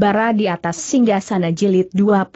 Bara di atas singgasana jilid 26.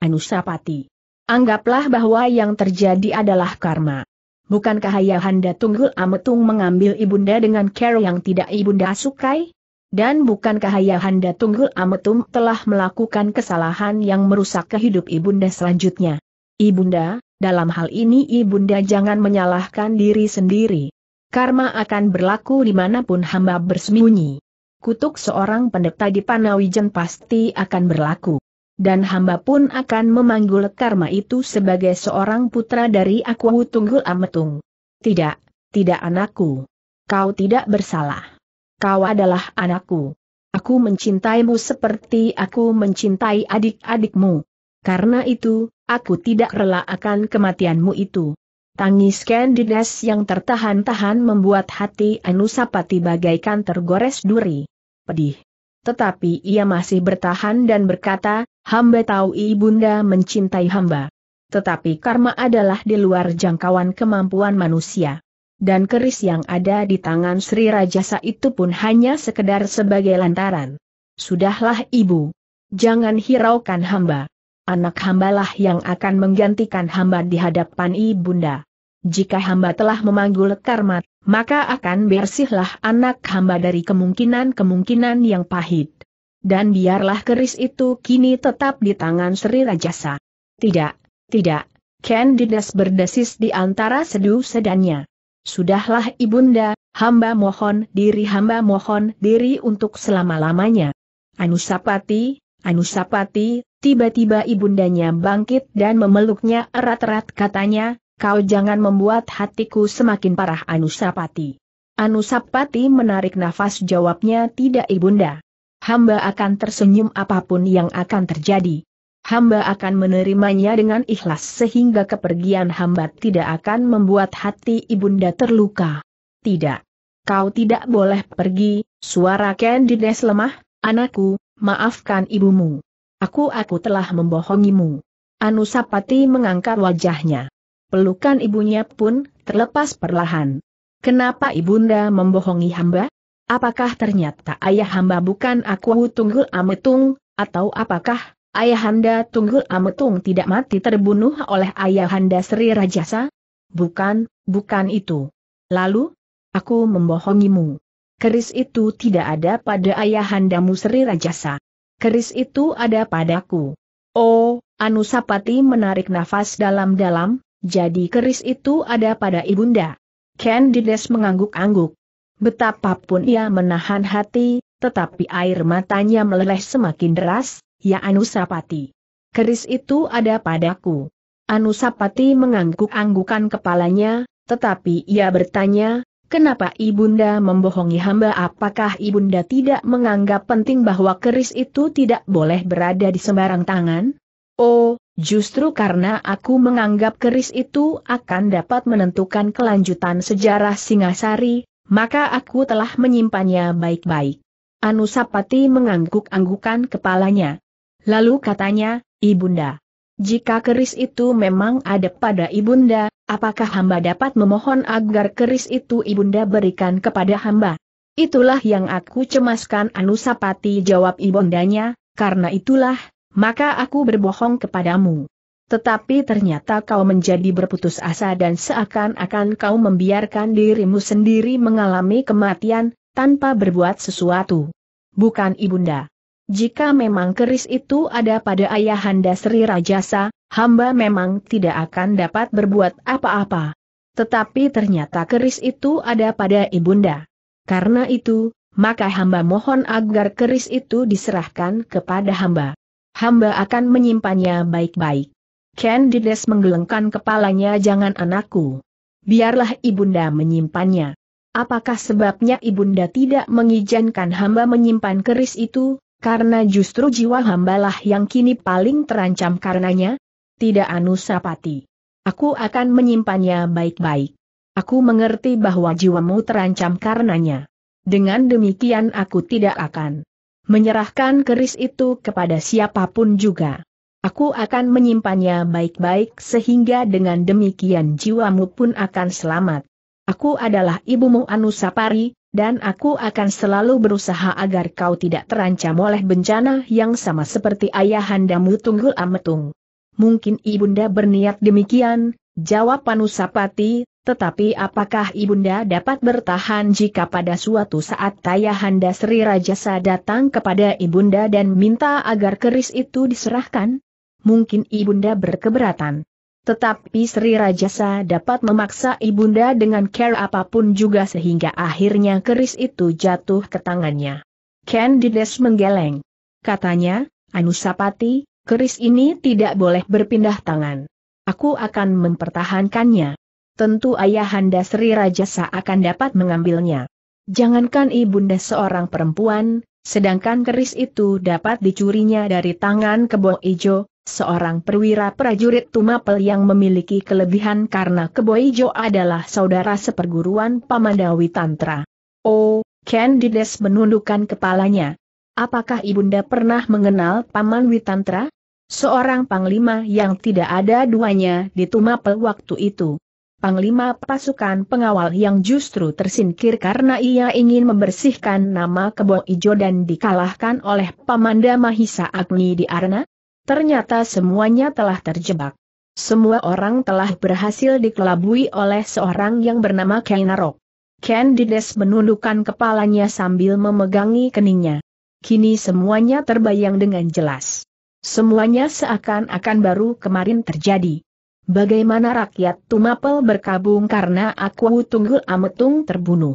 Anusapati. Anggaplah bahwa yang terjadi adalah karma. Bukankah Ayahanda Tunggul Ametung mengambil ibunda dengan care yang tidak ibunda sukai? Dan bukankah Ayahanda Tunggul ametung telah melakukan kesalahan yang merusak kehidup ibunda selanjutnya? Ibunda, dalam hal ini ibunda jangan menyalahkan diri sendiri. Karma akan berlaku dimanapun hamba bersembunyi kutuk seorang pendeta di Panawijen pasti akan berlaku. Dan hamba pun akan memanggul karma itu sebagai seorang putra dari Aku Tunggul Ametung. Tidak, tidak anakku. Kau tidak bersalah. Kau adalah anakku. Aku mencintaimu seperti aku mencintai adik-adikmu. Karena itu, aku tidak rela akan kematianmu itu. Tangis Candides yang tertahan-tahan membuat hati Anusapati bagaikan tergores duri. Pedih. Tetapi ia masih bertahan dan berkata, hamba tahu ibunda mencintai hamba. Tetapi karma adalah di luar jangkauan kemampuan manusia. Dan keris yang ada di tangan Sri Rajasa itu pun hanya sekedar sebagai lantaran. Sudahlah ibu. Jangan hiraukan hamba anak hambalah yang akan menggantikan hamba di hadapan ibunda. Jika hamba telah memanggul karmat, maka akan bersihlah anak hamba dari kemungkinan-kemungkinan yang pahit. Dan biarlah keris itu kini tetap di tangan Sri Rajasa. Tidak, tidak, Candidas berdesis di antara seduh sedannya. Sudahlah ibunda, hamba mohon diri hamba mohon diri untuk selama-lamanya. Anusapati, Anusapati, Tiba-tiba ibundanya bangkit dan memeluknya erat-erat katanya, kau jangan membuat hatiku semakin parah Anusapati. Anusapati menarik nafas jawabnya tidak ibunda. Hamba akan tersenyum apapun yang akan terjadi. Hamba akan menerimanya dengan ikhlas sehingga kepergian hamba tidak akan membuat hati ibunda terluka. Tidak. Kau tidak boleh pergi, suara Candides lemah, anakku, maafkan ibumu. Aku aku telah membohongimu. Anusapati mengangkat wajahnya. Pelukan ibunya pun terlepas perlahan. Kenapa ibunda membohongi hamba? Apakah ternyata ayah hamba bukan aku Tunggul Ametung, atau apakah ayahanda Tunggul Ametung tidak mati terbunuh oleh ayahanda Sri Rajasa? Bukan, bukan itu. Lalu, aku membohongimu. Keris itu tidak ada pada ayahandamu Sri Rajasa keris itu ada padaku. Oh, Anusapati menarik nafas dalam-dalam, jadi keris itu ada pada ibunda. Candides mengangguk-angguk. Betapapun ia menahan hati, tetapi air matanya meleleh semakin deras, ya Anusapati. Keris itu ada padaku. Anusapati mengangguk-anggukan kepalanya, tetapi ia bertanya, Kenapa Ibunda membohongi hamba? Apakah Ibunda tidak menganggap penting bahwa keris itu tidak boleh berada di sembarang tangan? Oh, justru karena aku menganggap keris itu akan dapat menentukan kelanjutan sejarah Singasari, maka aku telah menyimpannya baik-baik. Anusapati mengangguk-anggukan kepalanya. Lalu katanya, Ibunda, jika keris itu memang ada pada ibunda, apakah hamba dapat memohon agar keris itu ibunda berikan kepada hamba? Itulah yang aku cemaskan Anusapati jawab ibundanya, karena itulah, maka aku berbohong kepadamu. Tetapi ternyata kau menjadi berputus asa dan seakan-akan kau membiarkan dirimu sendiri mengalami kematian, tanpa berbuat sesuatu. Bukan ibunda. Jika memang keris itu ada pada ayahanda Sri Rajasa, hamba memang tidak akan dapat berbuat apa-apa. Tetapi ternyata keris itu ada pada ibunda. Karena itu, maka hamba mohon agar keris itu diserahkan kepada hamba. Hamba akan menyimpannya baik-baik. Ken dides menggelengkan kepalanya jangan anakku. Biarlah ibunda menyimpannya. Apakah sebabnya ibunda tidak mengizinkan hamba menyimpan keris itu? karena justru jiwa hambalah yang kini paling terancam karenanya? Tidak Anusapati. Aku akan menyimpannya baik-baik. Aku mengerti bahwa jiwamu terancam karenanya. Dengan demikian aku tidak akan menyerahkan keris itu kepada siapapun juga. Aku akan menyimpannya baik-baik sehingga dengan demikian jiwamu pun akan selamat. Aku adalah ibumu Anusapari, dan aku akan selalu berusaha agar kau tidak terancam oleh bencana yang sama seperti ayahandamu Tunggul Ametung. Mungkin Ibunda berniat demikian, jawab Panusapati, tetapi apakah Ibunda dapat bertahan jika pada suatu saat Tayahanda Sri Rajasa datang kepada Ibunda dan minta agar keris itu diserahkan? Mungkin Ibunda berkeberatan. Tetapi Sri Rajasa dapat memaksa ibunda dengan care apapun juga sehingga akhirnya keris itu jatuh ke tangannya. Candides menggeleng. Katanya, Anusapati, keris ini tidak boleh berpindah tangan. Aku akan mempertahankannya. Tentu ayahanda Sri Rajasa akan dapat mengambilnya. Jangankan ibunda seorang perempuan, sedangkan keris itu dapat dicurinya dari tangan kebo ijo, seorang perwira prajurit Tumapel yang memiliki kelebihan karena Keboijo adalah saudara seperguruan Pamandawi Tantra. Oh, Candides menundukkan kepalanya. Apakah Ibunda pernah mengenal Paman Witantra? Seorang panglima yang tidak ada duanya di Tumapel waktu itu. Panglima pasukan pengawal yang justru tersingkir karena ia ingin membersihkan nama Kebo Ijo dan dikalahkan oleh Pamanda Mahisa Agni di Arna? Ternyata semuanya telah terjebak. Semua orang telah berhasil dikelabui oleh seorang yang bernama Kainarok. Candides menundukkan kepalanya sambil memegangi keningnya. Kini semuanya terbayang dengan jelas. Semuanya seakan-akan baru kemarin terjadi. Bagaimana rakyat Tumapel berkabung karena aku Tunggul Ametung terbunuh.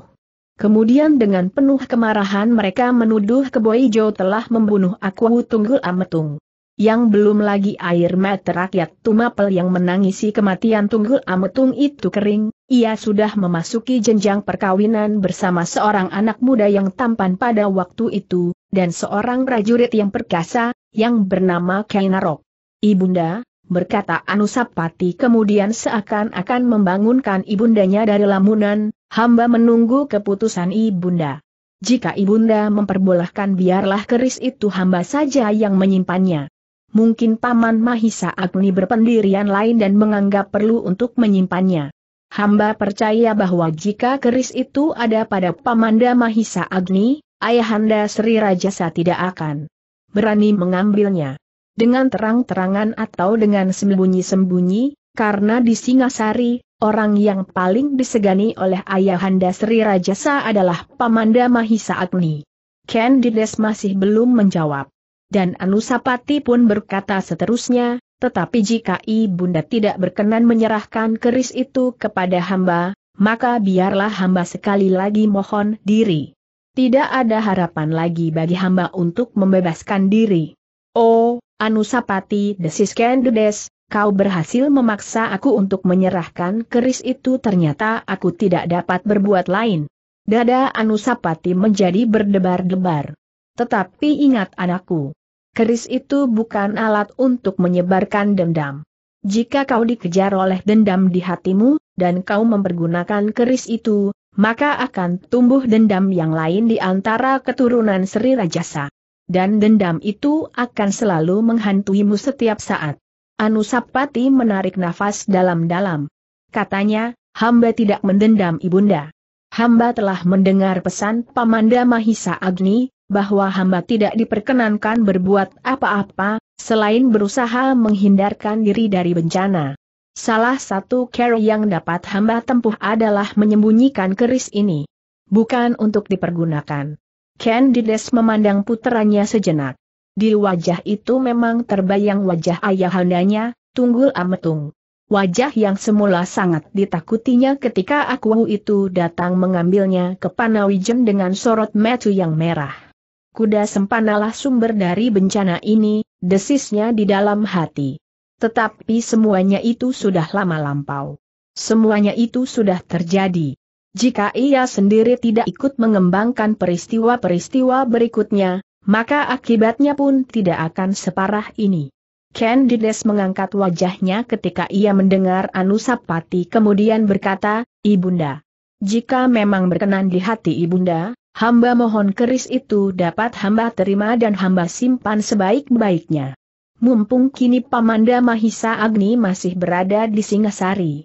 Kemudian dengan penuh kemarahan mereka menuduh Keboijo telah membunuh aku Tunggul Ametung. Yang belum lagi air mata rakyat Tumapel yang menangisi kematian Tunggul Ametung itu kering, ia sudah memasuki jenjang perkawinan bersama seorang anak muda yang tampan pada waktu itu, dan seorang prajurit yang perkasa, yang bernama Kainarok. Ibunda, berkata Anusapati kemudian seakan-akan membangunkan ibundanya dari lamunan, hamba menunggu keputusan ibunda. Jika ibunda memperbolehkan biarlah keris itu hamba saja yang menyimpannya mungkin Paman Mahisa Agni berpendirian lain dan menganggap perlu untuk menyimpannya. Hamba percaya bahwa jika keris itu ada pada Pamanda Mahisa Agni, Ayahanda Sri Rajasa tidak akan berani mengambilnya. Dengan terang-terangan atau dengan sembunyi-sembunyi, karena di Singasari, orang yang paling disegani oleh Ayahanda Sri Rajasa adalah Pamanda Mahisa Agni. Ken Candides masih belum menjawab. Dan Anusapati pun berkata seterusnya, tetapi jika Ibunda tidak berkenan menyerahkan keris itu kepada hamba, maka biarlah hamba sekali lagi mohon diri. Tidak ada harapan lagi bagi hamba untuk membebaskan diri. Oh, Anusapati desis Kendudes, kau berhasil memaksa aku untuk menyerahkan keris itu ternyata aku tidak dapat berbuat lain. Dada Anusapati menjadi berdebar-debar. Tetapi ingat anakku, keris itu bukan alat untuk menyebarkan dendam. Jika kau dikejar oleh dendam di hatimu, dan kau mempergunakan keris itu, maka akan tumbuh dendam yang lain di antara keturunan Sri Rajasa. Dan dendam itu akan selalu menghantuimu setiap saat. Anusapati menarik nafas dalam-dalam. Katanya, hamba tidak mendendam ibunda. Hamba telah mendengar pesan Pamanda Mahisa Agni, bahwa hamba tidak diperkenankan berbuat apa-apa, selain berusaha menghindarkan diri dari bencana. Salah satu cara yang dapat hamba tempuh adalah menyembunyikan keris ini. Bukan untuk dipergunakan. Candides memandang puterannya sejenak. Di wajah itu memang terbayang wajah ayahandanya, Tunggul Ametung. Wajah yang semula sangat ditakutinya ketika akuwu itu datang mengambilnya ke Panawijen dengan sorot metu yang merah. Kuda sempanalah sumber dari bencana ini, desisnya di dalam hati. Tetapi semuanya itu sudah lama lampau. Semuanya itu sudah terjadi. Jika ia sendiri tidak ikut mengembangkan peristiwa-peristiwa berikutnya, maka akibatnya pun tidak akan separah ini. Candides mengangkat wajahnya ketika ia mendengar Anusapati kemudian berkata, Ibunda. Jika memang berkenan di hati Ibunda, Hamba mohon keris itu dapat hamba terima dan hamba simpan sebaik-baiknya. Mumpung kini Pamanda Mahisa Agni masih berada di Singasari.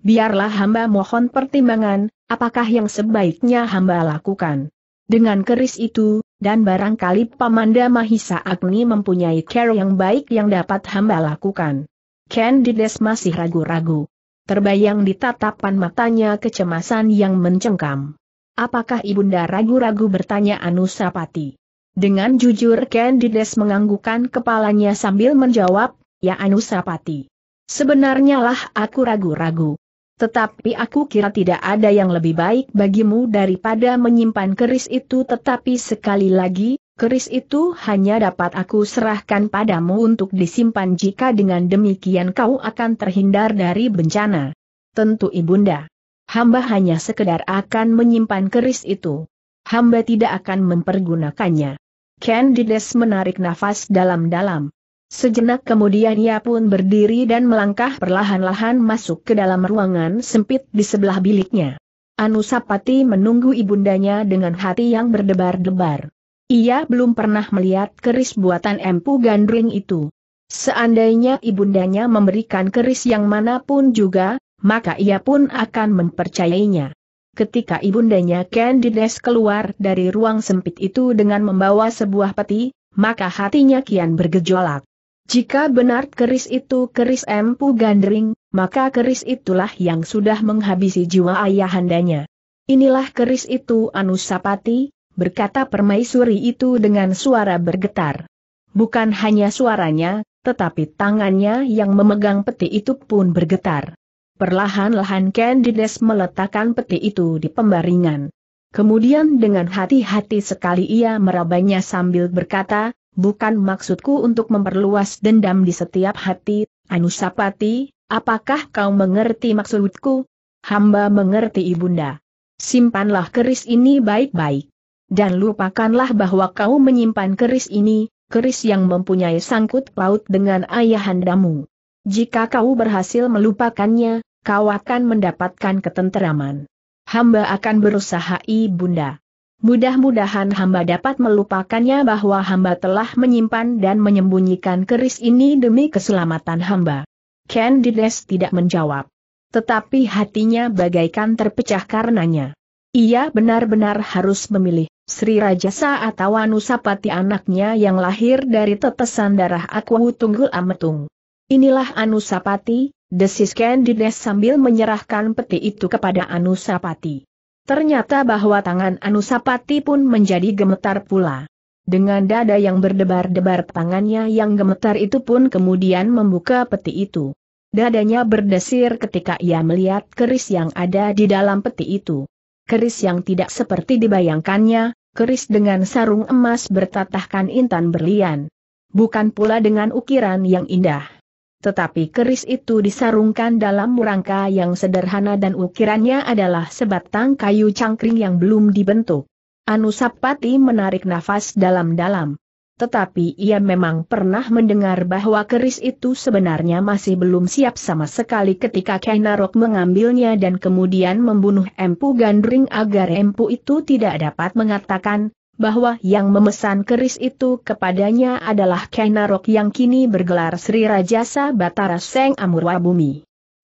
Biarlah hamba mohon pertimbangan, apakah yang sebaiknya hamba lakukan. Dengan keris itu, dan barangkali Pamanda Mahisa Agni mempunyai care yang baik yang dapat hamba lakukan. Candides masih ragu-ragu. Terbayang di tatapan matanya kecemasan yang mencengkam. Apakah Ibunda ragu-ragu bertanya Anusapati? Dengan jujur Candides menganggukkan kepalanya sambil menjawab, ya Anusapati. Sebenarnya lah aku ragu-ragu. Tetapi aku kira tidak ada yang lebih baik bagimu daripada menyimpan keris itu tetapi sekali lagi, keris itu hanya dapat aku serahkan padamu untuk disimpan jika dengan demikian kau akan terhindar dari bencana. Tentu ibunda hamba hanya sekedar akan menyimpan keris itu. Hamba tidak akan mempergunakannya. Candides menarik nafas dalam-dalam. Sejenak kemudian ia pun berdiri dan melangkah perlahan-lahan masuk ke dalam ruangan sempit di sebelah biliknya. Anusapati menunggu ibundanya dengan hati yang berdebar-debar. Ia belum pernah melihat keris buatan Empu Gandring itu. Seandainya ibundanya memberikan keris yang manapun juga, maka ia pun akan mempercayainya. Ketika ibundanya Candides keluar dari ruang sempit itu dengan membawa sebuah peti, maka hatinya kian bergejolak. Jika benar keris itu keris empu gandring, maka keris itulah yang sudah menghabisi jiwa ayahandanya. Inilah keris itu Anusapati, berkata permaisuri itu dengan suara bergetar. Bukan hanya suaranya, tetapi tangannya yang memegang peti itu pun bergetar. Perlahan-lahan Candides meletakkan peti itu di pembaringan. Kemudian dengan hati-hati sekali ia merabanya sambil berkata, bukan maksudku untuk memperluas dendam di setiap hati, Anusapati, apakah kau mengerti maksudku? Hamba mengerti ibunda. Simpanlah keris ini baik-baik. Dan lupakanlah bahwa kau menyimpan keris ini, keris yang mempunyai sangkut paut dengan ayahandamu. Jika kau berhasil melupakannya, kau akan mendapatkan ketenteraman. Hamba akan berusaha ibunda. Mudah-mudahan hamba dapat melupakannya bahwa hamba telah menyimpan dan menyembunyikan keris ini demi keselamatan hamba. Candides tidak menjawab. Tetapi hatinya bagaikan terpecah karenanya. Ia benar-benar harus memilih, Sri Rajasa atau Anusapati anaknya yang lahir dari tetesan darah Aku Tunggul Ametung. Inilah Anusapati, desis Candides sambil menyerahkan peti itu kepada Anusapati. Ternyata bahwa tangan Anusapati pun menjadi gemetar pula. Dengan dada yang berdebar-debar tangannya yang gemetar itu pun kemudian membuka peti itu. Dadanya berdesir ketika ia melihat keris yang ada di dalam peti itu. Keris yang tidak seperti dibayangkannya, keris dengan sarung emas bertatahkan intan berlian. Bukan pula dengan ukiran yang indah. Tetapi keris itu disarungkan dalam rangka yang sederhana dan ukirannya adalah sebatang kayu cangkring yang belum dibentuk. Anusapati menarik nafas dalam-dalam. Tetapi ia memang pernah mendengar bahwa keris itu sebenarnya masih belum siap sama sekali ketika Kainarok mengambilnya dan kemudian membunuh Empu Gandring agar Empu itu tidak dapat mengatakan, bahwa yang memesan keris itu kepadanya adalah Kainarok yang kini bergelar Sri Rajasa Batara Seng Amurwa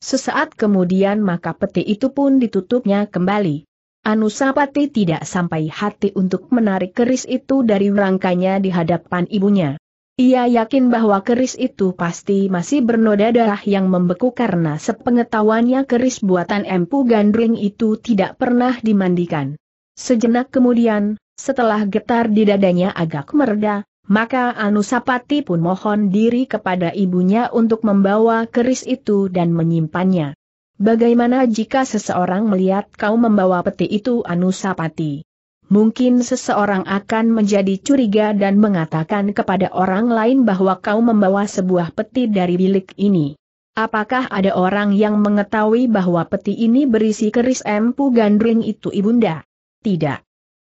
Sesaat kemudian maka peti itu pun ditutupnya kembali. Anusapati tidak sampai hati untuk menarik keris itu dari rangkanya di hadapan ibunya. Ia yakin bahwa keris itu pasti masih bernoda darah yang membeku karena sepengetahuannya keris buatan Empu Gandring itu tidak pernah dimandikan. Sejenak kemudian, setelah getar di dadanya agak mereda, maka Anusapati pun mohon diri kepada ibunya untuk membawa keris itu dan menyimpannya. Bagaimana jika seseorang melihat kau membawa peti itu Anusapati? Mungkin seseorang akan menjadi curiga dan mengatakan kepada orang lain bahwa kau membawa sebuah peti dari bilik ini. Apakah ada orang yang mengetahui bahwa peti ini berisi keris empu gandring itu ibunda? Tidak.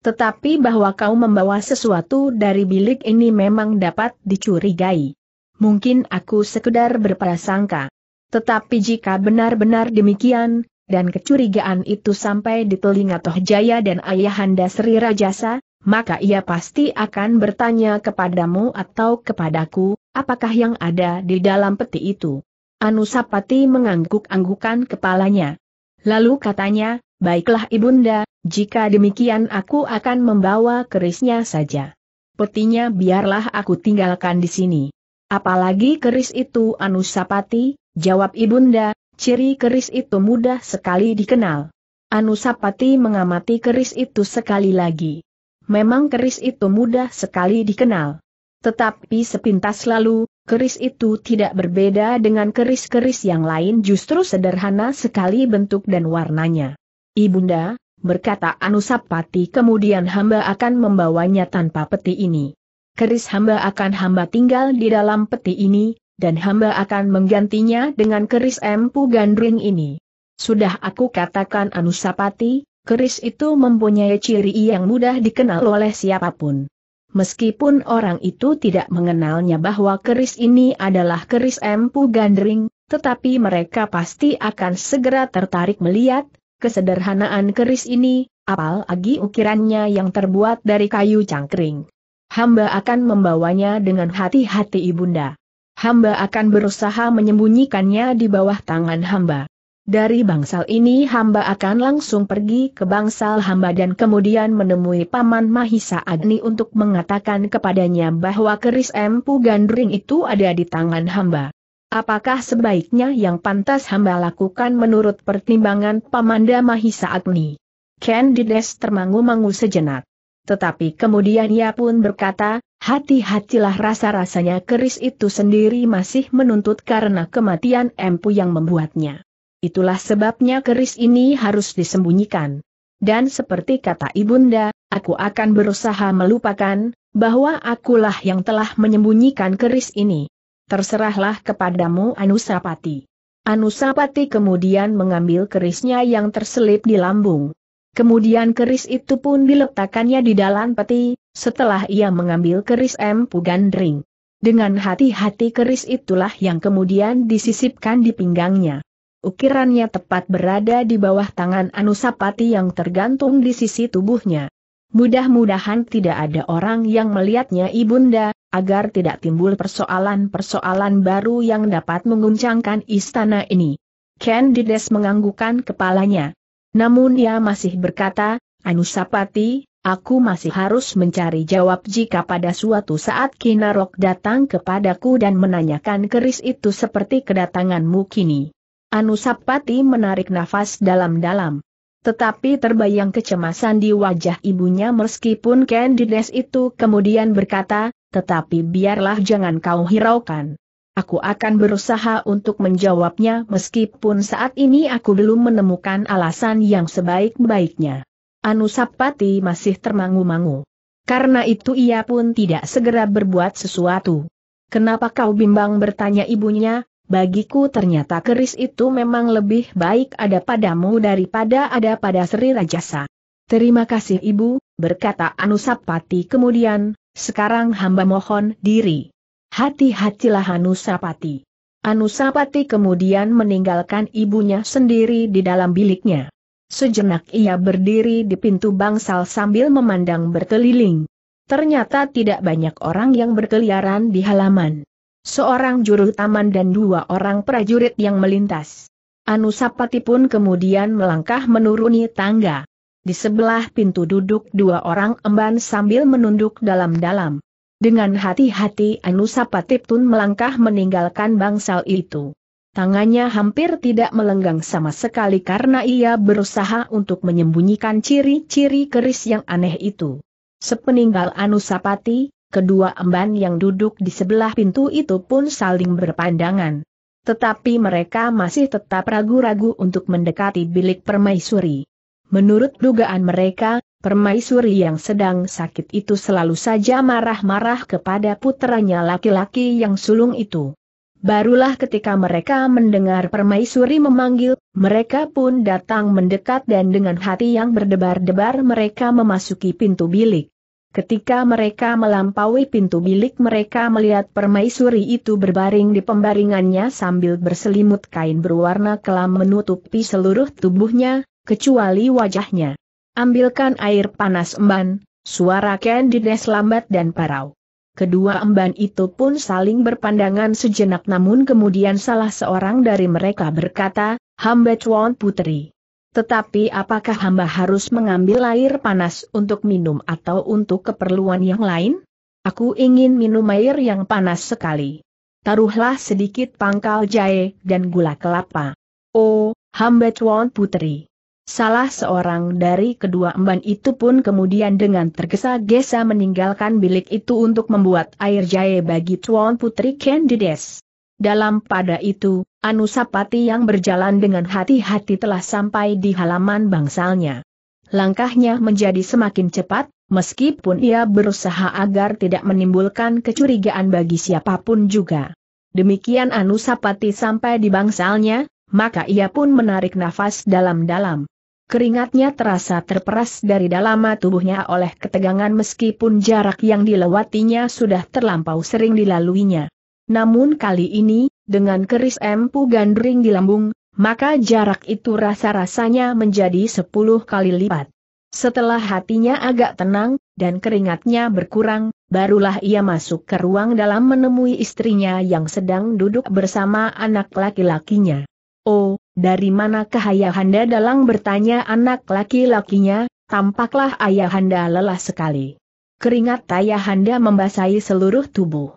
Tetapi bahwa kau membawa sesuatu dari bilik ini memang dapat dicurigai. Mungkin aku sekedar berprasangka. Tetapi jika benar-benar demikian, dan kecurigaan itu sampai di telinga Toh Jaya dan Ayahanda Sri Rajasa, maka ia pasti akan bertanya kepadamu atau kepadaku, apakah yang ada di dalam peti itu. Anusapati mengangguk-anggukan kepalanya. Lalu katanya, Baiklah Ibunda, jika demikian aku akan membawa kerisnya saja. Petinya biarlah aku tinggalkan di sini. Apalagi keris itu Anusapati, jawab Ibunda, ciri keris itu mudah sekali dikenal. Anusapati mengamati keris itu sekali lagi. Memang keris itu mudah sekali dikenal. Tetapi sepintas lalu, keris itu tidak berbeda dengan keris-keris yang lain justru sederhana sekali bentuk dan warnanya. Ibunda, berkata Anusapati kemudian hamba akan membawanya tanpa peti ini. Keris hamba akan hamba tinggal di dalam peti ini, dan hamba akan menggantinya dengan keris empu gandring ini. Sudah aku katakan Anusapati, keris itu mempunyai ciri yang mudah dikenal oleh siapapun. Meskipun orang itu tidak mengenalnya bahwa keris ini adalah keris empu gandring, tetapi mereka pasti akan segera tertarik melihat, Kesederhanaan keris ini, apalagi ukirannya yang terbuat dari kayu cangkring. Hamba akan membawanya dengan hati-hati ibunda. Hamba akan berusaha menyembunyikannya di bawah tangan hamba. Dari bangsal ini hamba akan langsung pergi ke bangsal hamba dan kemudian menemui Paman Mahisa Agni untuk mengatakan kepadanya bahwa keris empu gandring itu ada di tangan hamba. Apakah sebaiknya yang pantas hamba lakukan menurut pertimbangan Pamanda Mahisa Agni? Candides termangu-mangu sejenak. Tetapi kemudian ia pun berkata, hati-hatilah rasa-rasanya keris itu sendiri masih menuntut karena kematian Empu yang membuatnya. Itulah sebabnya keris ini harus disembunyikan. Dan seperti kata Ibunda, aku akan berusaha melupakan, bahwa akulah yang telah menyembunyikan keris ini terserahlah kepadamu Anusapati. Anusapati kemudian mengambil kerisnya yang terselip di lambung. Kemudian keris itu pun diletakkannya di dalam peti, setelah ia mengambil keris M. Pugandring. Dengan hati-hati keris itulah yang kemudian disisipkan di pinggangnya. Ukirannya tepat berada di bawah tangan Anusapati yang tergantung di sisi tubuhnya. Mudah-mudahan tidak ada orang yang melihatnya ibunda, agar tidak timbul persoalan-persoalan baru yang dapat mengguncangkan istana ini. Candides menganggukkan kepalanya. Namun ia masih berkata, Anusapati, aku masih harus mencari jawab jika pada suatu saat Kinarok datang kepadaku dan menanyakan keris itu seperti kedatanganmu kini. Anusapati menarik nafas dalam-dalam. Tetapi terbayang kecemasan di wajah ibunya meskipun Candides itu kemudian berkata, tetapi biarlah jangan kau hiraukan. Aku akan berusaha untuk menjawabnya meskipun saat ini aku belum menemukan alasan yang sebaik-baiknya. Anusapati masih termangu-mangu. Karena itu ia pun tidak segera berbuat sesuatu. Kenapa kau bimbang bertanya ibunya, Bagiku ternyata keris itu memang lebih baik ada padamu daripada ada pada Sri Rajasa. Terima kasih ibu, berkata Anusapati kemudian, sekarang hamba mohon diri. Hati-hatilah Anusapati. Anusapati kemudian meninggalkan ibunya sendiri di dalam biliknya. Sejenak ia berdiri di pintu bangsal sambil memandang berkeliling. Ternyata tidak banyak orang yang berkeliaran di halaman seorang juru taman dan dua orang prajurit yang melintas. Anusapati pun kemudian melangkah menuruni tangga. Di sebelah pintu duduk dua orang emban sambil menunduk dalam-dalam. Dengan hati-hati Anusapati pun melangkah meninggalkan bangsal itu. Tangannya hampir tidak melenggang sama sekali karena ia berusaha untuk menyembunyikan ciri-ciri keris yang aneh itu. Sepeninggal Anusapati, kedua emban yang duduk di sebelah pintu itu pun saling berpandangan. Tetapi mereka masih tetap ragu-ragu untuk mendekati bilik permaisuri. Menurut dugaan mereka, permaisuri yang sedang sakit itu selalu saja marah-marah kepada putranya laki-laki yang sulung itu. Barulah ketika mereka mendengar permaisuri memanggil, mereka pun datang mendekat dan dengan hati yang berdebar-debar mereka memasuki pintu bilik. Ketika mereka melampaui pintu bilik mereka melihat permaisuri itu berbaring di pembaringannya sambil berselimut kain berwarna kelam menutupi seluruh tubuhnya, kecuali wajahnya. Ambilkan air panas emban, suara Candides lambat dan parau. Kedua emban itu pun saling berpandangan sejenak namun kemudian salah seorang dari mereka berkata, Hamba Chuan Putri. Tetapi apakah hamba harus mengambil air panas untuk minum atau untuk keperluan yang lain? Aku ingin minum air yang panas sekali. Taruhlah sedikit pangkal jahe dan gula kelapa. Oh, hamba tuan putri. Salah seorang dari kedua emban itu pun kemudian dengan tergesa-gesa meninggalkan bilik itu untuk membuat air jahe bagi tuan putri Candides. Dalam pada itu, Anusapati yang berjalan dengan hati-hati telah sampai di halaman bangsalnya. Langkahnya menjadi semakin cepat, meskipun ia berusaha agar tidak menimbulkan kecurigaan bagi siapapun juga. Demikian Anusapati sampai di bangsalnya, maka ia pun menarik nafas dalam-dalam. Keringatnya terasa terperas dari dalam tubuhnya oleh ketegangan meskipun jarak yang dilewatinya sudah terlampau sering dilaluinya. Namun kali ini, dengan keris empu gandring di lambung, maka jarak itu rasa-rasanya menjadi sepuluh kali lipat. Setelah hatinya agak tenang, dan keringatnya berkurang, barulah ia masuk ke ruang dalam menemui istrinya yang sedang duduk bersama anak laki-lakinya. Oh, dari mana ayahanda dalang bertanya anak laki-lakinya, tampaklah ayahanda lelah sekali. Keringat ayahanda membasahi seluruh tubuh.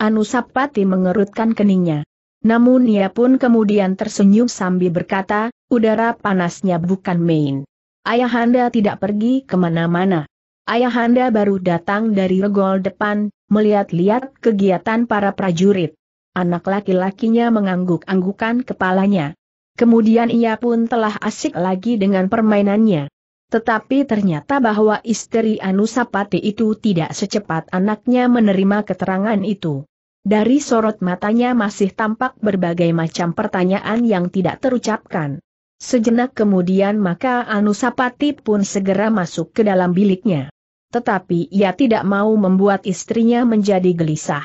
Anusapati mengerutkan keningnya. Namun ia pun kemudian tersenyum sambil berkata, udara panasnya bukan main. Ayahanda tidak pergi kemana-mana. Ayahanda baru datang dari regol depan, melihat-lihat kegiatan para prajurit. Anak laki-lakinya mengangguk-anggukan kepalanya. Kemudian ia pun telah asik lagi dengan permainannya. Tetapi ternyata bahwa istri Anusapati itu tidak secepat anaknya menerima keterangan itu. Dari sorot matanya masih tampak berbagai macam pertanyaan yang tidak terucapkan. Sejenak kemudian maka Anusapati pun segera masuk ke dalam biliknya. Tetapi ia tidak mau membuat istrinya menjadi gelisah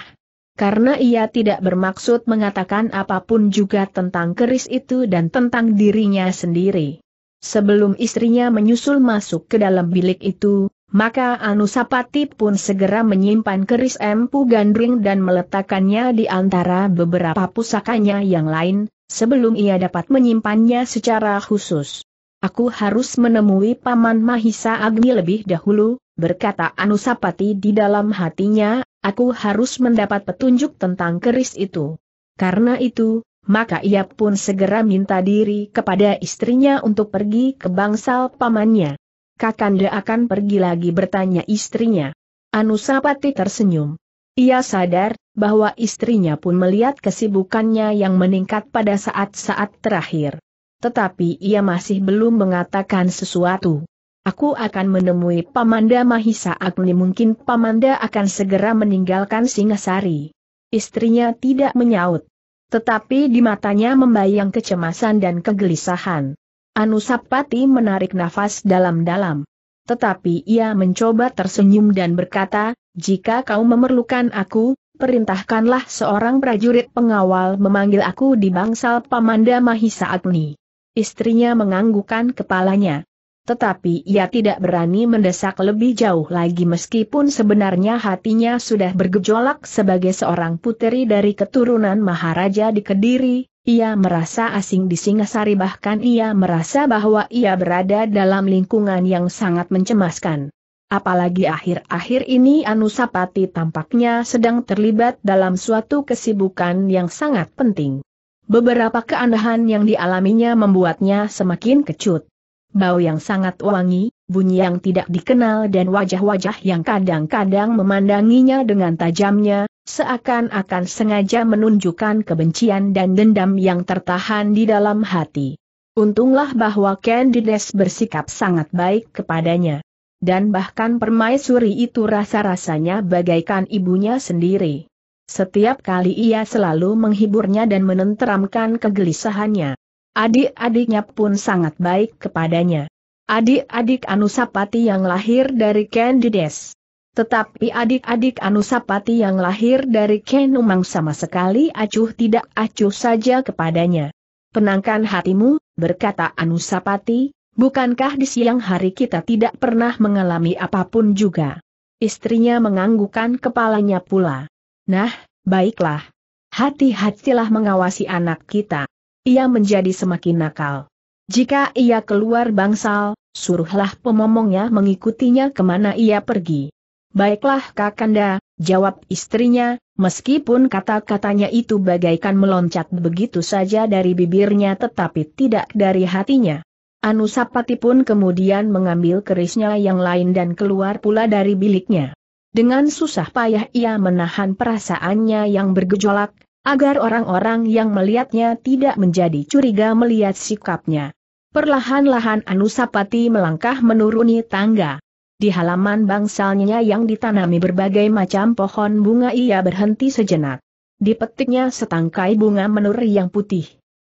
karena ia tidak bermaksud mengatakan apapun juga tentang keris itu dan tentang dirinya sendiri. Sebelum istrinya menyusul masuk ke dalam bilik itu, maka Anusapati pun segera menyimpan keris empu gandring dan meletakkannya di antara beberapa pusakanya yang lain, sebelum ia dapat menyimpannya secara khusus. Aku harus menemui Paman Mahisa Agni lebih dahulu, berkata Anusapati di dalam hatinya, aku harus mendapat petunjuk tentang keris itu. Karena itu, maka ia pun segera minta diri kepada istrinya untuk pergi ke bangsal pamannya. Kakanda akan pergi lagi bertanya istrinya. Anusapati tersenyum. Ia sadar bahwa istrinya pun melihat kesibukannya yang meningkat pada saat-saat terakhir. Tetapi ia masih belum mengatakan sesuatu. Aku akan menemui Pamanda Mahisa Agni mungkin Pamanda akan segera meninggalkan Singasari. Istrinya tidak menyaut. Tetapi di matanya membayang kecemasan dan kegelisahan. Anusapati menarik nafas dalam-dalam. Tetapi ia mencoba tersenyum dan berkata, jika kau memerlukan aku, perintahkanlah seorang prajurit pengawal memanggil aku di bangsal Pamanda Mahisa Agni. Istrinya menganggukan kepalanya tetapi ia tidak berani mendesak lebih jauh lagi meskipun sebenarnya hatinya sudah bergejolak sebagai seorang puteri dari keturunan Maharaja di Kediri, ia merasa asing di Singasari bahkan ia merasa bahwa ia berada dalam lingkungan yang sangat mencemaskan. Apalagi akhir-akhir ini Anusapati tampaknya sedang terlibat dalam suatu kesibukan yang sangat penting. Beberapa keanehan yang dialaminya membuatnya semakin kecut. Bau yang sangat wangi, bunyi yang tidak dikenal dan wajah-wajah yang kadang-kadang memandanginya dengan tajamnya, seakan-akan sengaja menunjukkan kebencian dan dendam yang tertahan di dalam hati. Untunglah bahwa Candides bersikap sangat baik kepadanya. Dan bahkan permaisuri itu rasa-rasanya bagaikan ibunya sendiri. Setiap kali ia selalu menghiburnya dan menenteramkan kegelisahannya. Adik-adiknya pun sangat baik kepadanya. Adik-adik Anusapati yang lahir dari Ken Dides. Tetapi adik-adik Anusapati yang lahir dari Ken Umang sama sekali acuh tidak acuh saja kepadanya. Penangkan hatimu, berkata Anusapati, bukankah di siang hari kita tidak pernah mengalami apapun juga? Istrinya menganggukkan kepalanya pula. Nah, baiklah. Hati-hatilah mengawasi anak kita ia menjadi semakin nakal. Jika ia keluar bangsal, suruhlah pemomongnya mengikutinya kemana ia pergi. Baiklah Kakanda, jawab istrinya, meskipun kata-katanya itu bagaikan meloncat begitu saja dari bibirnya tetapi tidak dari hatinya. Anusapati pun kemudian mengambil kerisnya yang lain dan keluar pula dari biliknya. Dengan susah payah ia menahan perasaannya yang bergejolak, agar orang-orang yang melihatnya tidak menjadi curiga melihat sikapnya. Perlahan-lahan Anusapati melangkah menuruni tangga. Di halaman bangsalnya yang ditanami berbagai macam pohon bunga ia berhenti sejenak. Dipetiknya setangkai bunga menur yang putih.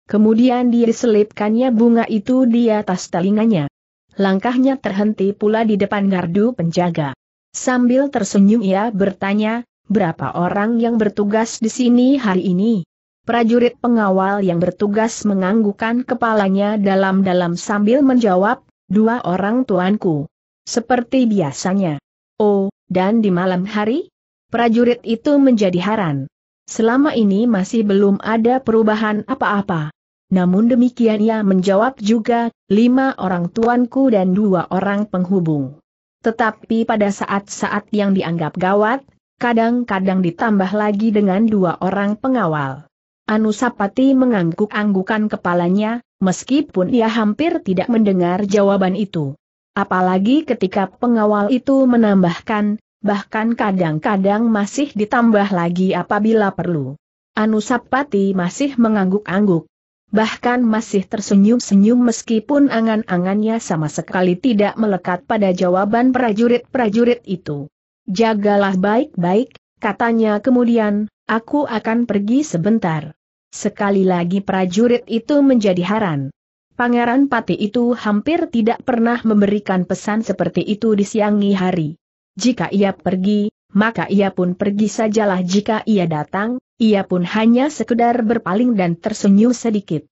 Kemudian dia diselipkannya bunga itu di atas telinganya. Langkahnya terhenti pula di depan gardu penjaga. Sambil tersenyum ia bertanya, Berapa orang yang bertugas di sini hari ini? Prajurit pengawal yang bertugas menganggukkan kepalanya dalam-dalam sambil menjawab, dua orang tuanku. Seperti biasanya. Oh, dan di malam hari? Prajurit itu menjadi heran. Selama ini masih belum ada perubahan apa-apa. Namun demikian ia menjawab juga, lima orang tuanku dan dua orang penghubung. Tetapi pada saat-saat yang dianggap gawat, kadang-kadang ditambah lagi dengan dua orang pengawal. Anusapati mengangguk-anggukan kepalanya, meskipun ia hampir tidak mendengar jawaban itu. Apalagi ketika pengawal itu menambahkan, bahkan kadang-kadang masih ditambah lagi apabila perlu. Anusapati masih mengangguk-angguk. Bahkan masih tersenyum-senyum meskipun angan-angannya sama sekali tidak melekat pada jawaban prajurit-prajurit itu. Jagalah baik-baik, katanya kemudian, aku akan pergi sebentar. Sekali lagi prajurit itu menjadi haran. Pangeran Pati itu hampir tidak pernah memberikan pesan seperti itu di siangi hari. Jika ia pergi, maka ia pun pergi sajalah jika ia datang, ia pun hanya sekedar berpaling dan tersenyum sedikit.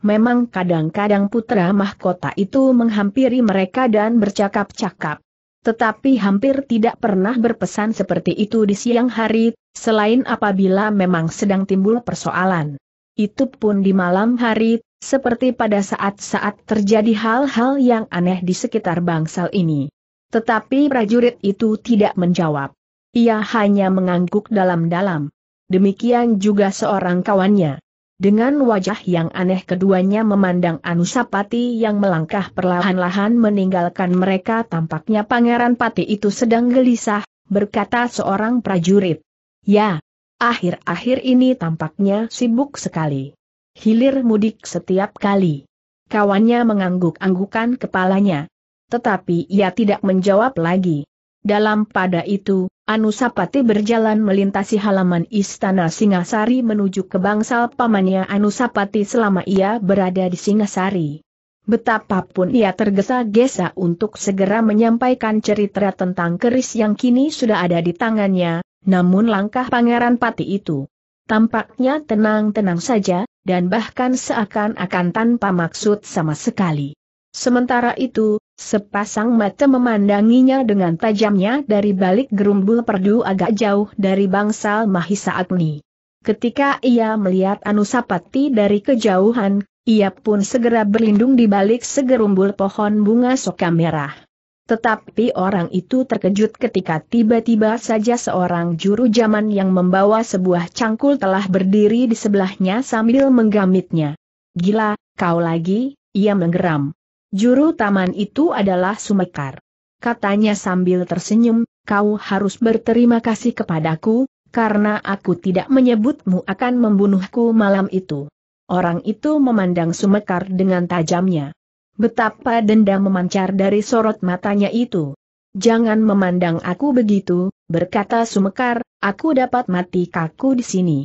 Memang kadang-kadang putra mahkota itu menghampiri mereka dan bercakap-cakap tetapi hampir tidak pernah berpesan seperti itu di siang hari, selain apabila memang sedang timbul persoalan. Itu pun di malam hari, seperti pada saat-saat terjadi hal-hal yang aneh di sekitar bangsal ini. Tetapi prajurit itu tidak menjawab. Ia hanya mengangguk dalam-dalam. Demikian juga seorang kawannya. Dengan wajah yang aneh keduanya memandang Anusapati yang melangkah perlahan-lahan meninggalkan mereka tampaknya Pangeran Pati itu sedang gelisah, berkata seorang prajurit. Ya, akhir-akhir ini tampaknya sibuk sekali. Hilir mudik setiap kali. Kawannya mengangguk-anggukan kepalanya. Tetapi ia tidak menjawab lagi. Dalam pada itu, Anusapati berjalan melintasi halaman istana Singasari menuju ke bangsal pamannya Anusapati selama ia berada di Singasari. Betapapun ia tergesa-gesa untuk segera menyampaikan cerita tentang keris yang kini sudah ada di tangannya, namun langkah Pangeran Pati itu tampaknya tenang-tenang saja, dan bahkan seakan-akan tanpa maksud sama sekali. Sementara itu, sepasang mata memandanginya dengan tajamnya dari balik gerumbul perdu agak jauh dari bangsal Mahisa Agni. Ketika ia melihat Anusapati dari kejauhan, ia pun segera berlindung di balik segerumbul pohon bunga soka merah. Tetapi orang itu terkejut ketika tiba-tiba saja seorang juru zaman yang membawa sebuah cangkul telah berdiri di sebelahnya sambil menggamitnya. Gila, kau lagi, ia menggeram. Juru taman itu adalah Sumekar. Katanya sambil tersenyum, kau harus berterima kasih kepadaku, karena aku tidak menyebutmu akan membunuhku malam itu. Orang itu memandang Sumekar dengan tajamnya. Betapa dendam memancar dari sorot matanya itu. Jangan memandang aku begitu, berkata Sumekar, aku dapat mati kaku di sini.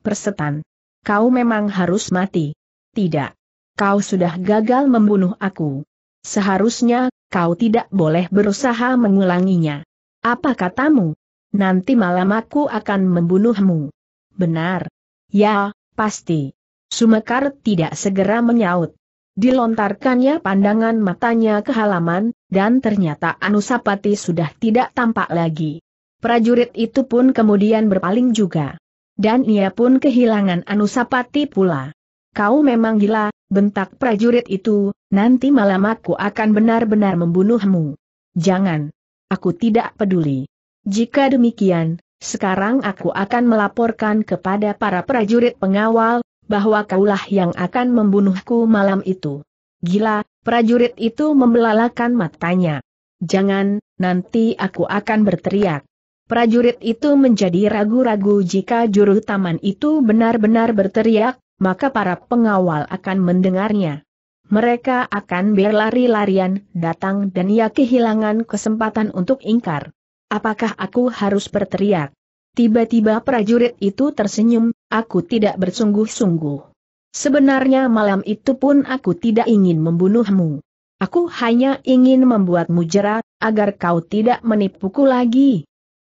Persetan. Kau memang harus mati. Tidak kau sudah gagal membunuh aku. Seharusnya, kau tidak boleh berusaha mengulanginya. Apa katamu? Nanti malam aku akan membunuhmu. Benar. Ya, pasti. Sumekar tidak segera menyaut. Dilontarkannya pandangan matanya ke halaman, dan ternyata Anusapati sudah tidak tampak lagi. Prajurit itu pun kemudian berpaling juga. Dan ia pun kehilangan Anusapati pula. Kau memang gila, bentak prajurit itu, nanti malam aku akan benar-benar membunuhmu. Jangan. Aku tidak peduli. Jika demikian, sekarang aku akan melaporkan kepada para prajurit pengawal, bahwa kaulah yang akan membunuhku malam itu. Gila, prajurit itu membelalakan matanya. Jangan, nanti aku akan berteriak. Prajurit itu menjadi ragu-ragu jika juru taman itu benar-benar berteriak, maka para pengawal akan mendengarnya. Mereka akan berlari-larian datang dan ia kehilangan kesempatan untuk ingkar. Apakah aku harus berteriak? Tiba-tiba prajurit itu tersenyum, aku tidak bersungguh-sungguh. Sebenarnya malam itu pun aku tidak ingin membunuhmu. Aku hanya ingin membuatmu jera, agar kau tidak menipuku lagi.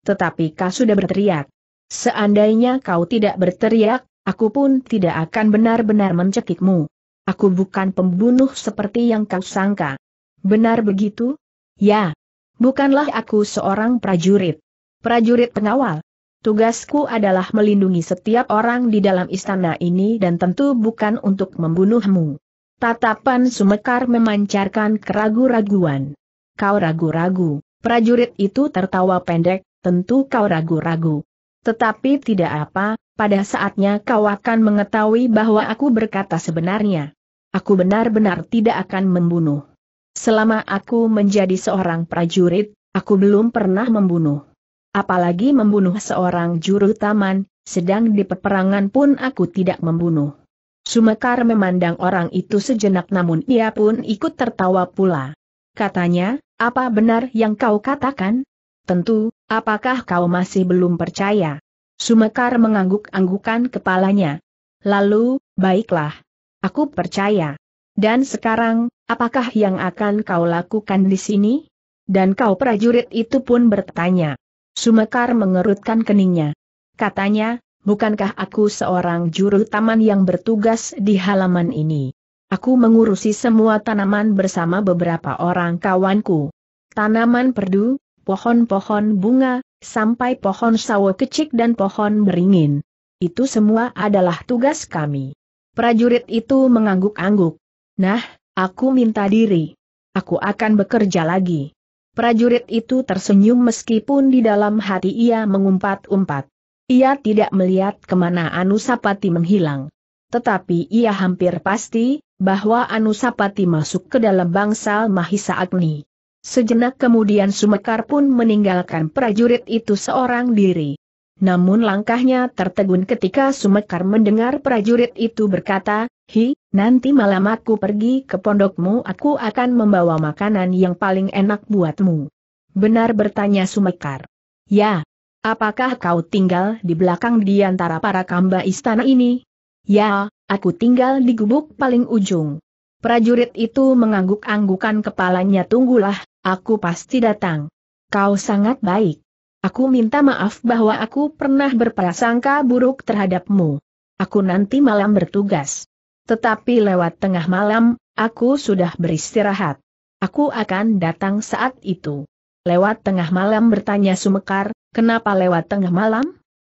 Tetapi kau sudah berteriak. Seandainya kau tidak berteriak, Aku pun tidak akan benar-benar mencekikmu. Aku bukan pembunuh seperti yang kau sangka. Benar begitu? Ya. Bukanlah aku seorang prajurit. Prajurit pengawal. Tugasku adalah melindungi setiap orang di dalam istana ini dan tentu bukan untuk membunuhmu. Tatapan Sumekar memancarkan keragu-raguan. Kau ragu-ragu, prajurit itu tertawa pendek, tentu kau ragu-ragu. Tetapi tidak apa, pada saatnya kau akan mengetahui bahwa aku berkata sebenarnya. Aku benar-benar tidak akan membunuh. Selama aku menjadi seorang prajurit, aku belum pernah membunuh. Apalagi membunuh seorang juru taman, sedang di peperangan pun aku tidak membunuh. Sumekar memandang orang itu sejenak namun ia pun ikut tertawa pula. Katanya, apa benar yang kau katakan? Tentu, apakah kau masih belum percaya? Sumekar mengangguk-anggukan kepalanya. Lalu, baiklah. Aku percaya. Dan sekarang, apakah yang akan kau lakukan di sini? Dan kau prajurit itu pun bertanya. Sumekar mengerutkan keningnya. Katanya, bukankah aku seorang juru taman yang bertugas di halaman ini? Aku mengurusi semua tanaman bersama beberapa orang kawanku. Tanaman perdu, pohon-pohon bunga, sampai pohon sawo kecil dan pohon beringin. Itu semua adalah tugas kami. Prajurit itu mengangguk-angguk. Nah, aku minta diri. Aku akan bekerja lagi. Prajurit itu tersenyum meskipun di dalam hati ia mengumpat-umpat. Ia tidak melihat kemana Anusapati menghilang. Tetapi ia hampir pasti, bahwa Anusapati masuk ke dalam bangsal Mahisa Agni. Sejenak kemudian Sumekar pun meninggalkan prajurit itu seorang diri. Namun langkahnya tertegun ketika Sumekar mendengar prajurit itu berkata, Hi, nanti malam aku pergi ke pondokmu aku akan membawa makanan yang paling enak buatmu. Benar bertanya Sumekar. Ya. Apakah kau tinggal di belakang di antara para kamba istana ini? Ya, aku tinggal di gubuk paling ujung. Prajurit itu mengangguk-anggukan kepalanya tunggulah, Aku pasti datang. Kau sangat baik. Aku minta maaf bahwa aku pernah berprasangka buruk terhadapmu. Aku nanti malam bertugas. Tetapi lewat tengah malam, aku sudah beristirahat. Aku akan datang saat itu. Lewat tengah malam bertanya Sumekar, kenapa lewat tengah malam?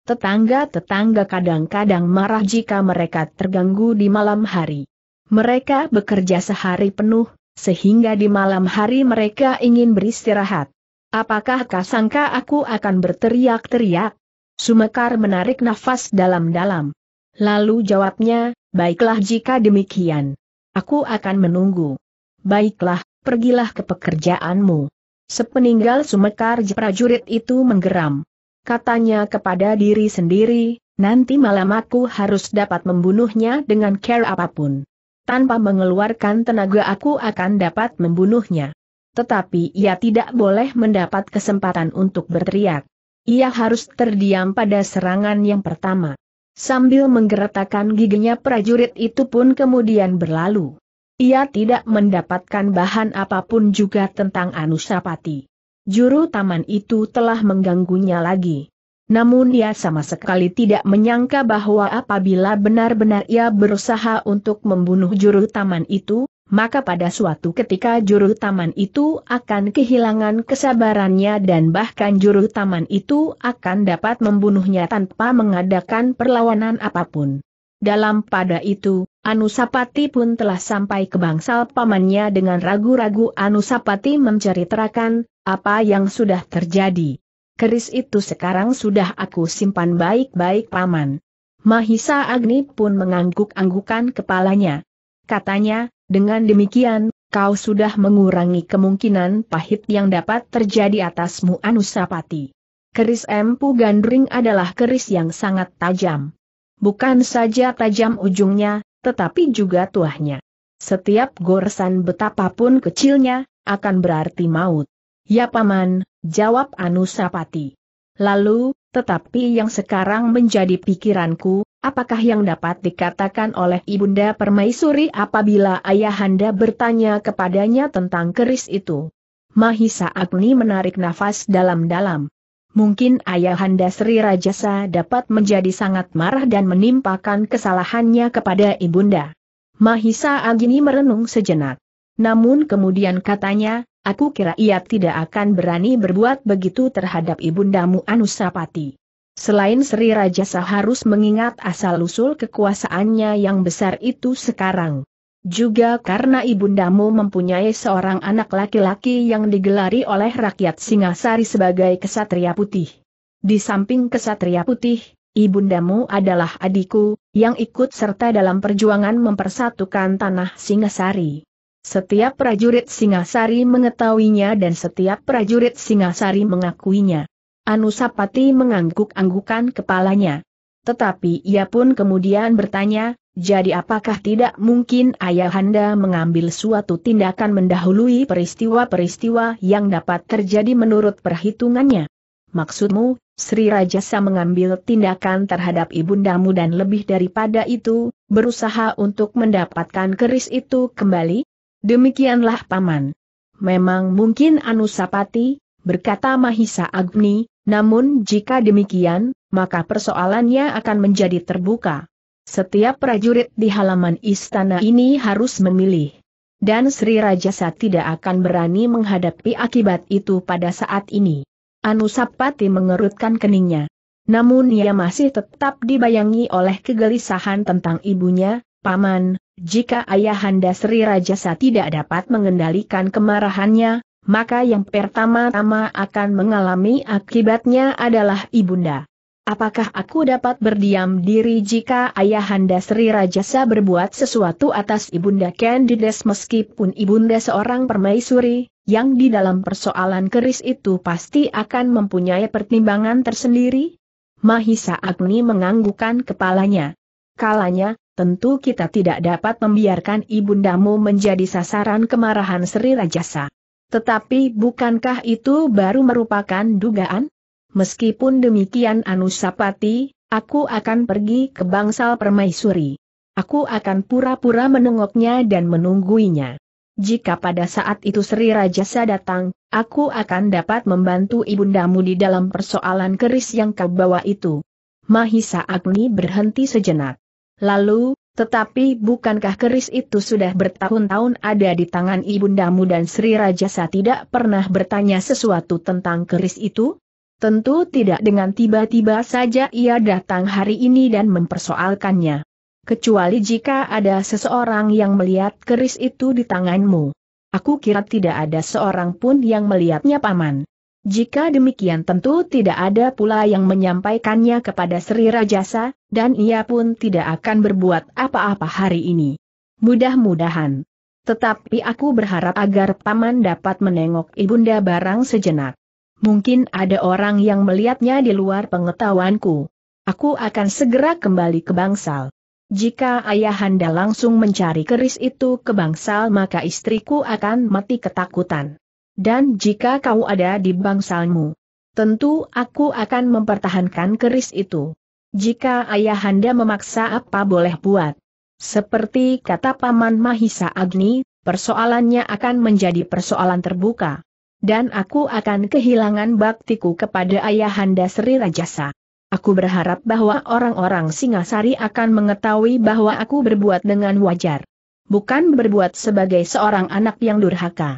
Tetangga-tetangga kadang-kadang marah jika mereka terganggu di malam hari. Mereka bekerja sehari penuh, sehingga di malam hari mereka ingin beristirahat. Apakah kasangka aku akan berteriak-teriak? Sumekar menarik nafas dalam-dalam. Lalu jawabnya, baiklah jika demikian. Aku akan menunggu. Baiklah, pergilah ke pekerjaanmu. Sepeninggal Sumekar prajurit itu menggeram. Katanya kepada diri sendiri, nanti malam aku harus dapat membunuhnya dengan care apapun tanpa mengeluarkan tenaga aku akan dapat membunuhnya. Tetapi ia tidak boleh mendapat kesempatan untuk berteriak. Ia harus terdiam pada serangan yang pertama. Sambil menggeretakan giginya prajurit itu pun kemudian berlalu. Ia tidak mendapatkan bahan apapun juga tentang Anusapati. Juru taman itu telah mengganggunya lagi. Namun ia sama sekali tidak menyangka bahwa apabila benar-benar ia berusaha untuk membunuh juru taman itu, maka pada suatu ketika juru taman itu akan kehilangan kesabarannya dan bahkan juru taman itu akan dapat membunuhnya tanpa mengadakan perlawanan apapun. Dalam pada itu, Anusapati pun telah sampai ke bangsal pamannya dengan ragu-ragu Anusapati menceritakan apa yang sudah terjadi keris itu sekarang sudah aku simpan baik-baik paman. Mahisa Agni pun mengangguk-anggukan kepalanya. Katanya, dengan demikian, kau sudah mengurangi kemungkinan pahit yang dapat terjadi atasmu Anusapati. Keris Empu Gandring adalah keris yang sangat tajam. Bukan saja tajam ujungnya, tetapi juga tuahnya. Setiap goresan betapapun kecilnya, akan berarti maut. Ya paman, jawab Anusapati. Lalu, tetapi yang sekarang menjadi pikiranku, apakah yang dapat dikatakan oleh Ibunda Permaisuri apabila Ayahanda bertanya kepadanya tentang keris itu? Mahisa Agni menarik nafas dalam-dalam. Mungkin Ayahanda Sri Rajasa dapat menjadi sangat marah dan menimpakan kesalahannya kepada Ibunda. Mahisa Agni merenung sejenak. Namun kemudian katanya, Aku kira ia tidak akan berani berbuat begitu terhadap ibundamu Anusapati. Selain Sri Raja harus mengingat asal-usul kekuasaannya yang besar itu sekarang. Juga karena ibundamu mempunyai seorang anak laki-laki yang digelari oleh rakyat Singasari sebagai kesatria putih. Di samping kesatria putih, ibundamu adalah adikku, yang ikut serta dalam perjuangan mempersatukan tanah Singasari. Setiap prajurit Singasari mengetahuinya dan setiap prajurit Singasari mengakuinya. Anusapati mengangguk-anggukan kepalanya. Tetapi ia pun kemudian bertanya, jadi apakah tidak mungkin ayahanda mengambil suatu tindakan mendahului peristiwa-peristiwa yang dapat terjadi menurut perhitungannya? Maksudmu, Sri Rajasa mengambil tindakan terhadap ibundamu dan lebih daripada itu, berusaha untuk mendapatkan keris itu kembali? Demikianlah Paman. Memang mungkin Anusapati, berkata Mahisa Agni, namun jika demikian, maka persoalannya akan menjadi terbuka. Setiap prajurit di halaman istana ini harus memilih. Dan Sri Rajasa tidak akan berani menghadapi akibat itu pada saat ini. Anusapati mengerutkan keningnya. Namun ia masih tetap dibayangi oleh kegelisahan tentang ibunya, Paman, jika ayahanda Sri Rajasa tidak dapat mengendalikan kemarahannya, maka yang pertama-tama akan mengalami akibatnya adalah ibunda. Apakah aku dapat berdiam diri jika ayahanda Sri Rajasa berbuat sesuatu atas ibunda Candides meskipun ibunda seorang permaisuri, yang di dalam persoalan keris itu pasti akan mempunyai pertimbangan tersendiri? Mahisa Agni menganggukkan kepalanya. Kalanya, Tentu kita tidak dapat membiarkan ibundamu menjadi sasaran kemarahan Sri Rajasa. Tetapi bukankah itu baru merupakan dugaan? Meskipun demikian Anusapati, aku akan pergi ke bangsal permaisuri. Aku akan pura-pura menengoknya dan menungguinya. Jika pada saat itu Sri Rajasa datang, aku akan dapat membantu ibundamu di dalam persoalan keris yang kau bawa itu. Mahisa Agni berhenti sejenak. Lalu, tetapi bukankah keris itu sudah bertahun-tahun ada di tangan ibundamu dan Sri Rajasa tidak pernah bertanya sesuatu tentang keris itu? Tentu tidak dengan tiba-tiba saja ia datang hari ini dan mempersoalkannya. Kecuali jika ada seseorang yang melihat keris itu di tanganmu. Aku kira tidak ada seorang pun yang melihatnya paman. Jika demikian tentu tidak ada pula yang menyampaikannya kepada Sri Rajasa, dan ia pun tidak akan berbuat apa-apa hari ini. Mudah-mudahan. Tetapi aku berharap agar Paman dapat menengok Ibunda barang sejenak. Mungkin ada orang yang melihatnya di luar pengetahuanku. Aku akan segera kembali ke bangsal. Jika ayahanda langsung mencari keris itu ke bangsal maka istriku akan mati ketakutan. Dan jika kau ada di bangsalmu, tentu aku akan mempertahankan keris itu. Jika ayahanda memaksa apa boleh buat. Seperti kata Paman Mahisa Agni, persoalannya akan menjadi persoalan terbuka. Dan aku akan kehilangan baktiku kepada ayahanda Sri Rajasa. Aku berharap bahwa orang-orang Singasari akan mengetahui bahwa aku berbuat dengan wajar. Bukan berbuat sebagai seorang anak yang durhaka.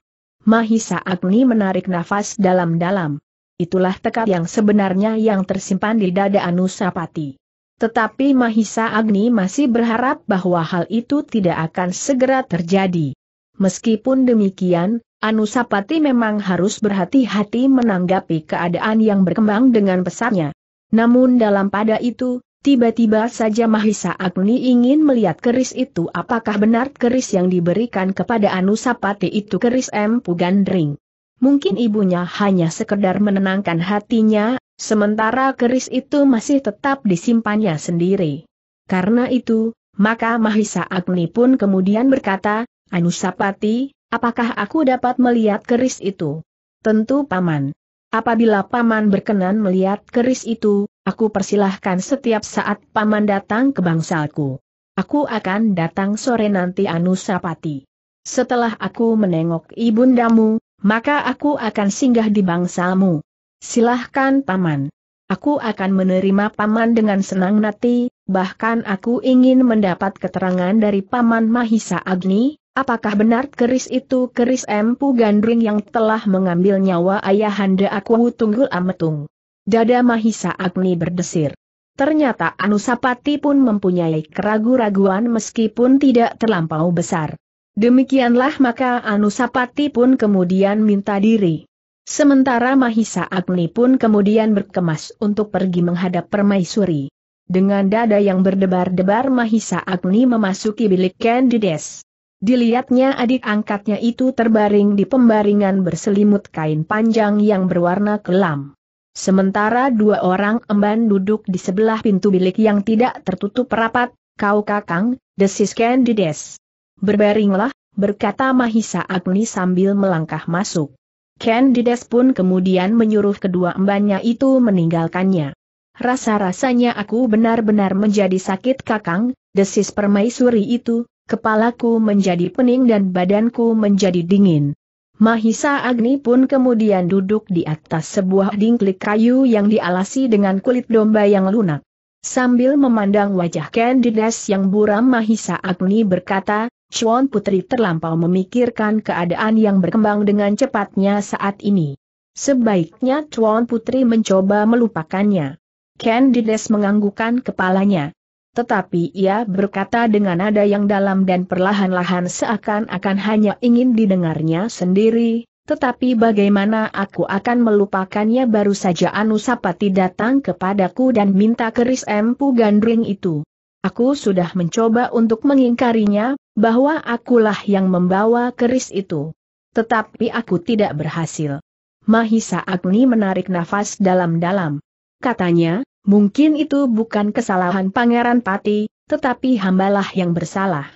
Mahisa Agni menarik nafas dalam-dalam. Itulah tekad yang sebenarnya yang tersimpan di dada Anusapati. Tetapi Mahisa Agni masih berharap bahwa hal itu tidak akan segera terjadi. Meskipun demikian, Anusapati memang harus berhati-hati menanggapi keadaan yang berkembang dengan pesatnya. Namun dalam pada itu, Tiba-tiba saja Mahisa Agni ingin melihat keris itu apakah benar keris yang diberikan kepada Anusapati itu keris M. Pugandring. Mungkin ibunya hanya sekedar menenangkan hatinya, sementara keris itu masih tetap disimpannya sendiri. Karena itu, maka Mahisa Agni pun kemudian berkata, Anusapati, apakah aku dapat melihat keris itu? Tentu paman. Apabila Paman berkenan melihat keris itu, aku persilahkan setiap saat Paman datang ke bangsalku. Aku akan datang sore nanti Anusapati. Setelah aku menengok ibundamu, maka aku akan singgah di bangsamu. Silahkan Paman. Aku akan menerima Paman dengan senang hati, bahkan aku ingin mendapat keterangan dari Paman Mahisa Agni, Apakah benar keris itu keris empu gandring yang telah mengambil nyawa ayahanda aku tunggul ametung? Dada Mahisa Agni berdesir. Ternyata Anusapati pun mempunyai keragu-raguan meskipun tidak terlampau besar. Demikianlah maka Anusapati pun kemudian minta diri. Sementara Mahisa Agni pun kemudian berkemas untuk pergi menghadap permaisuri. Dengan dada yang berdebar-debar Mahisa Agni memasuki bilik Candides. Dilihatnya adik angkatnya itu terbaring di pembaringan berselimut kain panjang yang berwarna kelam. Sementara dua orang emban duduk di sebelah pintu bilik yang tidak tertutup rapat, kau kakang, desis Candides. Berbaringlah, berkata Mahisa Agni sambil melangkah masuk. Candides pun kemudian menyuruh kedua embannya itu meninggalkannya. Rasa-rasanya aku benar-benar menjadi sakit kakang, desis permaisuri itu, Kepalaku menjadi pening dan badanku menjadi dingin. Mahisa Agni pun kemudian duduk di atas sebuah dingklik kayu yang dialasi dengan kulit domba yang lunak. Sambil memandang wajah Candidas yang buram Mahisa Agni berkata, Chuan Putri terlampau memikirkan keadaan yang berkembang dengan cepatnya saat ini. Sebaiknya Chuan Putri mencoba melupakannya. Candidas menganggukkan kepalanya. Tetapi ia berkata dengan nada yang dalam dan perlahan-lahan seakan-akan hanya ingin didengarnya sendiri, tetapi bagaimana aku akan melupakannya baru saja Anusapati datang kepadaku dan minta keris empu gandring itu. Aku sudah mencoba untuk mengingkarinya, bahwa akulah yang membawa keris itu. Tetapi aku tidak berhasil. Mahisa Agni menarik nafas dalam-dalam. Katanya, Mungkin itu bukan kesalahan Pangeran Pati, tetapi hambalah yang bersalah.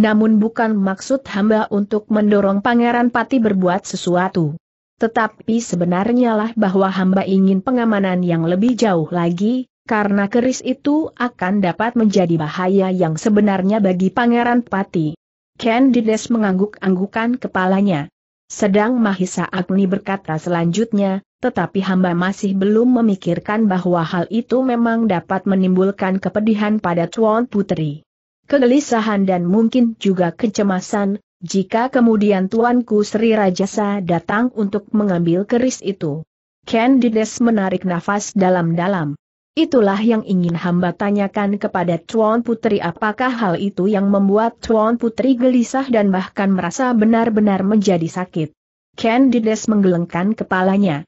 Namun bukan maksud hamba untuk mendorong Pangeran Pati berbuat sesuatu. Tetapi sebenarnya lah bahwa hamba ingin pengamanan yang lebih jauh lagi, karena keris itu akan dapat menjadi bahaya yang sebenarnya bagi Pangeran Pati. Candides mengangguk-anggukan kepalanya. Sedang Mahisa Agni berkata selanjutnya, tetapi hamba masih belum memikirkan bahwa hal itu memang dapat menimbulkan kepedihan pada Tuan Putri. Kegelisahan dan mungkin juga kecemasan, jika kemudian Tuanku Sri Rajasa datang untuk mengambil keris itu. Candides menarik nafas dalam-dalam. Itulah yang ingin hamba tanyakan kepada Tuan Putri apakah hal itu yang membuat Tuan Putri gelisah dan bahkan merasa benar-benar menjadi sakit. Candides menggelengkan kepalanya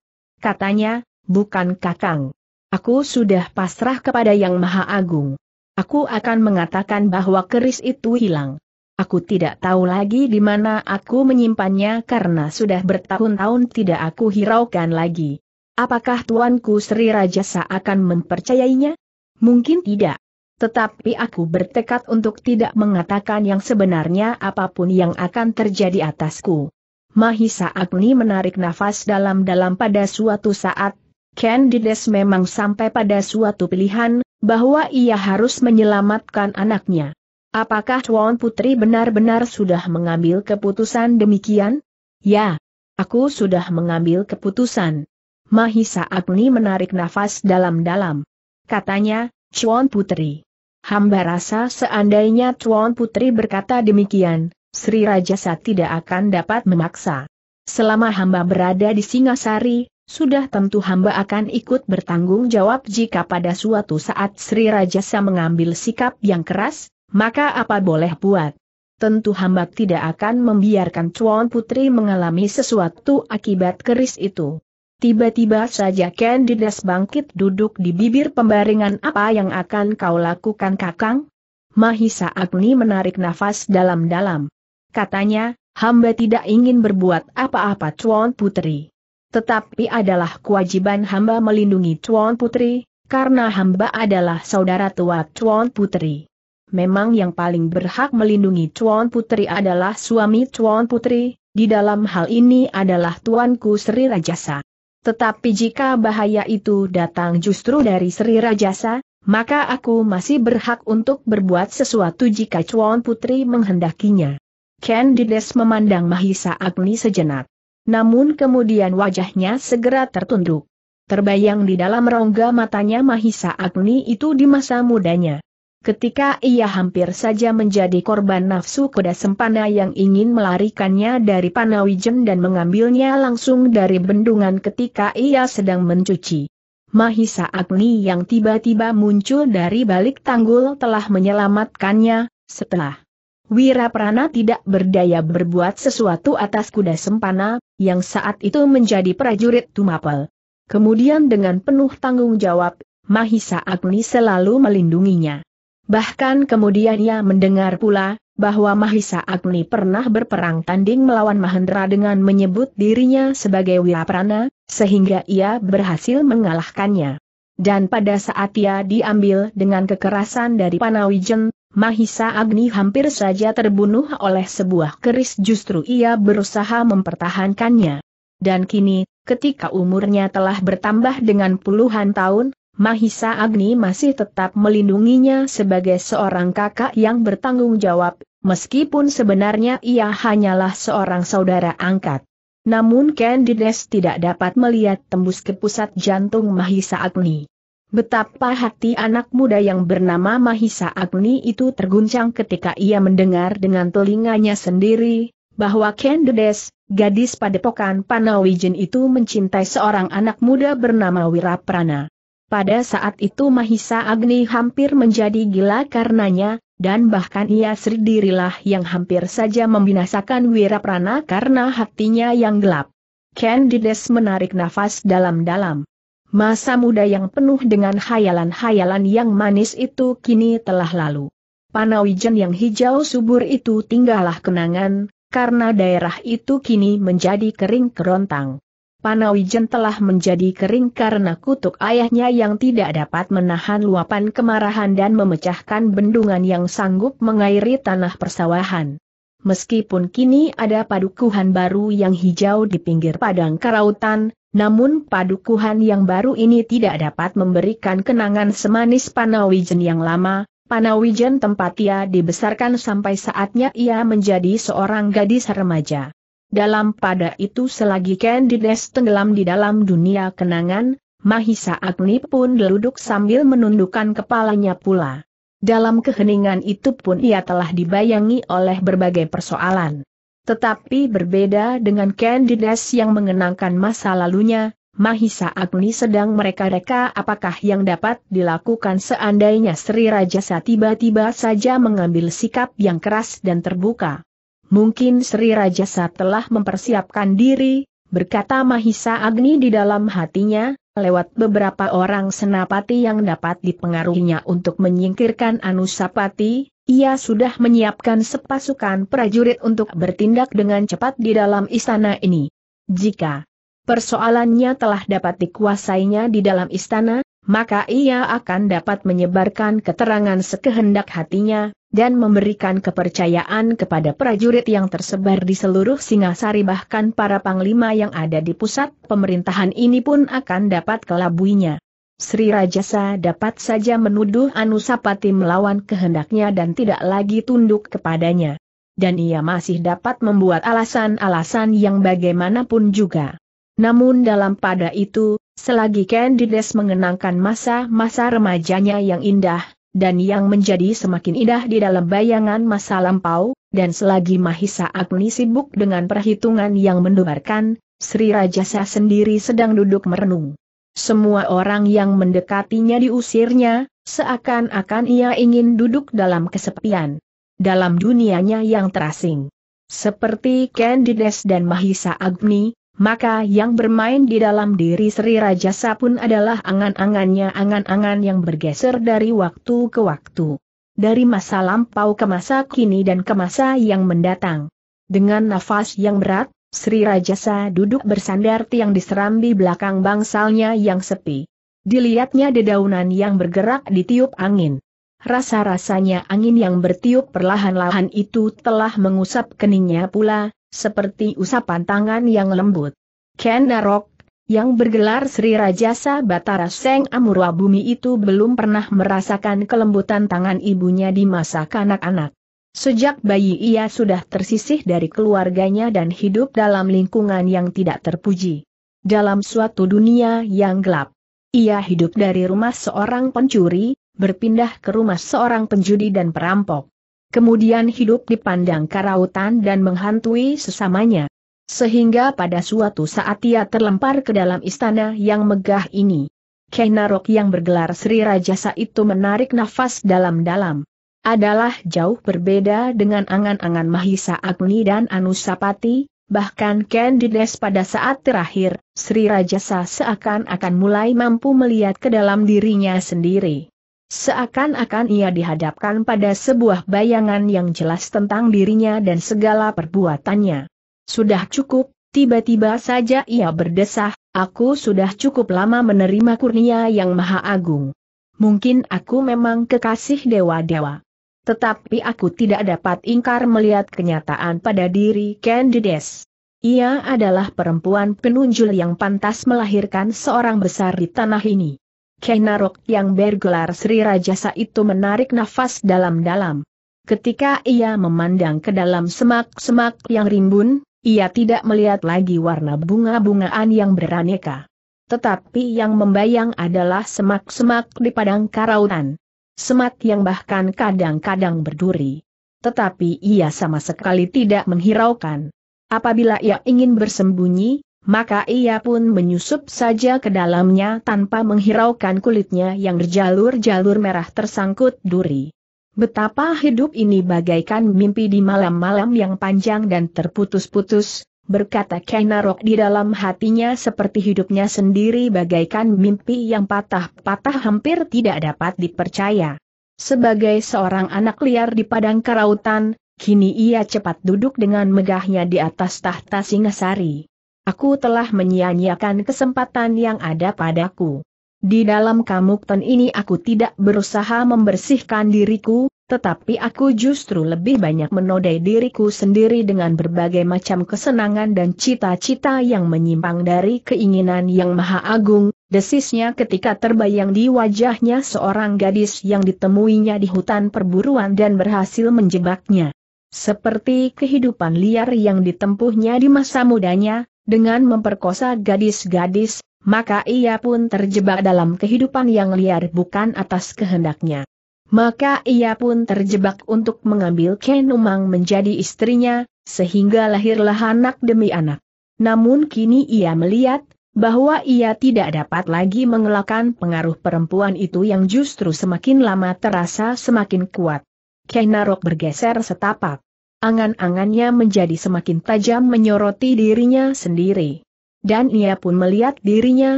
katanya, bukan kakang. Aku sudah pasrah kepada Yang Maha Agung. Aku akan mengatakan bahwa keris itu hilang. Aku tidak tahu lagi di mana aku menyimpannya karena sudah bertahun-tahun tidak aku hiraukan lagi. Apakah tuanku Sri Rajasa akan mempercayainya? Mungkin tidak. Tetapi aku bertekad untuk tidak mengatakan yang sebenarnya apapun yang akan terjadi atasku. Mahisa Agni menarik nafas dalam-dalam pada suatu saat, Candides memang sampai pada suatu pilihan, bahwa ia harus menyelamatkan anaknya. Apakah Tuan Putri benar-benar sudah mengambil keputusan demikian? Ya, aku sudah mengambil keputusan. Mahisa Agni menarik nafas dalam-dalam. Katanya, Tuan Putri. Hamba rasa seandainya Tuan Putri berkata demikian, Sri Rajasa tidak akan dapat memaksa. Selama hamba berada di Singasari, sudah tentu hamba akan ikut bertanggung jawab jika pada suatu saat Sri Rajasa mengambil sikap yang keras, maka apa boleh buat. Tentu hamba tidak akan membiarkan Chuan Putri mengalami sesuatu akibat keris itu. Tiba-tiba saja Ken Didas bangkit duduk di bibir pembaringan apa yang akan kau lakukan kakang? Mahisa Agni menarik nafas dalam-dalam. Katanya, hamba tidak ingin berbuat apa-apa Chuan Putri. Tetapi adalah kewajiban hamba melindungi Chuan Putri, karena hamba adalah saudara tua Chuan Putri. Memang yang paling berhak melindungi Chuan Putri adalah suami Chuan Putri, di dalam hal ini adalah Tuanku Sri Rajasa. Tetapi jika bahaya itu datang justru dari Sri Rajasa, maka aku masih berhak untuk berbuat sesuatu jika Chuan Putri menghendakinya. Candides memandang Mahisa Agni sejenak. Namun kemudian wajahnya segera tertunduk. Terbayang di dalam rongga matanya Mahisa Agni itu di masa mudanya. Ketika ia hampir saja menjadi korban nafsu kuda sempana yang ingin melarikannya dari Panawijen dan mengambilnya langsung dari bendungan ketika ia sedang mencuci. Mahisa Agni yang tiba-tiba muncul dari balik tanggul telah menyelamatkannya, setelah Wiraprana tidak berdaya berbuat sesuatu atas kuda Sempana, yang saat itu menjadi prajurit Tumapel. Kemudian dengan penuh tanggung jawab, Mahisa Agni selalu melindunginya. Bahkan kemudian ia mendengar pula, bahwa Mahisa Agni pernah berperang tanding melawan Mahendra dengan menyebut dirinya sebagai Wiraprana, sehingga ia berhasil mengalahkannya dan pada saat ia diambil dengan kekerasan dari Panawijen, Mahisa Agni hampir saja terbunuh oleh sebuah keris justru ia berusaha mempertahankannya. Dan kini, ketika umurnya telah bertambah dengan puluhan tahun, Mahisa Agni masih tetap melindunginya sebagai seorang kakak yang bertanggung jawab, meskipun sebenarnya ia hanyalah seorang saudara angkat. Namun Candides tidak dapat melihat tembus ke pusat jantung Mahisa Agni. Betapa hati anak muda yang bernama Mahisa Agni itu terguncang ketika ia mendengar dengan telinganya sendiri, bahwa Candides, gadis padepokan Panawijen itu mencintai seorang anak muda bernama Wiraprana. Pada saat itu Mahisa Agni hampir menjadi gila karenanya, dan bahkan ia sendirilah yang hampir saja membinasakan Wiraprana karena hatinya yang gelap. Candides menarik nafas dalam-dalam. Masa muda yang penuh dengan hayalan-hayalan yang manis itu kini telah lalu. Panawijen yang hijau subur itu tinggallah kenangan, karena daerah itu kini menjadi kering kerontang. Panawijen telah menjadi kering karena kutuk ayahnya yang tidak dapat menahan luapan kemarahan dan memecahkan bendungan yang sanggup mengairi tanah persawahan. Meskipun kini ada padukuhan baru yang hijau di pinggir padang karautan, namun padukuhan yang baru ini tidak dapat memberikan kenangan semanis Panawijen yang lama, Panawijen tempat ia dibesarkan sampai saatnya ia menjadi seorang gadis remaja. Dalam pada itu selagi Candides tenggelam di dalam dunia kenangan, Mahisa Agni pun duduk sambil menundukkan kepalanya pula. Dalam keheningan itu pun ia telah dibayangi oleh berbagai persoalan. Tetapi berbeda dengan Candides yang mengenangkan masa lalunya, Mahisa Agni sedang mereka-reka apakah yang dapat dilakukan seandainya Sri Rajasa tiba-tiba saja mengambil sikap yang keras dan terbuka. Mungkin Sri Rajasa telah mempersiapkan diri, berkata Mahisa Agni di dalam hatinya, lewat beberapa orang senapati yang dapat dipengaruhinya untuk menyingkirkan Anusapati, ia sudah menyiapkan sepasukan prajurit untuk bertindak dengan cepat di dalam istana ini. Jika persoalannya telah dapat dikuasainya di dalam istana, maka ia akan dapat menyebarkan keterangan sekehendak hatinya, dan memberikan kepercayaan kepada prajurit yang tersebar di seluruh Singasari bahkan para panglima yang ada di pusat pemerintahan ini pun akan dapat kelabuinya. Sri Rajasa dapat saja menuduh Anusapati melawan kehendaknya dan tidak lagi tunduk kepadanya. Dan ia masih dapat membuat alasan-alasan yang bagaimanapun juga. Namun dalam pada itu, selagi Candides mengenangkan masa-masa remajanya yang indah, dan yang menjadi semakin indah di dalam bayangan masa lampau, dan selagi Mahisa Agni sibuk dengan perhitungan yang mendebarkan, Sri Rajasa sendiri sedang duduk merenung. Semua orang yang mendekatinya diusirnya, seakan-akan ia ingin duduk dalam kesepian. Dalam dunianya yang terasing. Seperti Candides dan Mahisa Agni, maka yang bermain di dalam diri Sri Rajasa pun adalah angan-angannya angan-angan yang bergeser dari waktu ke waktu. Dari masa lampau ke masa kini dan ke masa yang mendatang. Dengan nafas yang berat, Sri Rajasa duduk bersandar tiang di serambi belakang bangsalnya yang sepi. Dilihatnya dedaunan yang bergerak ditiup angin. Rasa-rasanya angin yang bertiup perlahan-lahan itu telah mengusap keningnya pula, seperti usapan tangan yang lembut. Ken Narok, yang bergelar Sri Rajasa Batara Seng Amurwa Bumi itu belum pernah merasakan kelembutan tangan ibunya di masa kanak-kanak. Sejak bayi ia sudah tersisih dari keluarganya dan hidup dalam lingkungan yang tidak terpuji. Dalam suatu dunia yang gelap, ia hidup dari rumah seorang pencuri, berpindah ke rumah seorang penjudi dan perampok kemudian hidup dipandang karautan dan menghantui sesamanya. Sehingga pada suatu saat ia terlempar ke dalam istana yang megah ini. Kenarok yang bergelar Sri Rajasa itu menarik nafas dalam-dalam. Adalah jauh berbeda dengan angan-angan Mahisa Agni dan Anusapati, bahkan Candides pada saat terakhir, Sri Rajasa seakan-akan mulai mampu melihat ke dalam dirinya sendiri. Seakan-akan ia dihadapkan pada sebuah bayangan yang jelas tentang dirinya dan segala perbuatannya. Sudah cukup, tiba-tiba saja ia berdesah, aku sudah cukup lama menerima kurnia yang maha agung. Mungkin aku memang kekasih dewa-dewa. Tetapi aku tidak dapat ingkar melihat kenyataan pada diri Candides. Ia adalah perempuan penunjul yang pantas melahirkan seorang besar di tanah ini. Kenarok yang bergelar Sri Rajasa itu menarik nafas dalam-dalam. Ketika ia memandang ke dalam semak-semak yang rimbun, ia tidak melihat lagi warna bunga-bungaan yang beraneka. Tetapi yang membayang adalah semak-semak di padang karautan. Semak yang bahkan kadang-kadang berduri. Tetapi ia sama sekali tidak menghiraukan. Apabila ia ingin bersembunyi, maka ia pun menyusup saja ke dalamnya tanpa menghiraukan kulitnya yang berjalur-jalur merah tersangkut duri. Betapa hidup ini bagaikan mimpi di malam-malam yang panjang dan terputus-putus, berkata Kainarok di dalam hatinya seperti hidupnya sendiri bagaikan mimpi yang patah-patah hampir tidak dapat dipercaya. Sebagai seorang anak liar di padang karautan, kini ia cepat duduk dengan megahnya di atas tahta Singasari. Aku telah menyia-nyiakan kesempatan yang ada padaku. Di dalam kamukten ini aku tidak berusaha membersihkan diriku, tetapi aku justru lebih banyak menodai diriku sendiri dengan berbagai macam kesenangan dan cita-cita yang menyimpang dari keinginan yang maha agung, desisnya ketika terbayang di wajahnya seorang gadis yang ditemuinya di hutan perburuan dan berhasil menjebaknya. Seperti kehidupan liar yang ditempuhnya di masa mudanya, dengan memperkosa gadis-gadis, maka ia pun terjebak dalam kehidupan yang liar bukan atas kehendaknya. Maka ia pun terjebak untuk mengambil Kenumang menjadi istrinya, sehingga lahirlah anak demi anak. Namun kini ia melihat, bahwa ia tidak dapat lagi mengelakkan pengaruh perempuan itu yang justru semakin lama terasa semakin kuat. Kenarok bergeser setapak. Angan-angannya menjadi semakin tajam menyoroti dirinya sendiri. Dan ia pun melihat dirinya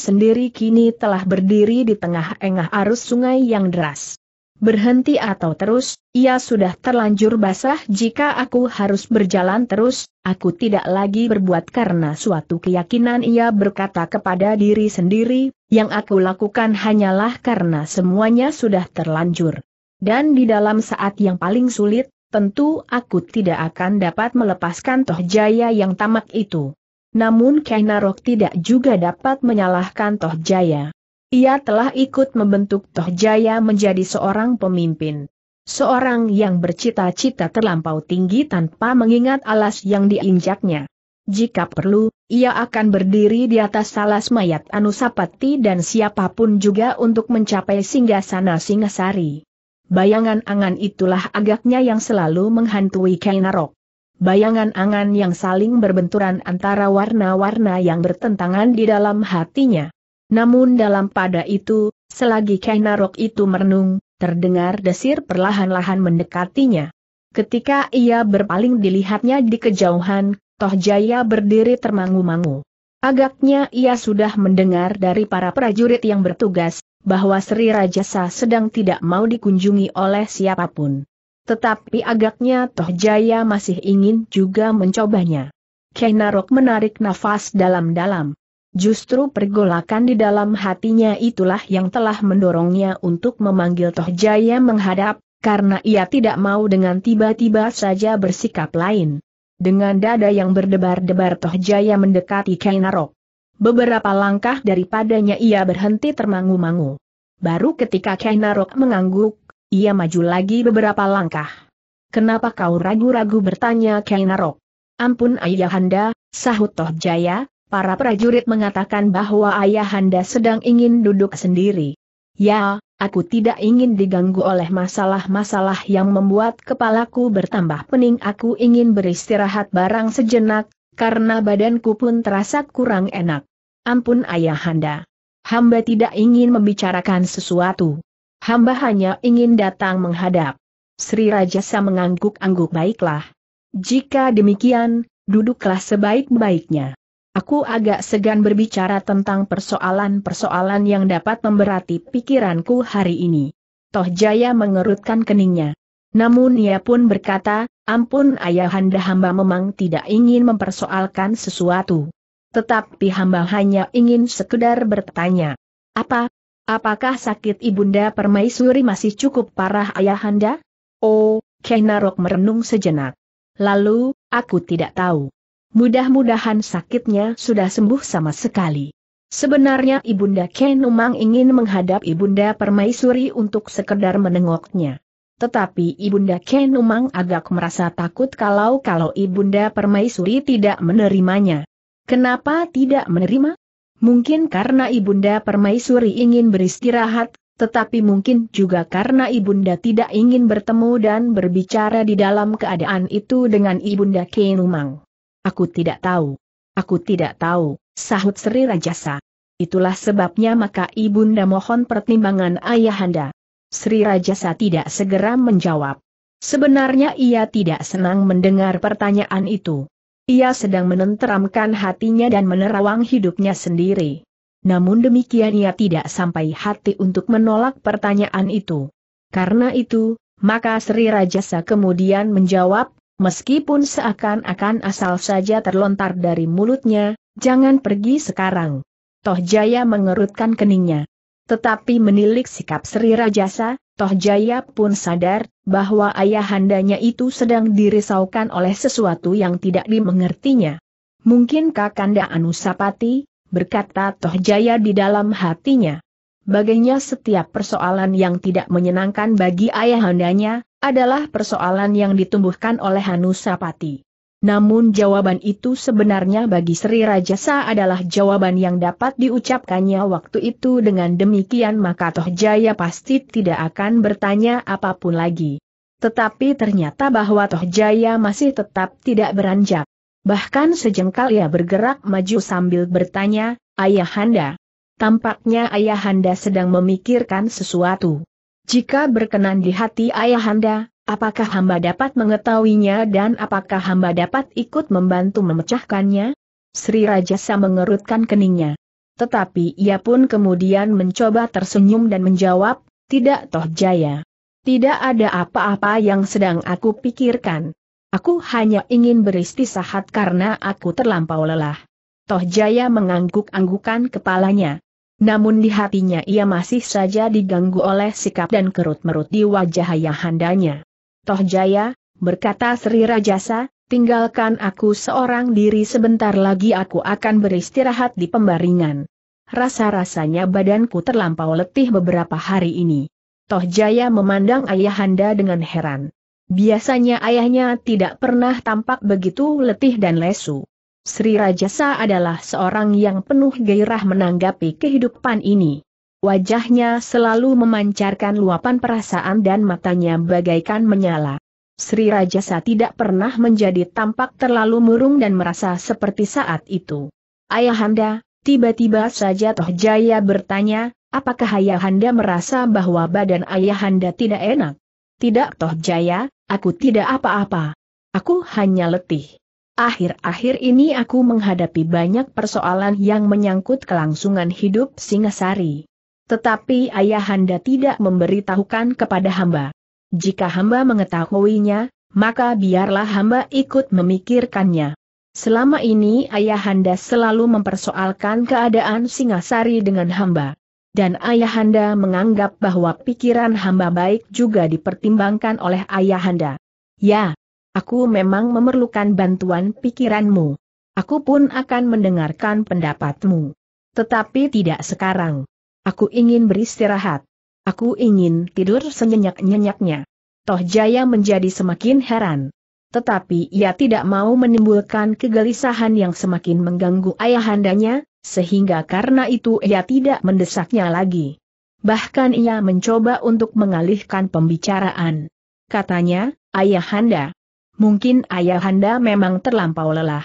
sendiri kini telah berdiri di tengah-engah arus sungai yang deras. Berhenti atau terus, ia sudah terlanjur basah jika aku harus berjalan terus, aku tidak lagi berbuat karena suatu keyakinan ia berkata kepada diri sendiri, yang aku lakukan hanyalah karena semuanya sudah terlanjur. Dan di dalam saat yang paling sulit, tentu aku tidak akan dapat melepaskan Toh Jaya yang tamak itu. Namun Kainarok tidak juga dapat menyalahkan Toh Jaya. Ia telah ikut membentuk Toh Jaya menjadi seorang pemimpin. Seorang yang bercita-cita terlampau tinggi tanpa mengingat alas yang diinjaknya. Jika perlu, ia akan berdiri di atas salas mayat Anusapati dan siapapun juga untuk mencapai singgasana Singasari. Bayangan angan itulah agaknya yang selalu menghantui Kainarok. Bayangan angan yang saling berbenturan antara warna-warna yang bertentangan di dalam hatinya. Namun dalam pada itu, selagi Kainarok itu merenung, terdengar desir perlahan-lahan mendekatinya. Ketika ia berpaling dilihatnya di kejauhan, Tohjaya berdiri termangu-mangu. Agaknya ia sudah mendengar dari para prajurit yang bertugas, bahwa Sri Rajasa sedang tidak mau dikunjungi oleh siapapun. Tetapi agaknya Toh Jaya masih ingin juga mencobanya. Kenarok menarik nafas dalam-dalam. Justru pergolakan di dalam hatinya itulah yang telah mendorongnya untuk memanggil Toh Jaya menghadap, karena ia tidak mau dengan tiba-tiba saja bersikap lain. Dengan dada yang berdebar-debar Toh Jaya mendekati Kainarok. Beberapa langkah daripadanya ia berhenti termangu-mangu. Baru ketika Kainarok mengangguk, ia maju lagi beberapa langkah. Kenapa kau ragu-ragu bertanya Kainarok? Ampun ayahanda, sahut Toh Jaya, para prajurit mengatakan bahwa ayahanda sedang ingin duduk sendiri. Ya, Aku tidak ingin diganggu oleh masalah-masalah yang membuat kepalaku bertambah pening. Aku ingin beristirahat barang sejenak, karena badanku pun terasa kurang enak. Ampun ayahanda. Hamba tidak ingin membicarakan sesuatu. Hamba hanya ingin datang menghadap. Sri Rajasa mengangguk-angguk baiklah. Jika demikian, duduklah sebaik-baiknya. Aku agak segan berbicara tentang persoalan-persoalan yang dapat memberati pikiranku hari ini. Toh Jaya mengerutkan keningnya. Namun ia pun berkata, ampun ayahanda hamba memang tidak ingin mempersoalkan sesuatu. Tetapi hamba hanya ingin sekedar bertanya. Apa? Apakah sakit ibunda permaisuri masih cukup parah ayahanda? Oh, Kenarok merenung sejenak. Lalu, aku tidak tahu. Mudah-mudahan sakitnya sudah sembuh sama sekali. Sebenarnya Ibunda Kenumang ingin menghadap Ibunda Permaisuri untuk sekedar menengoknya. Tetapi Ibunda Kenumang agak merasa takut kalau-kalau Ibunda Permaisuri tidak menerimanya. Kenapa tidak menerima? Mungkin karena Ibunda Permaisuri ingin beristirahat, tetapi mungkin juga karena Ibunda tidak ingin bertemu dan berbicara di dalam keadaan itu dengan Ibunda Kenumang. Aku tidak tahu. Aku tidak tahu, sahut Sri Rajasa. Itulah sebabnya maka ibunda mohon pertimbangan ayahanda. Sri Rajasa tidak segera menjawab. Sebenarnya ia tidak senang mendengar pertanyaan itu. Ia sedang menenteramkan hatinya dan menerawang hidupnya sendiri. Namun demikian ia tidak sampai hati untuk menolak pertanyaan itu. Karena itu, maka Sri Rajasa kemudian menjawab, Meskipun seakan-akan asal saja terlontar dari mulutnya, jangan pergi sekarang. Toh Jaya mengerutkan keningnya. Tetapi menilik sikap Sri Rajasa, Toh Jaya pun sadar bahwa ayahandanya itu sedang dirisaukan oleh sesuatu yang tidak dimengertinya. Mungkin Kakanda Anusapati, berkata Toh Jaya di dalam hatinya. Baginya setiap persoalan yang tidak menyenangkan bagi ayahandanya, adalah persoalan yang ditumbuhkan oleh Hanusapati. Namun jawaban itu sebenarnya bagi Sri Rajasa adalah jawaban yang dapat diucapkannya waktu itu dengan demikian maka Toh Jaya pasti tidak akan bertanya apapun lagi. Tetapi ternyata bahwa Toh Jaya masih tetap tidak beranjak. Bahkan sejengkal ia bergerak maju sambil bertanya, Ayahanda. Tampaknya Ayahanda sedang memikirkan sesuatu. Jika berkenan di hati ayahanda, apakah hamba dapat mengetahuinya dan apakah hamba dapat ikut membantu memecahkannya? Sri Rajasa mengerutkan keningnya. Tetapi ia pun kemudian mencoba tersenyum dan menjawab, tidak toh jaya. Tidak ada apa-apa yang sedang aku pikirkan. Aku hanya ingin beristisahat karena aku terlampau lelah. Toh Jaya mengangguk-anggukan kepalanya. Namun di hatinya ia masih saja diganggu oleh sikap dan kerut-merut di wajah ayahandanya. Toh Jaya, berkata Sri Rajasa, tinggalkan aku seorang diri sebentar lagi aku akan beristirahat di pembaringan. Rasa-rasanya badanku terlampau letih beberapa hari ini. Toh Jaya memandang ayahanda dengan heran. Biasanya ayahnya tidak pernah tampak begitu letih dan lesu. Sri Rajasa adalah seorang yang penuh gairah menanggapi kehidupan ini. Wajahnya selalu memancarkan luapan perasaan dan matanya bagaikan menyala. Sri Rajasa tidak pernah menjadi tampak terlalu murung dan merasa seperti saat itu. Ayahanda, tiba-tiba saja Toh Jaya bertanya, apakah Ayahanda merasa bahwa badan Ayahanda tidak enak? Tidak Toh Jaya, aku tidak apa-apa. Aku hanya letih. Akhir-akhir ini aku menghadapi banyak persoalan yang menyangkut kelangsungan hidup Singasari. Tetapi ayahanda tidak memberitahukan kepada hamba. Jika hamba mengetahuinya, maka biarlah hamba ikut memikirkannya. Selama ini ayahanda selalu mempersoalkan keadaan Singasari dengan hamba. Dan ayahanda menganggap bahwa pikiran hamba baik juga dipertimbangkan oleh ayahanda. Ya, Aku memang memerlukan bantuan pikiranmu. Aku pun akan mendengarkan pendapatmu. Tetapi tidak sekarang. Aku ingin beristirahat. Aku ingin tidur senyenyak-nyenyaknya. Toh Jaya menjadi semakin heran. Tetapi ia tidak mau menimbulkan kegelisahan yang semakin mengganggu ayahandanya, sehingga karena itu ia tidak mendesaknya lagi. Bahkan ia mencoba untuk mengalihkan pembicaraan. Katanya, ayahanda, mungkin ayahanda memang terlampau lelah.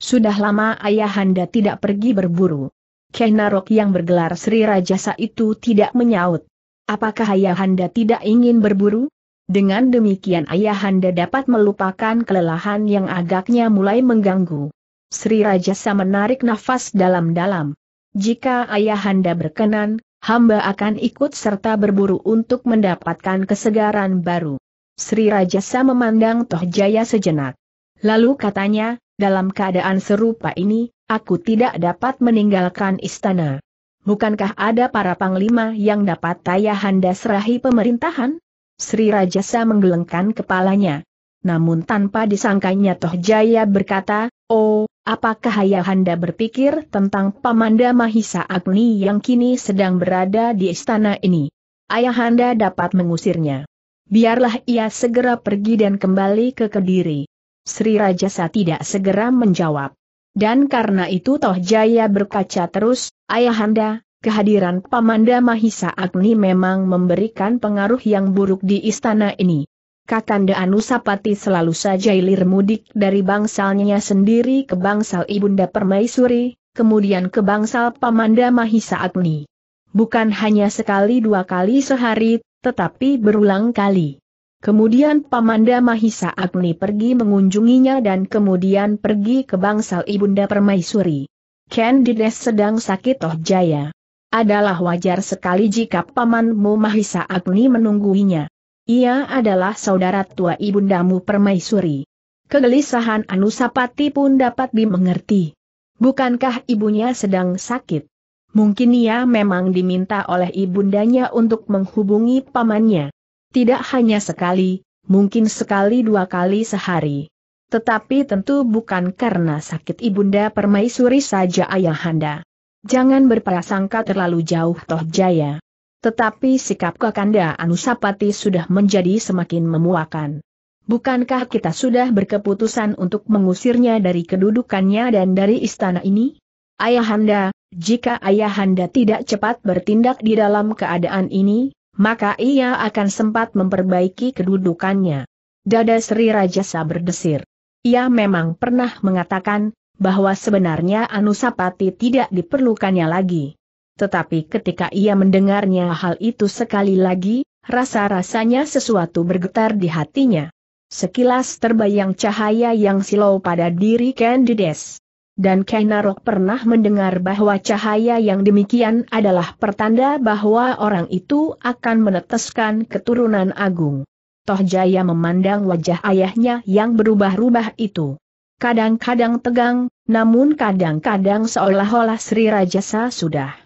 Sudah lama ayahanda tidak pergi berburu. Kenarok yang bergelar Sri Rajasa itu tidak menyaut. Apakah ayahanda tidak ingin berburu? Dengan demikian ayahanda dapat melupakan kelelahan yang agaknya mulai mengganggu. Sri Rajasa menarik nafas dalam-dalam. Jika ayahanda berkenan, hamba akan ikut serta berburu untuk mendapatkan kesegaran baru. Sri Rajasa memandang Toh Jaya sejenak. Lalu katanya, dalam keadaan serupa ini, aku tidak dapat meninggalkan istana. Bukankah ada para panglima yang dapat tayahanda serahi pemerintahan? Sri Rajasa menggelengkan kepalanya. Namun tanpa disangkanya Toh Jaya berkata, Oh, apakah Ayahanda berpikir tentang Pamanda Mahisa Agni yang kini sedang berada di istana ini? Ayahanda dapat mengusirnya biarlah ia segera pergi dan kembali ke Kediri. Sri Rajasa tidak segera menjawab. Dan karena itu Toh Jaya berkaca terus, Ayahanda, kehadiran Pamanda Mahisa Agni memang memberikan pengaruh yang buruk di istana ini. Kakanda Anusapati selalu saja ilir mudik dari bangsalnya sendiri ke bangsal Ibunda Permaisuri, kemudian ke bangsal Pamanda Mahisa Agni. Bukan hanya sekali dua kali sehari, tetapi berulang kali. Kemudian Pamanda Mahisa Agni pergi mengunjunginya dan kemudian pergi ke bangsal Ibunda Permaisuri. Candides sedang sakit toh jaya. Adalah wajar sekali jika pamanmu Mahisa Agni menungguinya. Ia adalah saudara tua ibundamu Permaisuri. Kegelisahan Anusapati pun dapat dimengerti. Bukankah ibunya sedang sakit? Mungkin ia memang diminta oleh ibundanya untuk menghubungi pamannya. Tidak hanya sekali, mungkin sekali dua kali sehari. Tetapi tentu bukan karena sakit ibunda permaisuri saja ayahanda. Jangan berprasangka terlalu jauh toh jaya. Tetapi sikap Kakanda Anusapati sudah menjadi semakin memuakan. Bukankah kita sudah berkeputusan untuk mengusirnya dari kedudukannya dan dari istana ini? Ayahanda, jika ayahanda tidak cepat bertindak di dalam keadaan ini, maka ia akan sempat memperbaiki kedudukannya. Dada Sri Rajasa berdesir. Ia memang pernah mengatakan, bahwa sebenarnya Anusapati tidak diperlukannya lagi. Tetapi ketika ia mendengarnya hal itu sekali lagi, rasa-rasanya sesuatu bergetar di hatinya. Sekilas terbayang cahaya yang silau pada diri Candides dan Kainarok pernah mendengar bahwa cahaya yang demikian adalah pertanda bahwa orang itu akan meneteskan keturunan agung. Toh Jaya memandang wajah ayahnya yang berubah-ubah itu. Kadang-kadang tegang, namun kadang-kadang seolah-olah Sri Rajasa sudah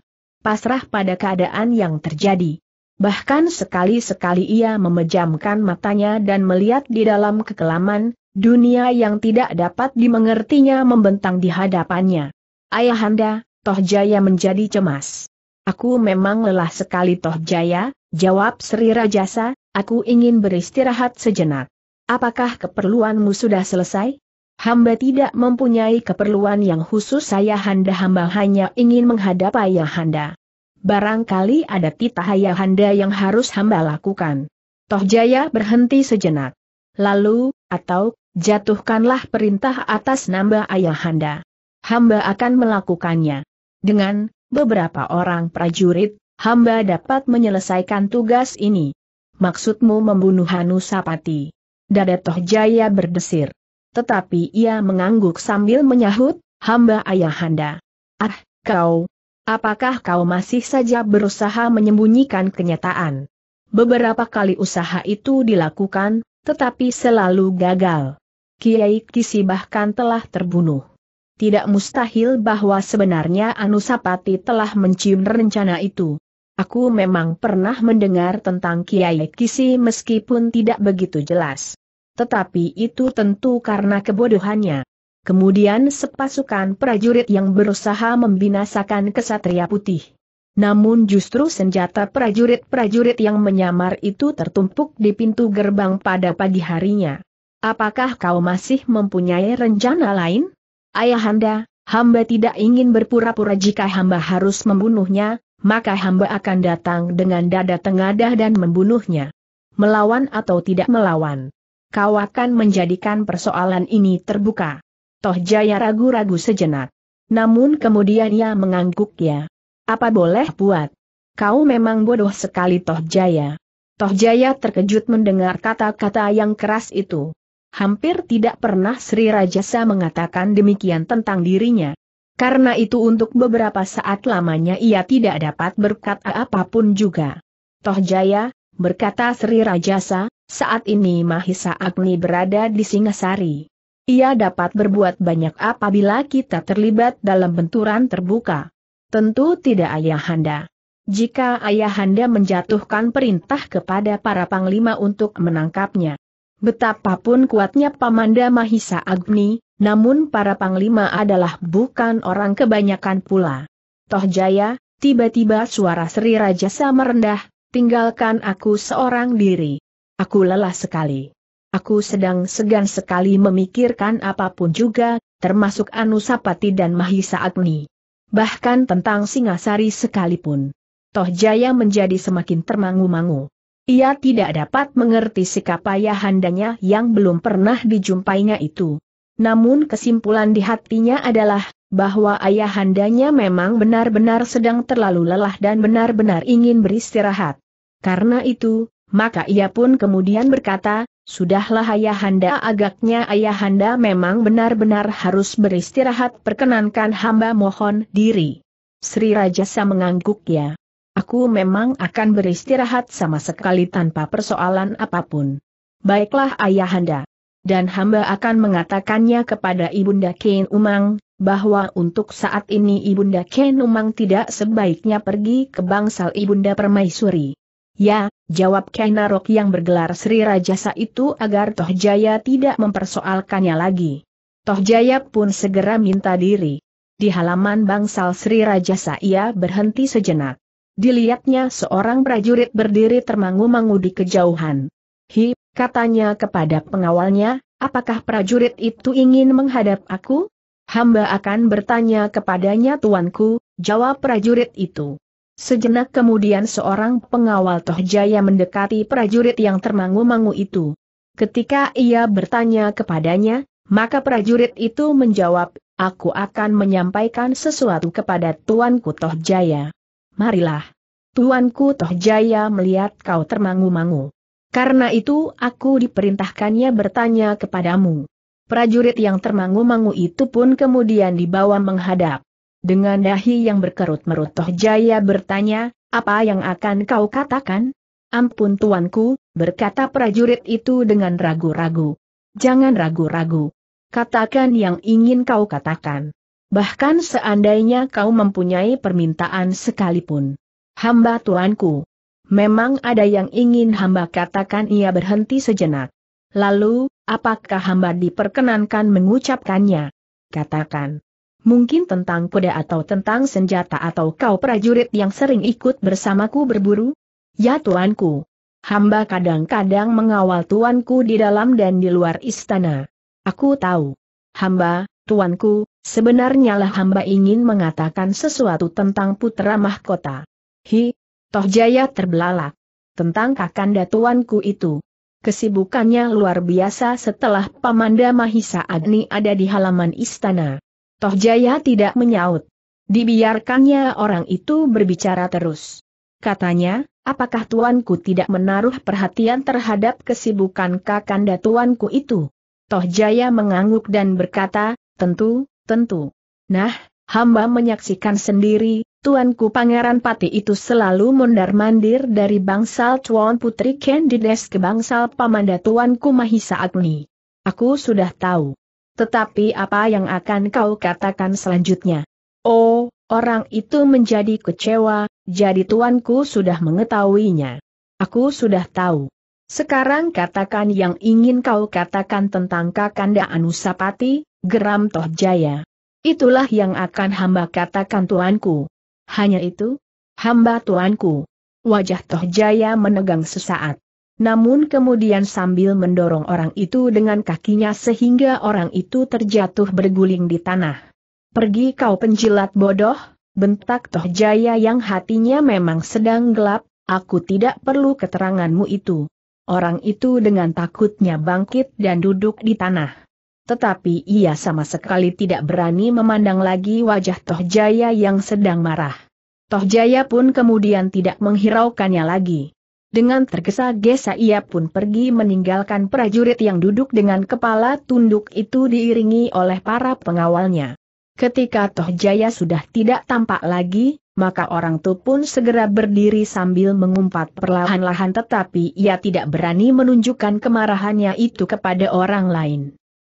pasrah pada keadaan yang terjadi. Bahkan sekali-sekali ia memejamkan matanya dan melihat di dalam kekelaman, Dunia yang tidak dapat dimengertinya membentang di hadapannya. Ayahanda, Toh Jaya menjadi cemas. Aku memang lelah sekali Toh Jaya, jawab Sri Rajasa, aku ingin beristirahat sejenak. Apakah keperluanmu sudah selesai? Hamba tidak mempunyai keperluan yang khusus Ayahanda hamba hanya ingin menghadap Ayahanda. Barangkali ada titah Ayahanda yang harus hamba lakukan. Toh Jaya berhenti sejenak. Lalu, atau, jatuhkanlah perintah atas nama ayahanda. Hamba akan melakukannya. Dengan beberapa orang prajurit, hamba dapat menyelesaikan tugas ini. Maksudmu membunuh Hanusapati? Dada Tohjaya berdesir. Tetapi ia mengangguk sambil menyahut, hamba ayahanda. Ah, kau, apakah kau masih saja berusaha menyembunyikan kenyataan? Beberapa kali usaha itu dilakukan, tetapi selalu gagal. Kiai Kisi bahkan telah terbunuh. Tidak mustahil bahwa sebenarnya Anusapati telah mencium rencana itu. Aku memang pernah mendengar tentang Kiai Kisi meskipun tidak begitu jelas. Tetapi itu tentu karena kebodohannya. Kemudian sepasukan prajurit yang berusaha membinasakan kesatria putih. Namun justru senjata prajurit-prajurit yang menyamar itu tertumpuk di pintu gerbang pada pagi harinya. Apakah kau masih mempunyai rencana lain? Ayahanda, hamba tidak ingin berpura-pura jika hamba harus membunuhnya, maka hamba akan datang dengan dada tengadah dan membunuhnya. Melawan atau tidak melawan. Kau akan menjadikan persoalan ini terbuka. Toh Jaya ragu-ragu sejenak. Namun kemudian ia mengangguk ya. Apa boleh buat? Kau memang bodoh sekali Toh Jaya. Toh Jaya terkejut mendengar kata-kata yang keras itu hampir tidak pernah Sri Rajasa mengatakan demikian tentang dirinya. Karena itu untuk beberapa saat lamanya ia tidak dapat berkata apapun juga. Toh Jaya, berkata Sri Rajasa, saat ini Mahisa Agni berada di Singasari. Ia dapat berbuat banyak apabila kita terlibat dalam benturan terbuka. Tentu tidak ayahanda. Jika ayahanda menjatuhkan perintah kepada para panglima untuk menangkapnya, Betapapun kuatnya Pamanda Mahisa Agni, namun para panglima adalah bukan orang kebanyakan pula. Toh Jaya, tiba-tiba suara Sri Rajasa merendah, tinggalkan aku seorang diri. Aku lelah sekali. Aku sedang segan sekali memikirkan apapun juga, termasuk Anusapati dan Mahisa Agni. Bahkan tentang Singasari sekalipun. Toh Jaya menjadi semakin termangu-mangu. Ia tidak dapat mengerti sikap ayahandanya yang belum pernah dijumpainya itu. Namun kesimpulan di hatinya adalah, bahwa ayahandanya memang benar-benar sedang terlalu lelah dan benar-benar ingin beristirahat. Karena itu, maka ia pun kemudian berkata, Sudahlah ayahanda agaknya ayahanda memang benar-benar harus beristirahat perkenankan hamba mohon diri. Sri Rajasa mengangguk ya aku memang akan beristirahat sama sekali tanpa persoalan apapun. Baiklah ayahanda. Dan hamba akan mengatakannya kepada Ibunda Ken Umang, bahwa untuk saat ini Ibunda Ken Umang tidak sebaiknya pergi ke bangsal Ibunda Permaisuri. Ya, jawab Kainarok yang bergelar Sri Rajasa itu agar Tohjaya tidak mempersoalkannya lagi. Tohjaya pun segera minta diri. Di halaman bangsal Sri Rajasa ia berhenti sejenak. Dilihatnya seorang prajurit berdiri termangu-mangu di kejauhan. Hi, katanya kepada pengawalnya, apakah prajurit itu ingin menghadap aku? Hamba akan bertanya kepadanya tuanku, jawab prajurit itu. Sejenak kemudian seorang pengawal Tohjaya mendekati prajurit yang termangu-mangu itu. Ketika ia bertanya kepadanya, maka prajurit itu menjawab, aku akan menyampaikan sesuatu kepada tuanku Tohjaya marilah. Tuanku Toh Jaya melihat kau termangu-mangu. Karena itu aku diperintahkannya bertanya kepadamu. Prajurit yang termangu-mangu itu pun kemudian dibawa menghadap. Dengan dahi yang berkerut-merut Toh Jaya bertanya, apa yang akan kau katakan? Ampun tuanku, berkata prajurit itu dengan ragu-ragu. Jangan ragu-ragu. Katakan yang ingin kau katakan bahkan seandainya kau mempunyai permintaan sekalipun. Hamba tuanku, memang ada yang ingin hamba katakan ia berhenti sejenak. Lalu, apakah hamba diperkenankan mengucapkannya? Katakan. Mungkin tentang kuda atau tentang senjata atau kau prajurit yang sering ikut bersamaku berburu? Ya tuanku. Hamba kadang-kadang mengawal tuanku di dalam dan di luar istana. Aku tahu. Hamba, Tuanku, sebenarnya lah hamba ingin mengatakan sesuatu tentang putra mahkota. Hi, toh jaya terbelalak. Tentang kakanda tuanku itu. Kesibukannya luar biasa setelah Pamanda Mahisa Agni ada di halaman istana. Toh jaya tidak menyaut. Dibiarkannya orang itu berbicara terus. Katanya, apakah tuanku tidak menaruh perhatian terhadap kesibukan kakanda tuanku itu? Toh Jaya mengangguk dan berkata, Tentu, tentu. Nah, hamba menyaksikan sendiri, tuanku Pangeran Pati itu selalu mondar-mandir dari bangsal Tuan Putri Candides ke bangsal Pamanda tuanku Mahisa Agni. Aku sudah tahu. Tetapi apa yang akan kau katakan selanjutnya? Oh, orang itu menjadi kecewa, jadi tuanku sudah mengetahuinya. Aku sudah tahu. Sekarang katakan yang ingin kau katakan tentang Kakanda Anusapati, geram Toh Jaya. Itulah yang akan hamba katakan tuanku. Hanya itu? Hamba tuanku. Wajah Toh Jaya menegang sesaat. Namun kemudian sambil mendorong orang itu dengan kakinya sehingga orang itu terjatuh berguling di tanah. Pergi kau penjilat bodoh, bentak Toh Jaya yang hatinya memang sedang gelap, aku tidak perlu keteranganmu itu. Orang itu dengan takutnya bangkit dan duduk di tanah tetapi ia sama sekali tidak berani memandang lagi wajah Toh Jaya yang sedang marah. Toh Jaya pun kemudian tidak menghiraukannya lagi. Dengan tergesa-gesa ia pun pergi meninggalkan prajurit yang duduk dengan kepala tunduk itu diiringi oleh para pengawalnya. Ketika Toh Jaya sudah tidak tampak lagi, maka orang itu pun segera berdiri sambil mengumpat perlahan-lahan tetapi ia tidak berani menunjukkan kemarahannya itu kepada orang lain.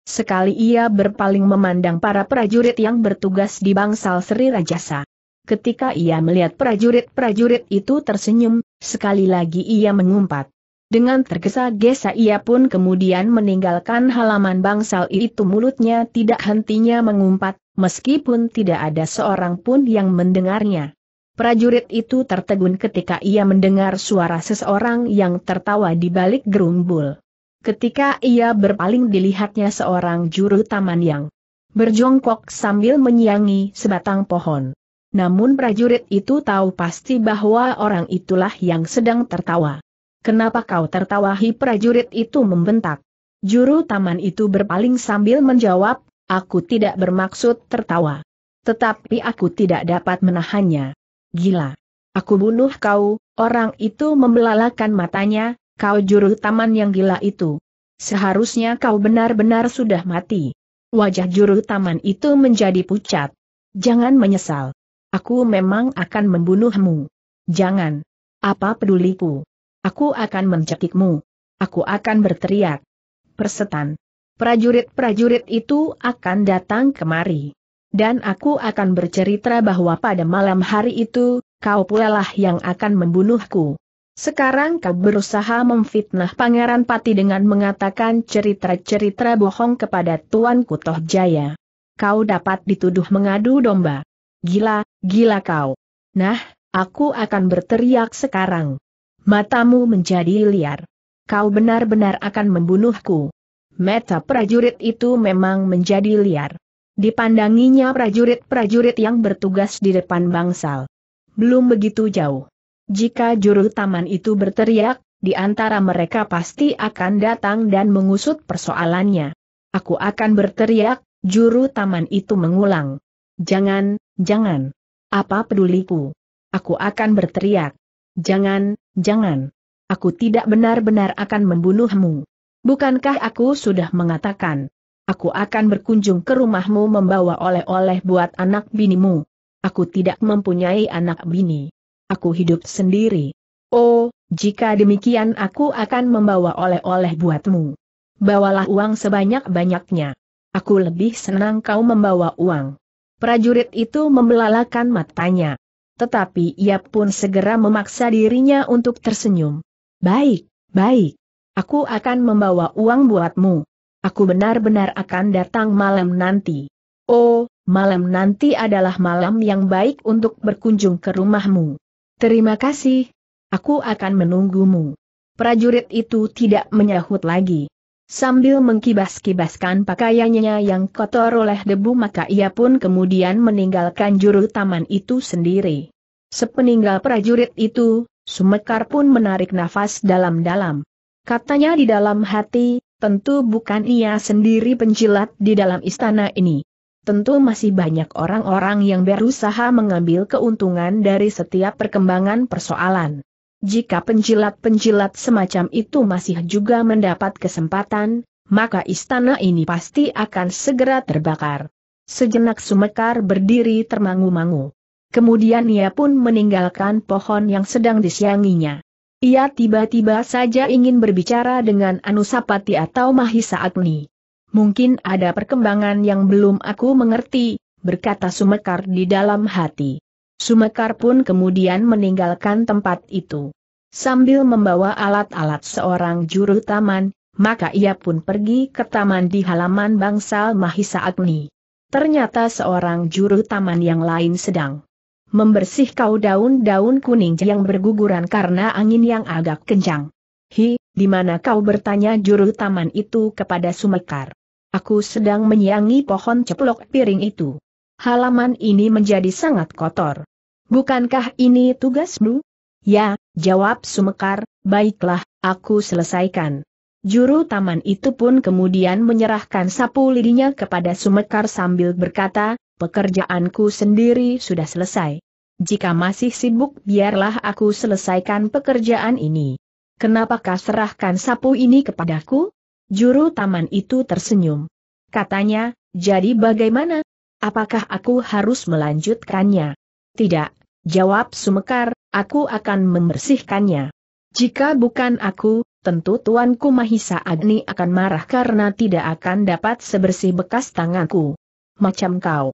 Sekali ia berpaling memandang para prajurit yang bertugas di bangsal Sri Rajasa. Ketika ia melihat prajurit-prajurit itu tersenyum, sekali lagi ia mengumpat. Dengan tergesa-gesa ia pun kemudian meninggalkan halaman bangsal itu mulutnya tidak hentinya mengumpat, meskipun tidak ada seorang pun yang mendengarnya. Prajurit itu tertegun ketika ia mendengar suara seseorang yang tertawa di balik gerumbul. Ketika ia berpaling dilihatnya seorang juru taman yang berjongkok sambil menyiangi sebatang pohon. Namun prajurit itu tahu pasti bahwa orang itulah yang sedang tertawa. Kenapa kau tertawahi prajurit itu membentak? Juru taman itu berpaling sambil menjawab, aku tidak bermaksud tertawa. Tetapi aku tidak dapat menahannya. Gila. Aku bunuh kau, orang itu membelalakan matanya, Kau juru taman yang gila itu. Seharusnya kau benar-benar sudah mati. Wajah juru taman itu menjadi pucat. Jangan menyesal. Aku memang akan membunuhmu. Jangan. Apa peduliku? Aku akan mencekikmu. Aku akan berteriak. Persetan. Prajurit-prajurit itu akan datang kemari. Dan aku akan bercerita bahwa pada malam hari itu, kau pulalah yang akan membunuhku. Sekarang kau berusaha memfitnah Pangeran Pati dengan mengatakan cerita-cerita bohong kepada Tuan Kutoh Jaya. Kau dapat dituduh mengadu domba. Gila, gila kau. Nah, aku akan berteriak sekarang. Matamu menjadi liar. Kau benar-benar akan membunuhku. Meta prajurit itu memang menjadi liar. Dipandanginya prajurit-prajurit yang bertugas di depan bangsal. Belum begitu jauh jika juru taman itu berteriak, di antara mereka pasti akan datang dan mengusut persoalannya. Aku akan berteriak, juru taman itu mengulang. Jangan, jangan. Apa peduliku? Aku akan berteriak. Jangan, jangan. Aku tidak benar-benar akan membunuhmu. Bukankah aku sudah mengatakan? Aku akan berkunjung ke rumahmu membawa oleh-oleh buat anak binimu. Aku tidak mempunyai anak bini aku hidup sendiri. Oh, jika demikian aku akan membawa oleh-oleh buatmu. Bawalah uang sebanyak-banyaknya. Aku lebih senang kau membawa uang. Prajurit itu membelalakan matanya. Tetapi ia pun segera memaksa dirinya untuk tersenyum. Baik, baik. Aku akan membawa uang buatmu. Aku benar-benar akan datang malam nanti. Oh, malam nanti adalah malam yang baik untuk berkunjung ke rumahmu. Terima kasih. Aku akan menunggumu. Prajurit itu tidak menyahut lagi. Sambil mengkibas-kibaskan pakaiannya yang kotor oleh debu maka ia pun kemudian meninggalkan juru taman itu sendiri. Sepeninggal prajurit itu, Sumekar pun menarik nafas dalam-dalam. Katanya di dalam hati, tentu bukan ia sendiri penjilat di dalam istana ini tentu masih banyak orang-orang yang berusaha mengambil keuntungan dari setiap perkembangan persoalan. Jika penjilat-penjilat semacam itu masih juga mendapat kesempatan, maka istana ini pasti akan segera terbakar. Sejenak Sumekar berdiri termangu-mangu. Kemudian ia pun meninggalkan pohon yang sedang disianginya. Ia tiba-tiba saja ingin berbicara dengan Anusapati atau Mahisa Agni. Mungkin ada perkembangan yang belum aku mengerti, berkata Sumekar di dalam hati. Sumekar pun kemudian meninggalkan tempat itu. Sambil membawa alat-alat seorang juru taman, maka ia pun pergi ke taman di halaman bangsal Mahisa Agni. Ternyata seorang juru taman yang lain sedang membersih kau daun-daun kuning yang berguguran karena angin yang agak kencang. Hi, di mana kau bertanya juru taman itu kepada Sumekar. Aku sedang menyiangi pohon ceplok piring itu. Halaman ini menjadi sangat kotor. Bukankah ini tugasmu? Ya, jawab Sumekar, baiklah, aku selesaikan. Juru taman itu pun kemudian menyerahkan sapu lidinya kepada Sumekar sambil berkata, pekerjaanku sendiri sudah selesai. Jika masih sibuk biarlah aku selesaikan pekerjaan ini. Kenapakah serahkan sapu ini kepadaku? Juru taman itu tersenyum. Katanya, jadi bagaimana? Apakah aku harus melanjutkannya? Tidak, jawab Sumekar, aku akan membersihkannya. Jika bukan aku, tentu Tuanku Mahisa Agni akan marah karena tidak akan dapat sebersih bekas tanganku. Macam kau.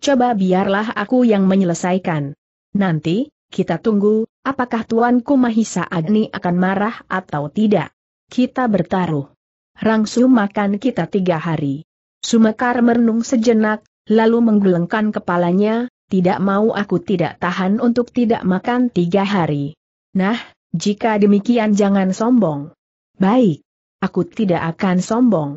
Coba biarlah aku yang menyelesaikan. Nanti, kita tunggu, apakah Tuanku Mahisa Agni akan marah atau tidak. Kita bertaruh rangsu makan kita tiga hari. Sumekar merenung sejenak, lalu menggelengkan kepalanya, tidak mau aku tidak tahan untuk tidak makan tiga hari. Nah, jika demikian jangan sombong. Baik. Aku tidak akan sombong.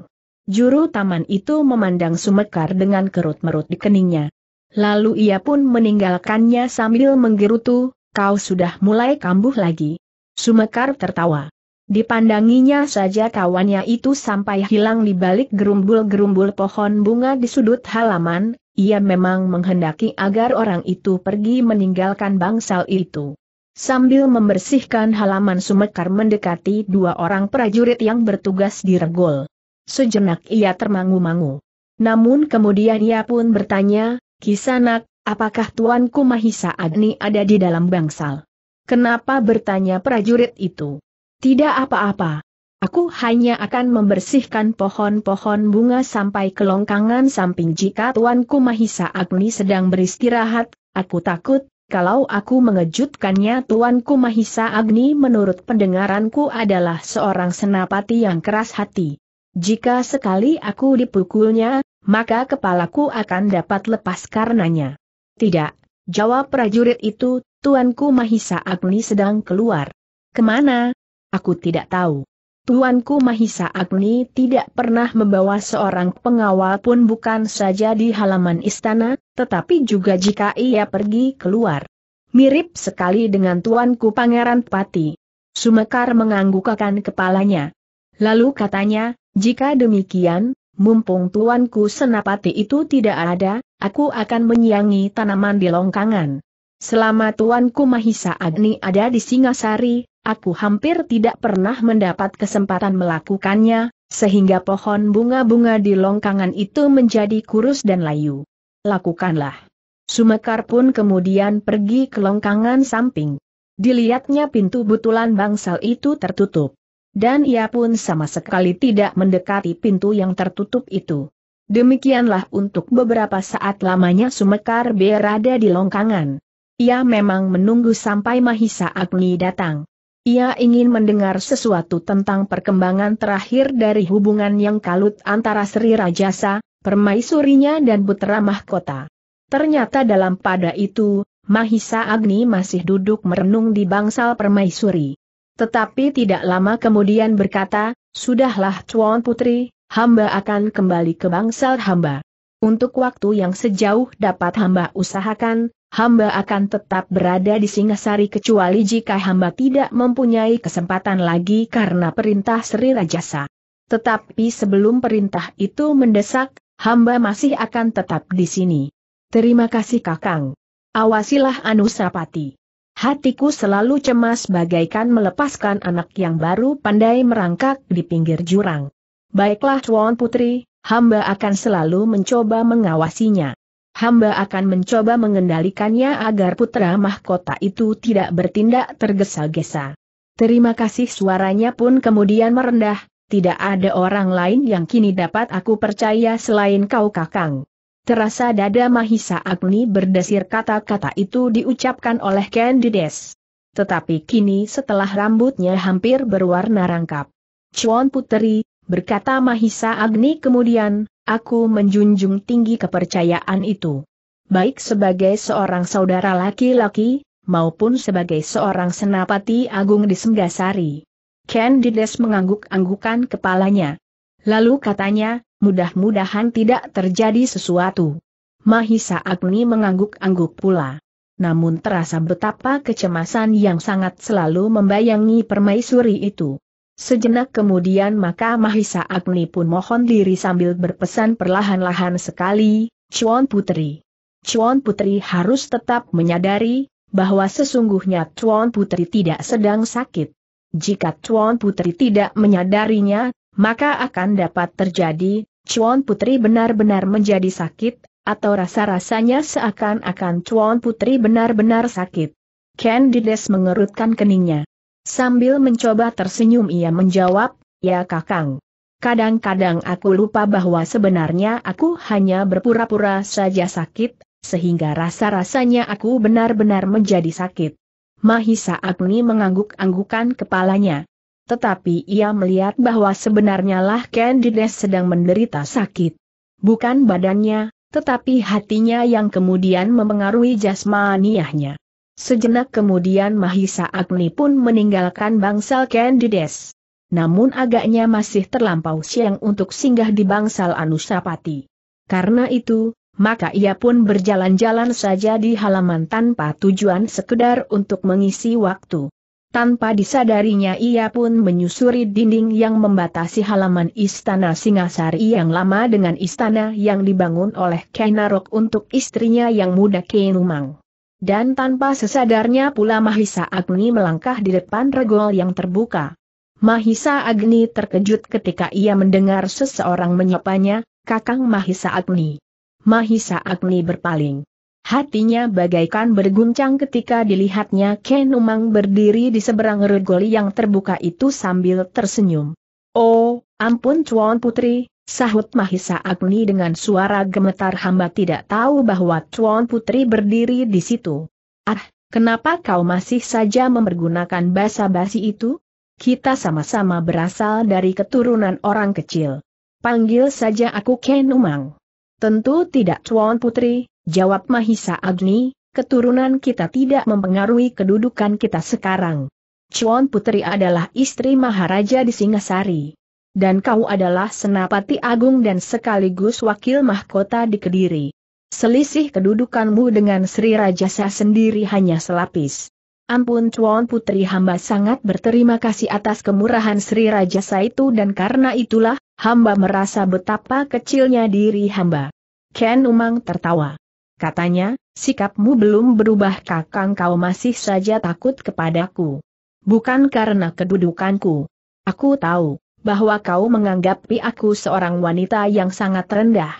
Juru taman itu memandang Sumekar dengan kerut-merut di keningnya. Lalu ia pun meninggalkannya sambil menggerutu, kau sudah mulai kambuh lagi. Sumekar tertawa. Dipandanginya saja kawannya itu sampai hilang di balik gerumbul-gerumbul pohon bunga di sudut halaman, ia memang menghendaki agar orang itu pergi meninggalkan bangsal itu. Sambil membersihkan halaman Sumekar mendekati dua orang prajurit yang bertugas di regol. Sejenak ia termangu-mangu. Namun kemudian ia pun bertanya, Kisanak, apakah Tuanku Mahisa Agni ada di dalam bangsal? Kenapa bertanya prajurit itu? Tidak apa-apa. Aku hanya akan membersihkan pohon-pohon bunga sampai kelongkangan samping jika tuanku Mahisa Agni sedang beristirahat, aku takut, kalau aku mengejutkannya tuanku Mahisa Agni menurut pendengaranku adalah seorang senapati yang keras hati. Jika sekali aku dipukulnya, maka kepalaku akan dapat lepas karenanya. Tidak, jawab prajurit itu, tuanku Mahisa Agni sedang keluar. Kemana, Aku tidak tahu. Tuanku Mahisa Agni tidak pernah membawa seorang pengawal pun bukan saja di halaman istana, tetapi juga jika ia pergi keluar. Mirip sekali dengan tuanku Pangeran Pati. Sumekar menganggukkan kepalanya. Lalu katanya, jika demikian, mumpung tuanku Senapati itu tidak ada, aku akan menyiangi tanaman di longkangan. Selama tuanku Mahisa Agni ada di Singasari, aku hampir tidak pernah mendapat kesempatan melakukannya, sehingga pohon bunga-bunga di longkangan itu menjadi kurus dan layu. Lakukanlah. Sumekar pun kemudian pergi ke longkangan samping. Dilihatnya pintu butulan bangsal itu tertutup. Dan ia pun sama sekali tidak mendekati pintu yang tertutup itu. Demikianlah untuk beberapa saat lamanya Sumekar berada di longkangan. Ia memang menunggu sampai Mahisa Agni datang. Ia ingin mendengar sesuatu tentang perkembangan terakhir dari hubungan yang kalut antara Sri Rajasa, permaisurinya dan putra mahkota. Ternyata dalam pada itu, Mahisa Agni masih duduk merenung di bangsal permaisuri. Tetapi tidak lama kemudian berkata, Sudahlah Tuan Putri, hamba akan kembali ke bangsal hamba. Untuk waktu yang sejauh dapat hamba usahakan, hamba akan tetap berada di Singasari kecuali jika hamba tidak mempunyai kesempatan lagi karena perintah Sri Rajasa. Tetapi sebelum perintah itu mendesak, hamba masih akan tetap di sini. Terima kasih Kakang. Awasilah Anusapati. Hatiku selalu cemas bagaikan melepaskan anak yang baru pandai merangkak di pinggir jurang. Baiklah Tuan Putri, hamba akan selalu mencoba mengawasinya hamba akan mencoba mengendalikannya agar putra mahkota itu tidak bertindak tergesa-gesa. Terima kasih suaranya pun kemudian merendah, tidak ada orang lain yang kini dapat aku percaya selain kau kakang. Terasa dada Mahisa Agni berdesir kata-kata itu diucapkan oleh Candides. Tetapi kini setelah rambutnya hampir berwarna rangkap. Cuan Puteri, berkata Mahisa Agni kemudian, aku menjunjung tinggi kepercayaan itu. Baik sebagai seorang saudara laki-laki, maupun sebagai seorang senapati agung di Senggasari. Candides mengangguk-anggukan kepalanya. Lalu katanya, mudah-mudahan tidak terjadi sesuatu. Mahisa Agni mengangguk-angguk pula. Namun terasa betapa kecemasan yang sangat selalu membayangi permaisuri itu. Sejenak kemudian maka Mahisa Agni pun mohon diri sambil berpesan perlahan-lahan sekali, Chuan Putri. Chuan Putri harus tetap menyadari, bahwa sesungguhnya Chuan Putri tidak sedang sakit. Jika Chuan Putri tidak menyadarinya, maka akan dapat terjadi, Chuan Putri benar-benar menjadi sakit, atau rasa-rasanya seakan-akan Chuan Putri benar-benar sakit. Candides mengerutkan keningnya. Sambil mencoba tersenyum ia menjawab, ya kakang. Kadang-kadang aku lupa bahwa sebenarnya aku hanya berpura-pura saja sakit, sehingga rasa-rasanya aku benar-benar menjadi sakit. Mahisa Agni mengangguk-anggukan kepalanya. Tetapi ia melihat bahwa sebenarnya lah Candides sedang menderita sakit. Bukan badannya, tetapi hatinya yang kemudian memengaruhi jasmaniahnya. Sejenak kemudian Mahisa Agni pun meninggalkan bangsal Candides. Namun agaknya masih terlampau siang untuk singgah di bangsal Anusapati. Karena itu, maka ia pun berjalan-jalan saja di halaman tanpa tujuan sekedar untuk mengisi waktu. Tanpa disadarinya ia pun menyusuri dinding yang membatasi halaman istana Singasari yang lama dengan istana yang dibangun oleh Kainarok untuk istrinya yang muda Kainumang. Dan tanpa sesadarnya pula Mahisa Agni melangkah di depan regol yang terbuka. Mahisa Agni terkejut ketika ia mendengar seseorang menyapanya, Kakang Mahisa Agni. Mahisa Agni berpaling. Hatinya bagaikan berguncang ketika dilihatnya Ken Umang berdiri di seberang regol yang terbuka itu sambil tersenyum. Oh, ampun Cuan Putri, Sahut Mahisa Agni dengan suara gemetar hamba tidak tahu bahwa Tuan Putri berdiri di situ. Ah, kenapa kau masih saja mempergunakan basa basi itu? Kita sama-sama berasal dari keturunan orang kecil. Panggil saja aku Kenumang. Tentu tidak Tuan Putri, jawab Mahisa Agni, keturunan kita tidak mempengaruhi kedudukan kita sekarang. Chuan Putri adalah istri Maharaja di Singasari dan kau adalah senapati agung dan sekaligus wakil mahkota di Kediri. Selisih kedudukanmu dengan Sri Rajasa sendiri hanya selapis. Ampun Tuan Putri hamba sangat berterima kasih atas kemurahan Sri Rajasa itu dan karena itulah, hamba merasa betapa kecilnya diri hamba. Ken Umang tertawa. Katanya, sikapmu belum berubah kakang kau masih saja takut kepadaku. Bukan karena kedudukanku. Aku tahu bahwa kau menganggapi aku seorang wanita yang sangat rendah.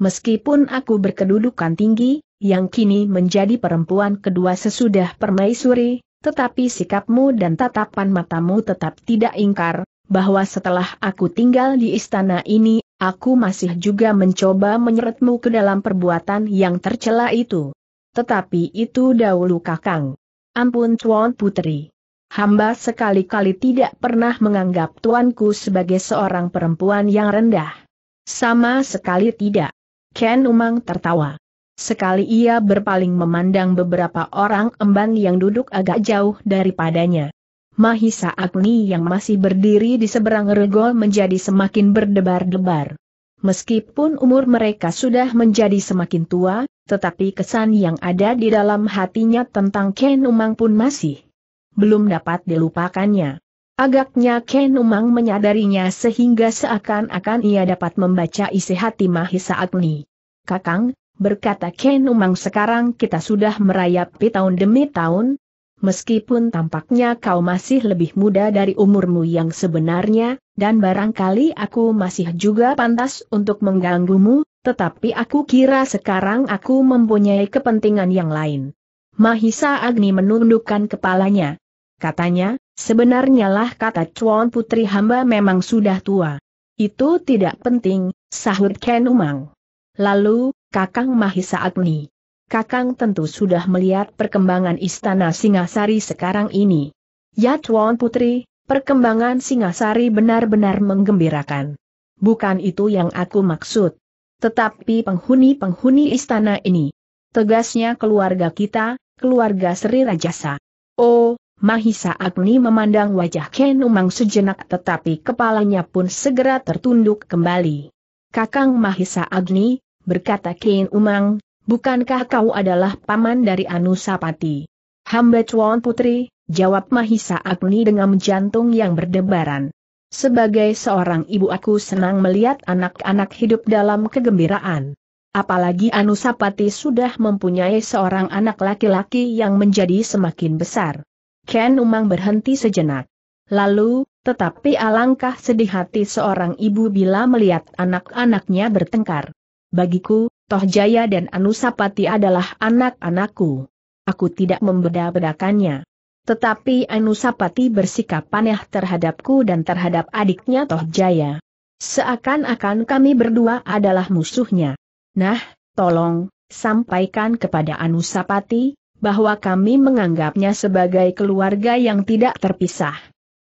Meskipun aku berkedudukan tinggi, yang kini menjadi perempuan kedua sesudah permaisuri, tetapi sikapmu dan tatapan matamu tetap tidak ingkar, bahwa setelah aku tinggal di istana ini, aku masih juga mencoba menyeretmu ke dalam perbuatan yang tercela itu. Tetapi itu dahulu kakang. Ampun Tuan Putri. Hamba sekali-kali tidak pernah menganggap tuanku sebagai seorang perempuan yang rendah. Sama sekali tidak. Ken Umang tertawa. Sekali ia berpaling memandang beberapa orang emban yang duduk agak jauh daripadanya. Mahisa Agni yang masih berdiri di seberang regol menjadi semakin berdebar-debar. Meskipun umur mereka sudah menjadi semakin tua, tetapi kesan yang ada di dalam hatinya tentang Ken Umang pun masih belum dapat dilupakannya. Agaknya Ken Umang menyadarinya sehingga seakan-akan ia dapat membaca isi hati Mahisa Agni. Kakang, berkata Ken Umang sekarang kita sudah merayap merayapi tahun demi tahun, meskipun tampaknya kau masih lebih muda dari umurmu yang sebenarnya, dan barangkali aku masih juga pantas untuk mengganggumu, tetapi aku kira sekarang aku mempunyai kepentingan yang lain. Mahisa Agni menundukkan kepalanya katanya, sebenarnya lah kata Chuan Putri hamba memang sudah tua. Itu tidak penting, sahut Ken Umang. Lalu, Kakang Mahisa Agni. Kakang tentu sudah melihat perkembangan istana Singasari sekarang ini. Ya Chuan Putri, perkembangan Singasari benar-benar menggembirakan. Bukan itu yang aku maksud. Tetapi penghuni-penghuni istana ini. Tegasnya keluarga kita, keluarga Sri Rajasa. Oh, Mahisa Agni memandang wajah Ken Umang sejenak tetapi kepalanya pun segera tertunduk kembali. Kakang Mahisa Agni, berkata Ken Umang, bukankah kau adalah paman dari Anusapati? Hamba Cuan Putri, jawab Mahisa Agni dengan jantung yang berdebaran. Sebagai seorang ibu aku senang melihat anak-anak hidup dalam kegembiraan. Apalagi Anusapati sudah mempunyai seorang anak laki-laki yang menjadi semakin besar. Ken Umang berhenti sejenak. Lalu, tetapi alangkah sedih hati seorang ibu bila melihat anak-anaknya bertengkar. Bagiku, Tohjaya dan Anusapati adalah anak-anakku. Aku tidak membeda-bedakannya. Tetapi Anusapati bersikap panah terhadapku dan terhadap adiknya Tohjaya. Seakan-akan kami berdua adalah musuhnya. Nah, tolong, sampaikan kepada Anusapati, bahwa kami menganggapnya sebagai keluarga yang tidak terpisah.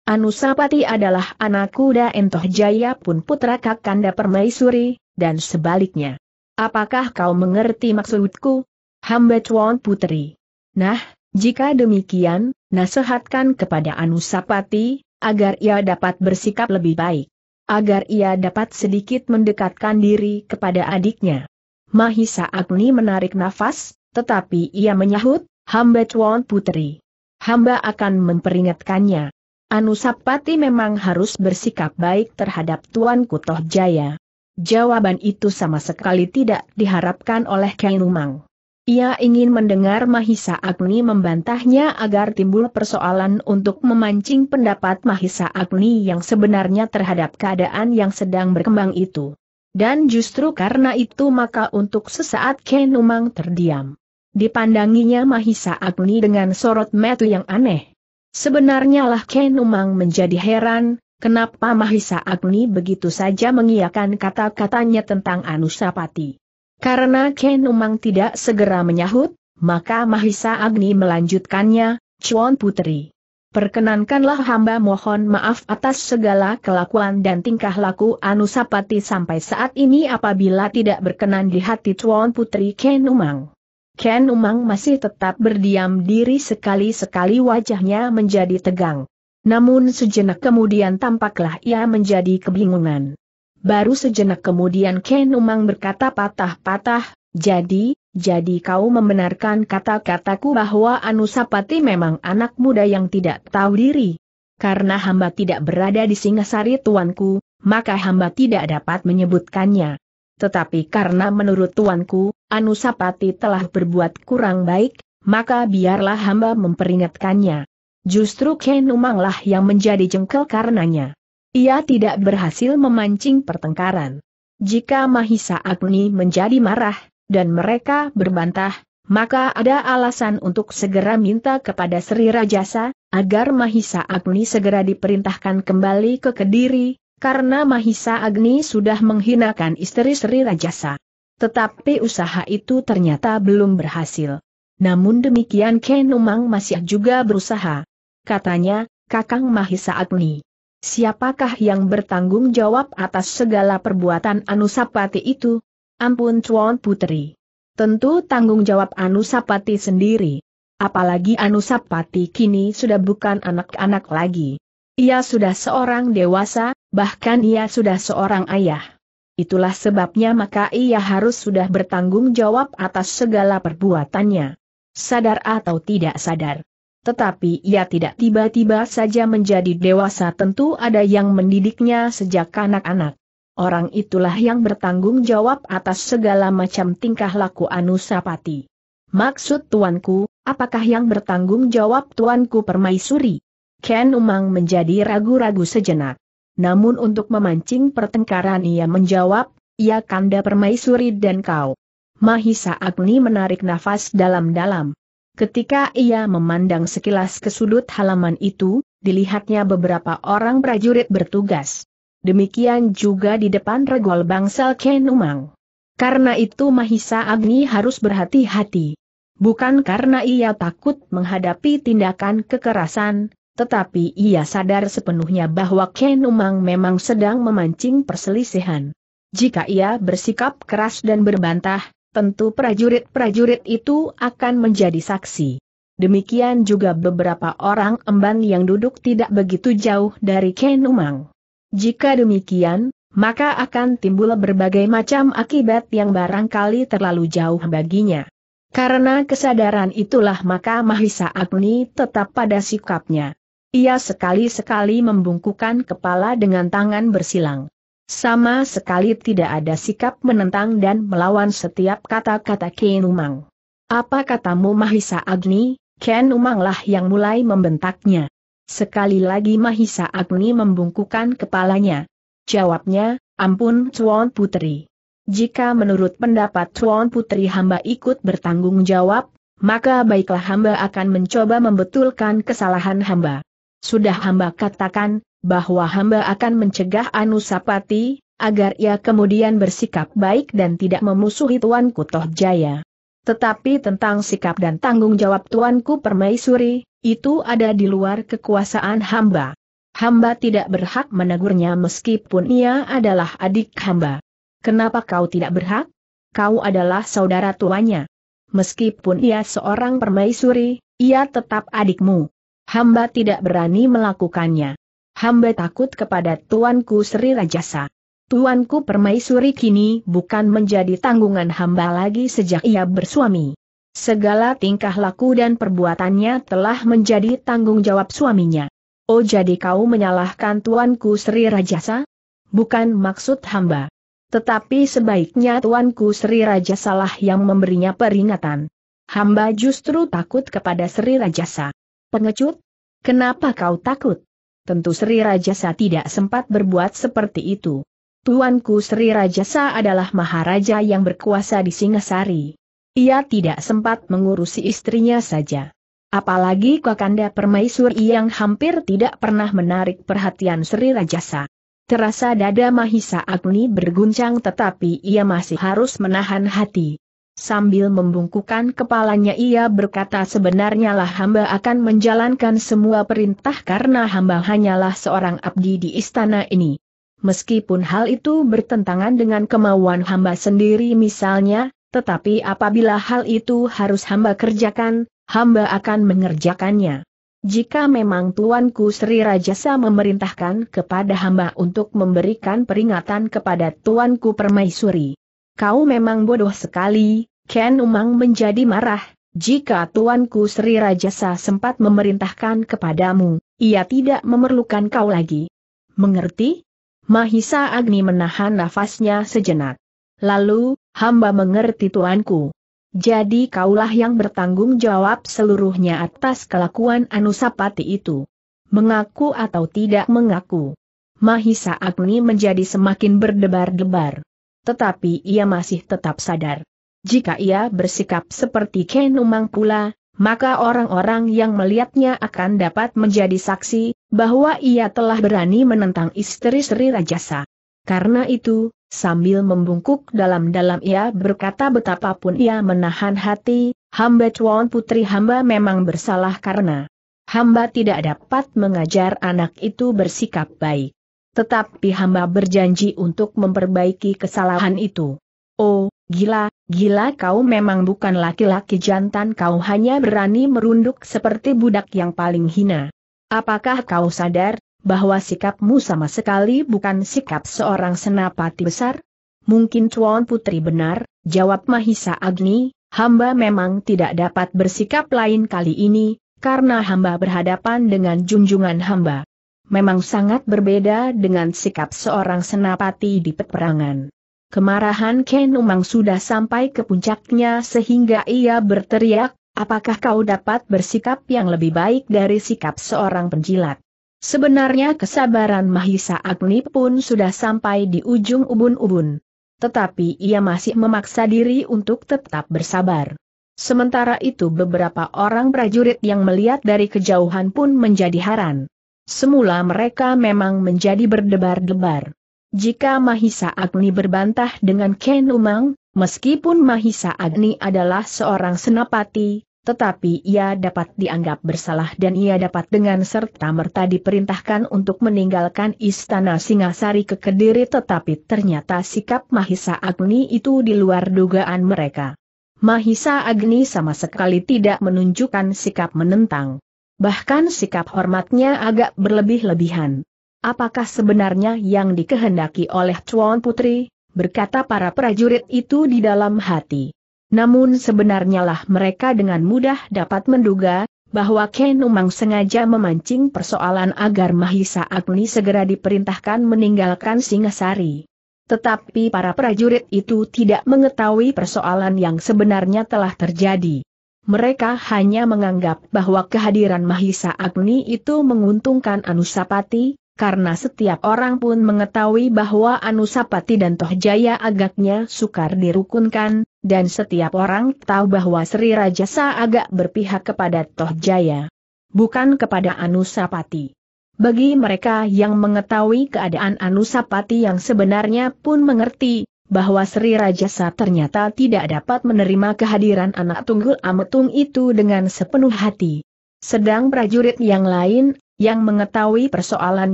Anusapati adalah anak kuda Entoh Jaya pun putra Kakanda Permaisuri, dan sebaliknya. Apakah kau mengerti maksudku? Hamba Chuan Putri. Nah, jika demikian, nasihatkan kepada Anusapati, agar ia dapat bersikap lebih baik. Agar ia dapat sedikit mendekatkan diri kepada adiknya. Mahisa Agni menarik nafas, tetapi ia menyahut, hamba cuan putri. Hamba akan memperingatkannya. Anusapati memang harus bersikap baik terhadap tuan Toh Jaya. Jawaban itu sama sekali tidak diharapkan oleh Kainumang. Ia ingin mendengar Mahisa Agni membantahnya agar timbul persoalan untuk memancing pendapat Mahisa Agni yang sebenarnya terhadap keadaan yang sedang berkembang itu. Dan justru karena itu maka untuk sesaat Kainumang terdiam. Dipandanginya Mahisa Agni dengan sorot metu yang aneh. Sebenarnya lah Ken Umang menjadi heran, kenapa Mahisa Agni begitu saja mengiakan kata-katanya tentang Anusapati. Karena Ken Umang tidak segera menyahut, maka Mahisa Agni melanjutkannya, Cuan Putri. Perkenankanlah hamba mohon maaf atas segala kelakuan dan tingkah laku Anusapati sampai saat ini apabila tidak berkenan di hati Tuan Putri Ken Umang. Ken Umang masih tetap berdiam diri sekali-sekali wajahnya menjadi tegang. Namun sejenak kemudian tampaklah ia menjadi kebingungan. Baru sejenak kemudian Ken Umang berkata patah-patah, jadi, jadi kau membenarkan kata-kataku bahwa Anusapati memang anak muda yang tidak tahu diri. Karena hamba tidak berada di Singasari tuanku, maka hamba tidak dapat menyebutkannya. Tetapi karena menurut tuanku, Anusapati telah berbuat kurang baik, maka biarlah hamba memperingatkannya. Justru Ken Umanglah yang menjadi jengkel karenanya. Ia tidak berhasil memancing pertengkaran. Jika Mahisa Agni menjadi marah, dan mereka berbantah, maka ada alasan untuk segera minta kepada Sri Rajasa, agar Mahisa Agni segera diperintahkan kembali ke Kediri, karena Mahisa Agni sudah menghinakan istri Sri Rajasa. Tetapi usaha itu ternyata belum berhasil. Namun demikian Kenumang masih juga berusaha. Katanya, Kakang Mahisa Agni. Siapakah yang bertanggung jawab atas segala perbuatan Anusapati itu? Ampun Tuan Putri. Tentu tanggung jawab Anusapati sendiri. Apalagi Anusapati kini sudah bukan anak-anak lagi. Ia sudah seorang dewasa, bahkan ia sudah seorang ayah. Itulah sebabnya maka ia harus sudah bertanggung jawab atas segala perbuatannya. Sadar atau tidak sadar. Tetapi ia tidak tiba-tiba saja menjadi dewasa tentu ada yang mendidiknya sejak kanak kanak Orang itulah yang bertanggung jawab atas segala macam tingkah laku Anusapati. Maksud tuanku, apakah yang bertanggung jawab tuanku permaisuri? Ken Umang menjadi ragu-ragu sejenak namun untuk memancing pertengkaran ia menjawab, ya kanda permaisuri dan kau. Mahisa Agni menarik nafas dalam-dalam. Ketika ia memandang sekilas ke sudut halaman itu, dilihatnya beberapa orang prajurit bertugas. Demikian juga di depan regol bangsal Ken Umang. Karena itu Mahisa Agni harus berhati-hati. Bukan karena ia takut menghadapi tindakan kekerasan, tetapi ia sadar sepenuhnya bahwa Ken Umang memang sedang memancing perselisihan. Jika ia bersikap keras dan berbantah, tentu prajurit-prajurit itu akan menjadi saksi. Demikian juga beberapa orang emban yang duduk tidak begitu jauh dari Ken Umang. Jika demikian, maka akan timbul berbagai macam akibat yang barangkali terlalu jauh baginya. Karena kesadaran itulah maka Mahisa Agni tetap pada sikapnya. Ia sekali-sekali membungkukan kepala dengan tangan bersilang. Sama sekali tidak ada sikap menentang dan melawan setiap kata-kata Ken Umang. Apa katamu Mahisa Agni? Ken Umanglah yang mulai membentaknya. Sekali lagi Mahisa Agni membungkukan kepalanya. Jawabnya, ampun Tuan Putri. Jika menurut pendapat Tuan Putri hamba ikut bertanggung jawab, maka baiklah hamba akan mencoba membetulkan kesalahan hamba. Sudah hamba katakan, bahwa hamba akan mencegah Anusapati, agar ia kemudian bersikap baik dan tidak memusuhi Tuan Toh Jaya. Tetapi tentang sikap dan tanggung jawab Tuanku Permaisuri, itu ada di luar kekuasaan hamba. Hamba tidak berhak menegurnya meskipun ia adalah adik hamba. Kenapa kau tidak berhak? Kau adalah saudara tuanya. Meskipun ia seorang permaisuri, ia tetap adikmu hamba tidak berani melakukannya. Hamba takut kepada Tuanku Sri Rajasa. Tuanku Permaisuri kini bukan menjadi tanggungan hamba lagi sejak ia bersuami. Segala tingkah laku dan perbuatannya telah menjadi tanggung jawab suaminya. Oh jadi kau menyalahkan Tuanku Sri Rajasa? Bukan maksud hamba. Tetapi sebaiknya Tuanku Sri Rajasa lah yang memberinya peringatan. Hamba justru takut kepada Sri Rajasa pengecut? Kenapa kau takut? Tentu Sri Rajasa tidak sempat berbuat seperti itu. Tuanku Sri Rajasa adalah maharaja yang berkuasa di Singasari. Ia tidak sempat mengurusi istrinya saja. Apalagi Kakanda Permaisuri yang hampir tidak pernah menarik perhatian Sri Rajasa. Terasa dada Mahisa Agni berguncang tetapi ia masih harus menahan hati. Sambil membungkukan kepalanya ia berkata sebenarnya lah hamba akan menjalankan semua perintah karena hamba hanyalah seorang abdi di istana ini. Meskipun hal itu bertentangan dengan kemauan hamba sendiri misalnya, tetapi apabila hal itu harus hamba kerjakan, hamba akan mengerjakannya. Jika memang Tuanku Sri Rajasa memerintahkan kepada hamba untuk memberikan peringatan kepada Tuanku Permaisuri kau memang bodoh sekali, Ken Umang menjadi marah, jika tuanku Sri Rajasa sempat memerintahkan kepadamu, ia tidak memerlukan kau lagi. Mengerti? Mahisa Agni menahan nafasnya sejenak. Lalu, hamba mengerti tuanku. Jadi kaulah yang bertanggung jawab seluruhnya atas kelakuan Anusapati itu. Mengaku atau tidak mengaku. Mahisa Agni menjadi semakin berdebar-debar tetapi ia masih tetap sadar. Jika ia bersikap seperti Kenumang pula, maka orang-orang yang melihatnya akan dapat menjadi saksi bahwa ia telah berani menentang istri Sri Rajasa. Karena itu, sambil membungkuk dalam-dalam ia berkata betapapun ia menahan hati, hamba cuan putri hamba memang bersalah karena hamba tidak dapat mengajar anak itu bersikap baik. Tetapi hamba berjanji untuk memperbaiki kesalahan itu. Oh, gila, gila kau memang bukan laki-laki jantan kau hanya berani merunduk seperti budak yang paling hina. Apakah kau sadar, bahwa sikapmu sama sekali bukan sikap seorang senapati besar? Mungkin cuan Putri benar, jawab Mahisa Agni, hamba memang tidak dapat bersikap lain kali ini, karena hamba berhadapan dengan junjungan hamba memang sangat berbeda dengan sikap seorang senapati di peperangan. Kemarahan Ken Umang sudah sampai ke puncaknya sehingga ia berteriak, apakah kau dapat bersikap yang lebih baik dari sikap seorang penjilat? Sebenarnya kesabaran Mahisa Agni pun sudah sampai di ujung ubun-ubun. Tetapi ia masih memaksa diri untuk tetap bersabar. Sementara itu beberapa orang prajurit yang melihat dari kejauhan pun menjadi heran. Semula mereka memang menjadi berdebar-debar. Jika Mahisa Agni berbantah dengan Ken Umang, meskipun Mahisa Agni adalah seorang senapati, tetapi ia dapat dianggap bersalah dan ia dapat dengan serta-merta diperintahkan untuk meninggalkan istana Singasari ke Kediri tetapi ternyata sikap Mahisa Agni itu di luar dugaan mereka. Mahisa Agni sama sekali tidak menunjukkan sikap menentang. Bahkan sikap hormatnya agak berlebih-lebihan. Apakah sebenarnya yang dikehendaki oleh Tuan Putri? berkata para prajurit itu di dalam hati. Namun sebenarnya lah mereka dengan mudah dapat menduga, bahwa Ken Umang sengaja memancing persoalan agar Mahisa Agni segera diperintahkan meninggalkan Singasari. Tetapi para prajurit itu tidak mengetahui persoalan yang sebenarnya telah terjadi mereka hanya menganggap bahwa kehadiran Mahisa Agni itu menguntungkan Anusapati, karena setiap orang pun mengetahui bahwa Anusapati dan Tohjaya agaknya sukar dirukunkan, dan setiap orang tahu bahwa Sri Rajasa agak berpihak kepada Tohjaya. Bukan kepada Anusapati. Bagi mereka yang mengetahui keadaan Anusapati yang sebenarnya pun mengerti, bahwa Sri Rajasa ternyata tidak dapat menerima kehadiran anak tunggul Ametung itu dengan sepenuh hati. Sedang prajurit yang lain, yang mengetahui persoalan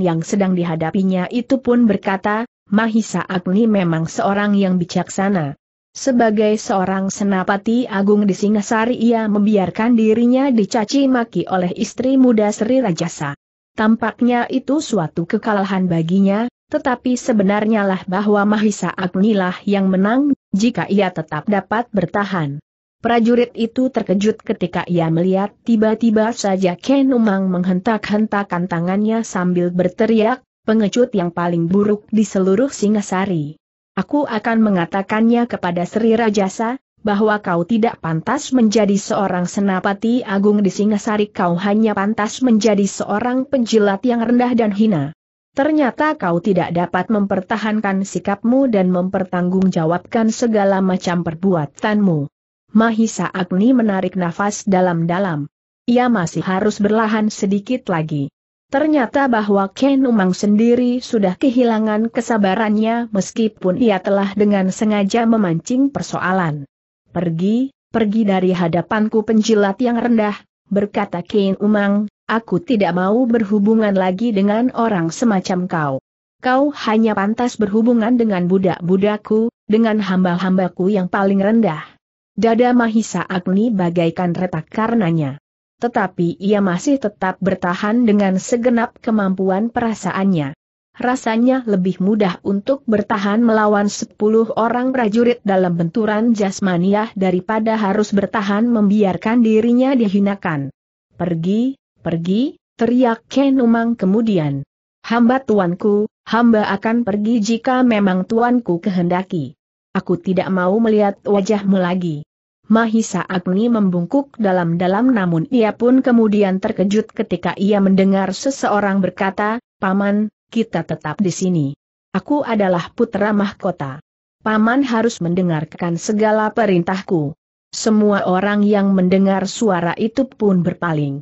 yang sedang dihadapinya itu pun berkata, Mahisa Agni memang seorang yang bijaksana. Sebagai seorang senapati agung di Singasari ia membiarkan dirinya dicaci maki oleh istri muda Sri Rajasa. Tampaknya itu suatu kekalahan baginya, tetapi sebenarnya lah bahwa Mahisa Agnilah yang menang, jika ia tetap dapat bertahan. Prajurit itu terkejut ketika ia melihat tiba-tiba saja Ken Umang menghentak-hentakan tangannya sambil berteriak, pengecut yang paling buruk di seluruh Singasari. Aku akan mengatakannya kepada Sri Rajasa, bahwa kau tidak pantas menjadi seorang senapati agung di Singasari kau hanya pantas menjadi seorang penjilat yang rendah dan hina. Ternyata kau tidak dapat mempertahankan sikapmu dan mempertanggungjawabkan segala macam perbuatanmu. Mahisa Agni menarik nafas dalam-dalam. Ia masih harus berlahan sedikit lagi. Ternyata bahwa Ken Umang sendiri sudah kehilangan kesabarannya meskipun ia telah dengan sengaja memancing persoalan. Pergi, pergi dari hadapanku penjilat yang rendah, berkata Ken Umang, Aku tidak mau berhubungan lagi dengan orang semacam kau. Kau hanya pantas berhubungan dengan budak-budakku, dengan hamba-hambaku yang paling rendah. Dada Mahisa Agni bagaikan retak karenanya. Tetapi ia masih tetap bertahan dengan segenap kemampuan perasaannya. Rasanya lebih mudah untuk bertahan melawan sepuluh orang prajurit dalam benturan jasmaniah daripada harus bertahan membiarkan dirinya dihinakan. Pergi, Pergi, teriak Kenumang kemudian. Hamba tuanku, hamba akan pergi jika memang tuanku kehendaki. Aku tidak mau melihat wajahmu lagi. Mahisa Agni membungkuk dalam-dalam namun ia pun kemudian terkejut ketika ia mendengar seseorang berkata, Paman, kita tetap di sini. Aku adalah putra mahkota. Paman harus mendengarkan segala perintahku. Semua orang yang mendengar suara itu pun berpaling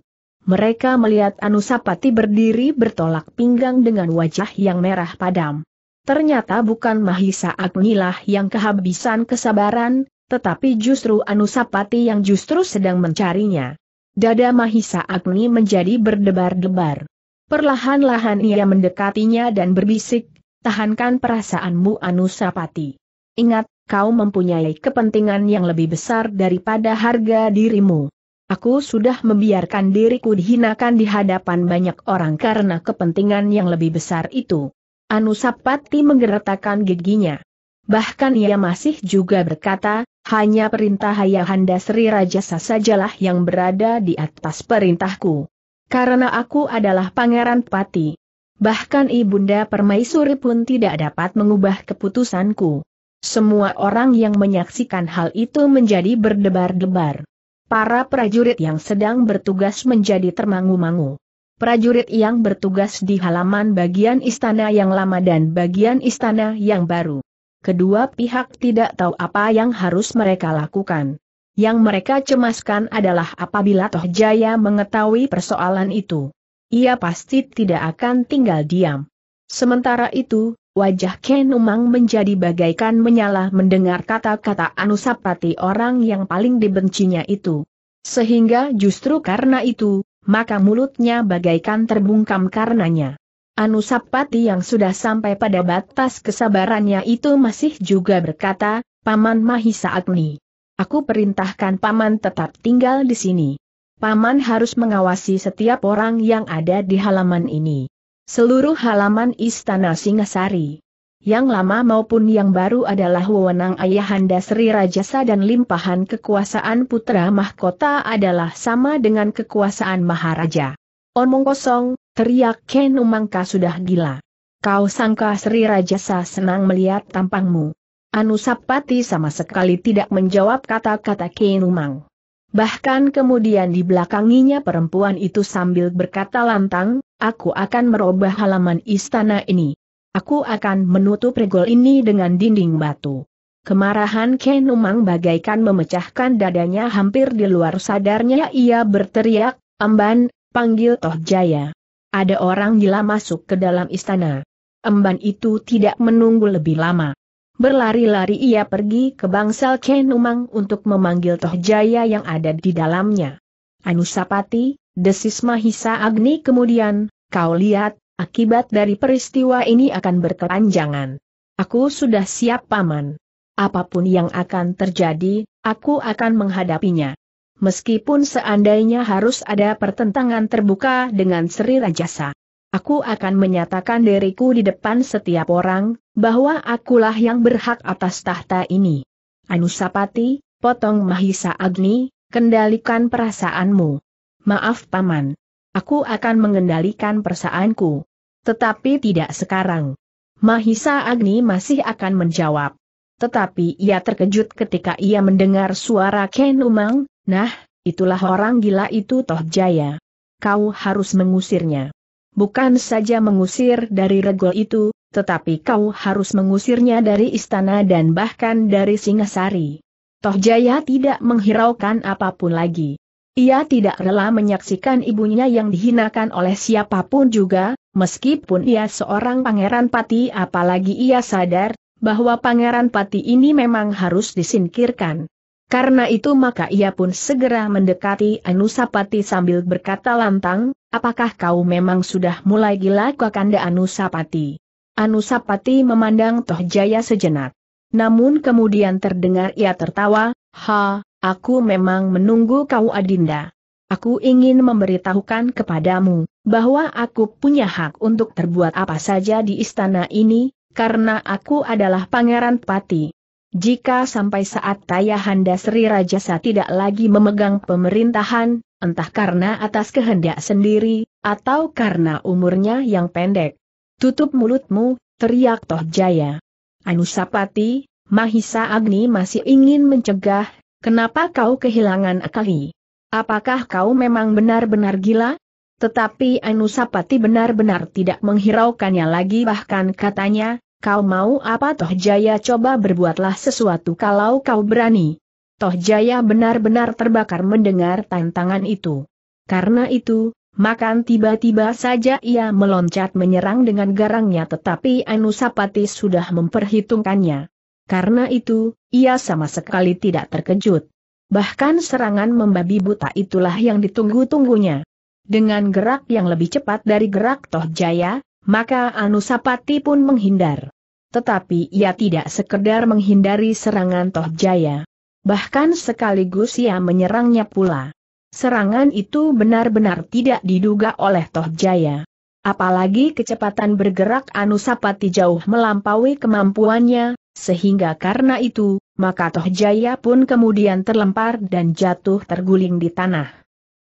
mereka melihat Anusapati berdiri bertolak pinggang dengan wajah yang merah padam. Ternyata bukan Mahisa Agnilah yang kehabisan kesabaran, tetapi justru Anusapati yang justru sedang mencarinya. Dada Mahisa Agni menjadi berdebar-debar. Perlahan-lahan ia mendekatinya dan berbisik, tahankan perasaanmu Anusapati. Ingat, kau mempunyai kepentingan yang lebih besar daripada harga dirimu. Aku sudah membiarkan diriku dihinakan di hadapan banyak orang karena kepentingan yang lebih besar itu. Anusapati menggeretakkan giginya. Bahkan ia masih juga berkata, hanya perintah Ayahanda Sri Rajasa sajalah yang berada di atas perintahku. Karena aku adalah Pangeran Pati. Bahkan Ibunda Permaisuri pun tidak dapat mengubah keputusanku. Semua orang yang menyaksikan hal itu menjadi berdebar-debar. Para prajurit yang sedang bertugas menjadi termangu-mangu. Prajurit yang bertugas di halaman bagian istana yang lama dan bagian istana yang baru. Kedua pihak tidak tahu apa yang harus mereka lakukan. Yang mereka cemaskan adalah apabila Toh Jaya mengetahui persoalan itu. Ia pasti tidak akan tinggal diam. Sementara itu, Wajah Ken Umang menjadi bagaikan menyala mendengar kata-kata Anusapati orang yang paling dibencinya itu. Sehingga justru karena itu, maka mulutnya bagaikan terbungkam karenanya. Anusapati yang sudah sampai pada batas kesabarannya itu masih juga berkata, Paman Mahisa Agni. Aku perintahkan Paman tetap tinggal di sini. Paman harus mengawasi setiap orang yang ada di halaman ini. Seluruh halaman Istana Singasari. Yang lama maupun yang baru adalah wewenang Ayahanda Sri Rajasa dan limpahan kekuasaan putra mahkota adalah sama dengan kekuasaan Maharaja. Omong kosong, teriak Ken Umangka sudah gila. Kau sangka Sri Rajasa senang melihat tampangmu. Anusapati sama sekali tidak menjawab kata-kata Ken Umang. Bahkan kemudian di belakanginya perempuan itu sambil berkata lantang, aku akan merubah halaman istana ini. Aku akan menutup regol ini dengan dinding batu. Kemarahan Ken memang bagaikan memecahkan dadanya hampir di luar sadarnya ia berteriak, Emban, panggil Toh Jaya. Ada orang gila masuk ke dalam istana. Emban itu tidak menunggu lebih lama. Berlari-lari ia pergi ke bangsal Kenumang untuk memanggil Toh Jaya yang ada di dalamnya. Anusapati, desis Mahisa Agni kemudian, kau lihat, akibat dari peristiwa ini akan berkepanjangan. Aku sudah siap paman. Apapun yang akan terjadi, aku akan menghadapinya. Meskipun seandainya harus ada pertentangan terbuka dengan Sri Rajasa. Aku akan menyatakan diriku di depan setiap orang, bahwa akulah yang berhak atas tahta ini. Anusapati, potong Mahisa Agni, kendalikan perasaanmu. Maaf Paman. Aku akan mengendalikan perasaanku. Tetapi tidak sekarang. Mahisa Agni masih akan menjawab. Tetapi ia terkejut ketika ia mendengar suara Ken Umang, nah, itulah orang gila itu Toh Jaya. Kau harus mengusirnya bukan saja mengusir dari regol itu, tetapi kau harus mengusirnya dari istana dan bahkan dari Singasari. Tohjaya tidak menghiraukan apapun lagi. Ia tidak rela menyaksikan ibunya yang dihinakan oleh siapapun juga, meskipun ia seorang pangeran pati apalagi ia sadar, bahwa pangeran pati ini memang harus disingkirkan. Karena itu maka ia pun segera mendekati Anusapati sambil berkata lantang, apakah kau memang sudah mulai gila kakanda Anusapati? Anusapati memandang Toh Jaya sejenak. Namun kemudian terdengar ia tertawa, ha, aku memang menunggu kau Adinda. Aku ingin memberitahukan kepadamu, bahwa aku punya hak untuk terbuat apa saja di istana ini, karena aku adalah pangeran pati. Jika sampai saat Tayahanda Sri Rajasa tidak lagi memegang pemerintahan, entah karena atas kehendak sendiri, atau karena umurnya yang pendek. Tutup mulutmu, teriak Toh Jaya. Anusapati, Mahisa Agni masih ingin mencegah, kenapa kau kehilangan akali? Apakah kau memang benar-benar gila? Tetapi Anusapati benar-benar tidak menghiraukannya lagi bahkan katanya, Kau mau apa Toh Jaya coba berbuatlah sesuatu kalau kau berani. Toh Jaya benar-benar terbakar mendengar tantangan itu. Karena itu, makan tiba-tiba saja ia meloncat menyerang dengan garangnya tetapi Anusapati sudah memperhitungkannya. Karena itu, ia sama sekali tidak terkejut. Bahkan serangan membabi buta itulah yang ditunggu-tunggunya. Dengan gerak yang lebih cepat dari gerak Toh Jaya, maka Anusapati pun menghindar. Tetapi ia tidak sekedar menghindari serangan Tohjaya, Bahkan sekaligus ia menyerangnya pula. Serangan itu benar-benar tidak diduga oleh Tohjaya. Apalagi kecepatan bergerak Anusapati jauh melampaui kemampuannya, sehingga karena itu, maka Tohjaya pun kemudian terlempar dan jatuh terguling di tanah.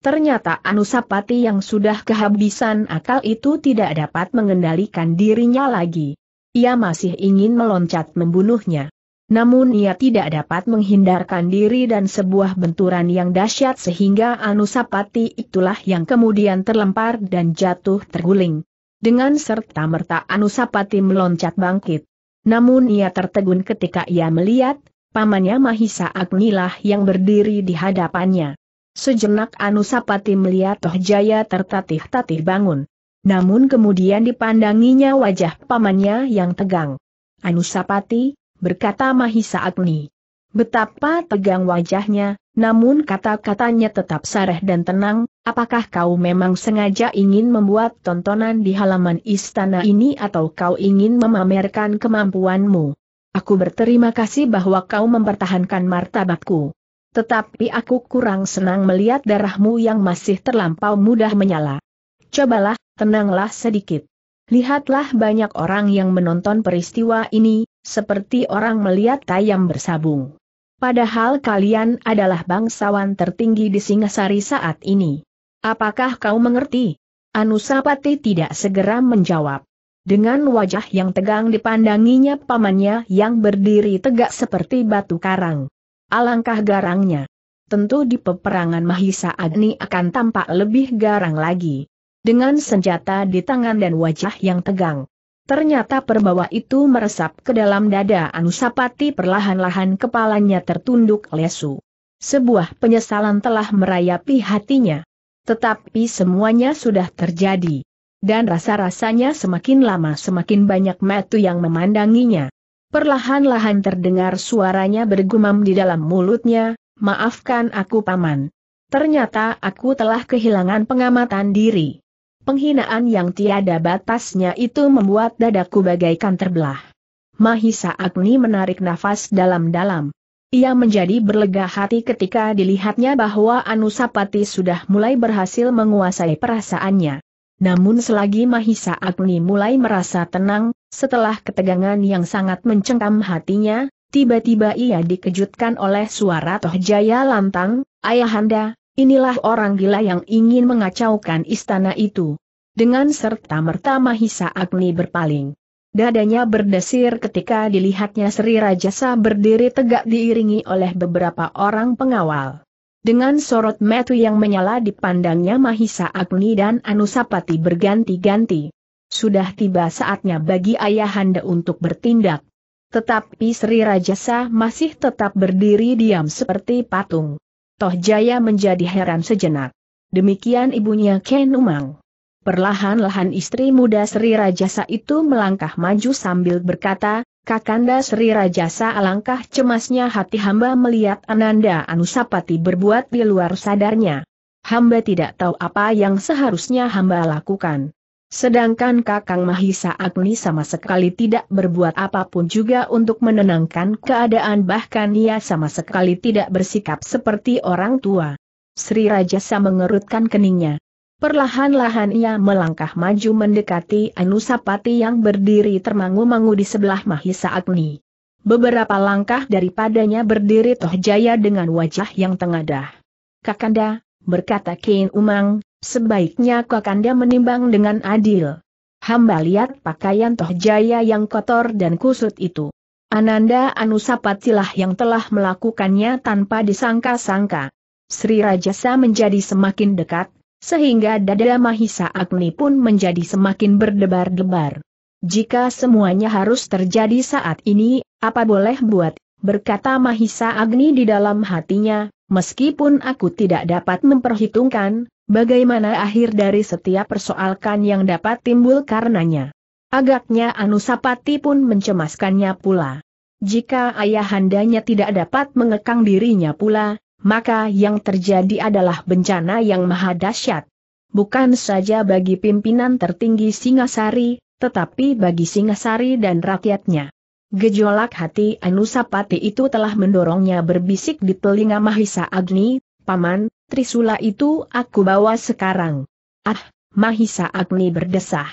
Ternyata Anusapati yang sudah kehabisan akal itu tidak dapat mengendalikan dirinya lagi. Ia masih ingin meloncat membunuhnya. Namun ia tidak dapat menghindarkan diri dan sebuah benturan yang dahsyat sehingga Anusapati itulah yang kemudian terlempar dan jatuh terguling. Dengan serta merta Anusapati meloncat bangkit. Namun ia tertegun ketika ia melihat, pamannya Mahisa Agnilah yang berdiri di hadapannya. Sejenak Anusapati melihat Toh Jaya tertatih-tatih bangun. Namun kemudian dipandanginya wajah pamannya yang tegang. Anusapati, berkata Mahisa Agni. Betapa tegang wajahnya, namun kata-katanya tetap sareh dan tenang, apakah kau memang sengaja ingin membuat tontonan di halaman istana ini atau kau ingin memamerkan kemampuanmu? Aku berterima kasih bahwa kau mempertahankan martabatku. Tetapi aku kurang senang melihat darahmu yang masih terlampau mudah menyala. Cobalah, tenanglah sedikit. Lihatlah banyak orang yang menonton peristiwa ini, seperti orang melihat tayam bersabung. Padahal kalian adalah bangsawan tertinggi di Singasari saat ini. Apakah kau mengerti? Anusapati tidak segera menjawab. Dengan wajah yang tegang dipandanginya pamannya yang berdiri tegak seperti batu karang. Alangkah garangnya. Tentu di peperangan Mahisa Agni akan tampak lebih garang lagi. Dengan senjata di tangan dan wajah yang tegang. Ternyata perbawa itu meresap ke dalam dada Anusapati perlahan-lahan kepalanya tertunduk lesu. Sebuah penyesalan telah merayapi hatinya. Tetapi semuanya sudah terjadi. Dan rasa-rasanya semakin lama semakin banyak metu yang memandanginya. Perlahan-lahan terdengar suaranya bergumam di dalam mulutnya, maafkan aku paman. Ternyata aku telah kehilangan pengamatan diri. Penghinaan yang tiada batasnya itu membuat dadaku bagaikan terbelah. Mahisa Agni menarik nafas dalam-dalam. Ia menjadi berlega hati ketika dilihatnya bahwa Anusapati sudah mulai berhasil menguasai perasaannya. Namun selagi Mahisa Agni mulai merasa tenang, setelah ketegangan yang sangat mencengkam hatinya, tiba-tiba ia dikejutkan oleh suara Toh Jaya lantang, Ayahanda, inilah orang gila yang ingin mengacaukan istana itu. Dengan serta merta Mahisa Agni berpaling. Dadanya berdesir ketika dilihatnya Sri Rajasa berdiri tegak diiringi oleh beberapa orang pengawal. Dengan sorot metu yang menyala dipandangnya Mahisa Agni dan Anusapati berganti-ganti. Sudah tiba saatnya bagi ayahanda untuk bertindak. Tetapi Sri Rajasa masih tetap berdiri diam seperti patung. Toh Jaya menjadi heran sejenak. Demikian ibunya Ken Umang. Perlahan-lahan istri muda Sri Rajasa itu melangkah maju sambil berkata, Kakanda Sri Rajasa alangkah cemasnya hati hamba melihat Ananda Anusapati berbuat di luar sadarnya. Hamba tidak tahu apa yang seharusnya hamba lakukan. Sedangkan Kakang Mahisa Agni sama sekali tidak berbuat apapun juga untuk menenangkan keadaan bahkan ia sama sekali tidak bersikap seperti orang tua. Sri Rajasa mengerutkan keningnya. Perlahan-lahan ia melangkah maju mendekati Anusapati yang berdiri termangu-mangu di sebelah Mahisa Agni. Beberapa langkah daripadanya berdiri Toh Jaya dengan wajah yang tengadah. Kakanda, berkata Kain Umang, Sebaiknya Kakanda menimbang dengan adil. Hamba lihat pakaian Toh Jaya yang kotor dan kusut itu. Ananda Anusapatilah yang telah melakukannya tanpa disangka-sangka. Sri Rajasa menjadi semakin dekat, sehingga dada Mahisa Agni pun menjadi semakin berdebar-debar. Jika semuanya harus terjadi saat ini, apa boleh buat, berkata Mahisa Agni di dalam hatinya, meskipun aku tidak dapat memperhitungkan, Bagaimana akhir dari setiap persoalkan yang dapat timbul karenanya? Agaknya Anusapati pun mencemaskannya pula. Jika ayahandanya tidak dapat mengekang dirinya pula, maka yang terjadi adalah bencana yang maha dahsyat. Bukan saja bagi pimpinan tertinggi Singasari, tetapi bagi Singasari dan rakyatnya. Gejolak hati Anusapati itu telah mendorongnya berbisik di telinga Mahisa Agni, Paman, Trisula itu aku bawa sekarang. Ah, Mahisa Agni berdesah.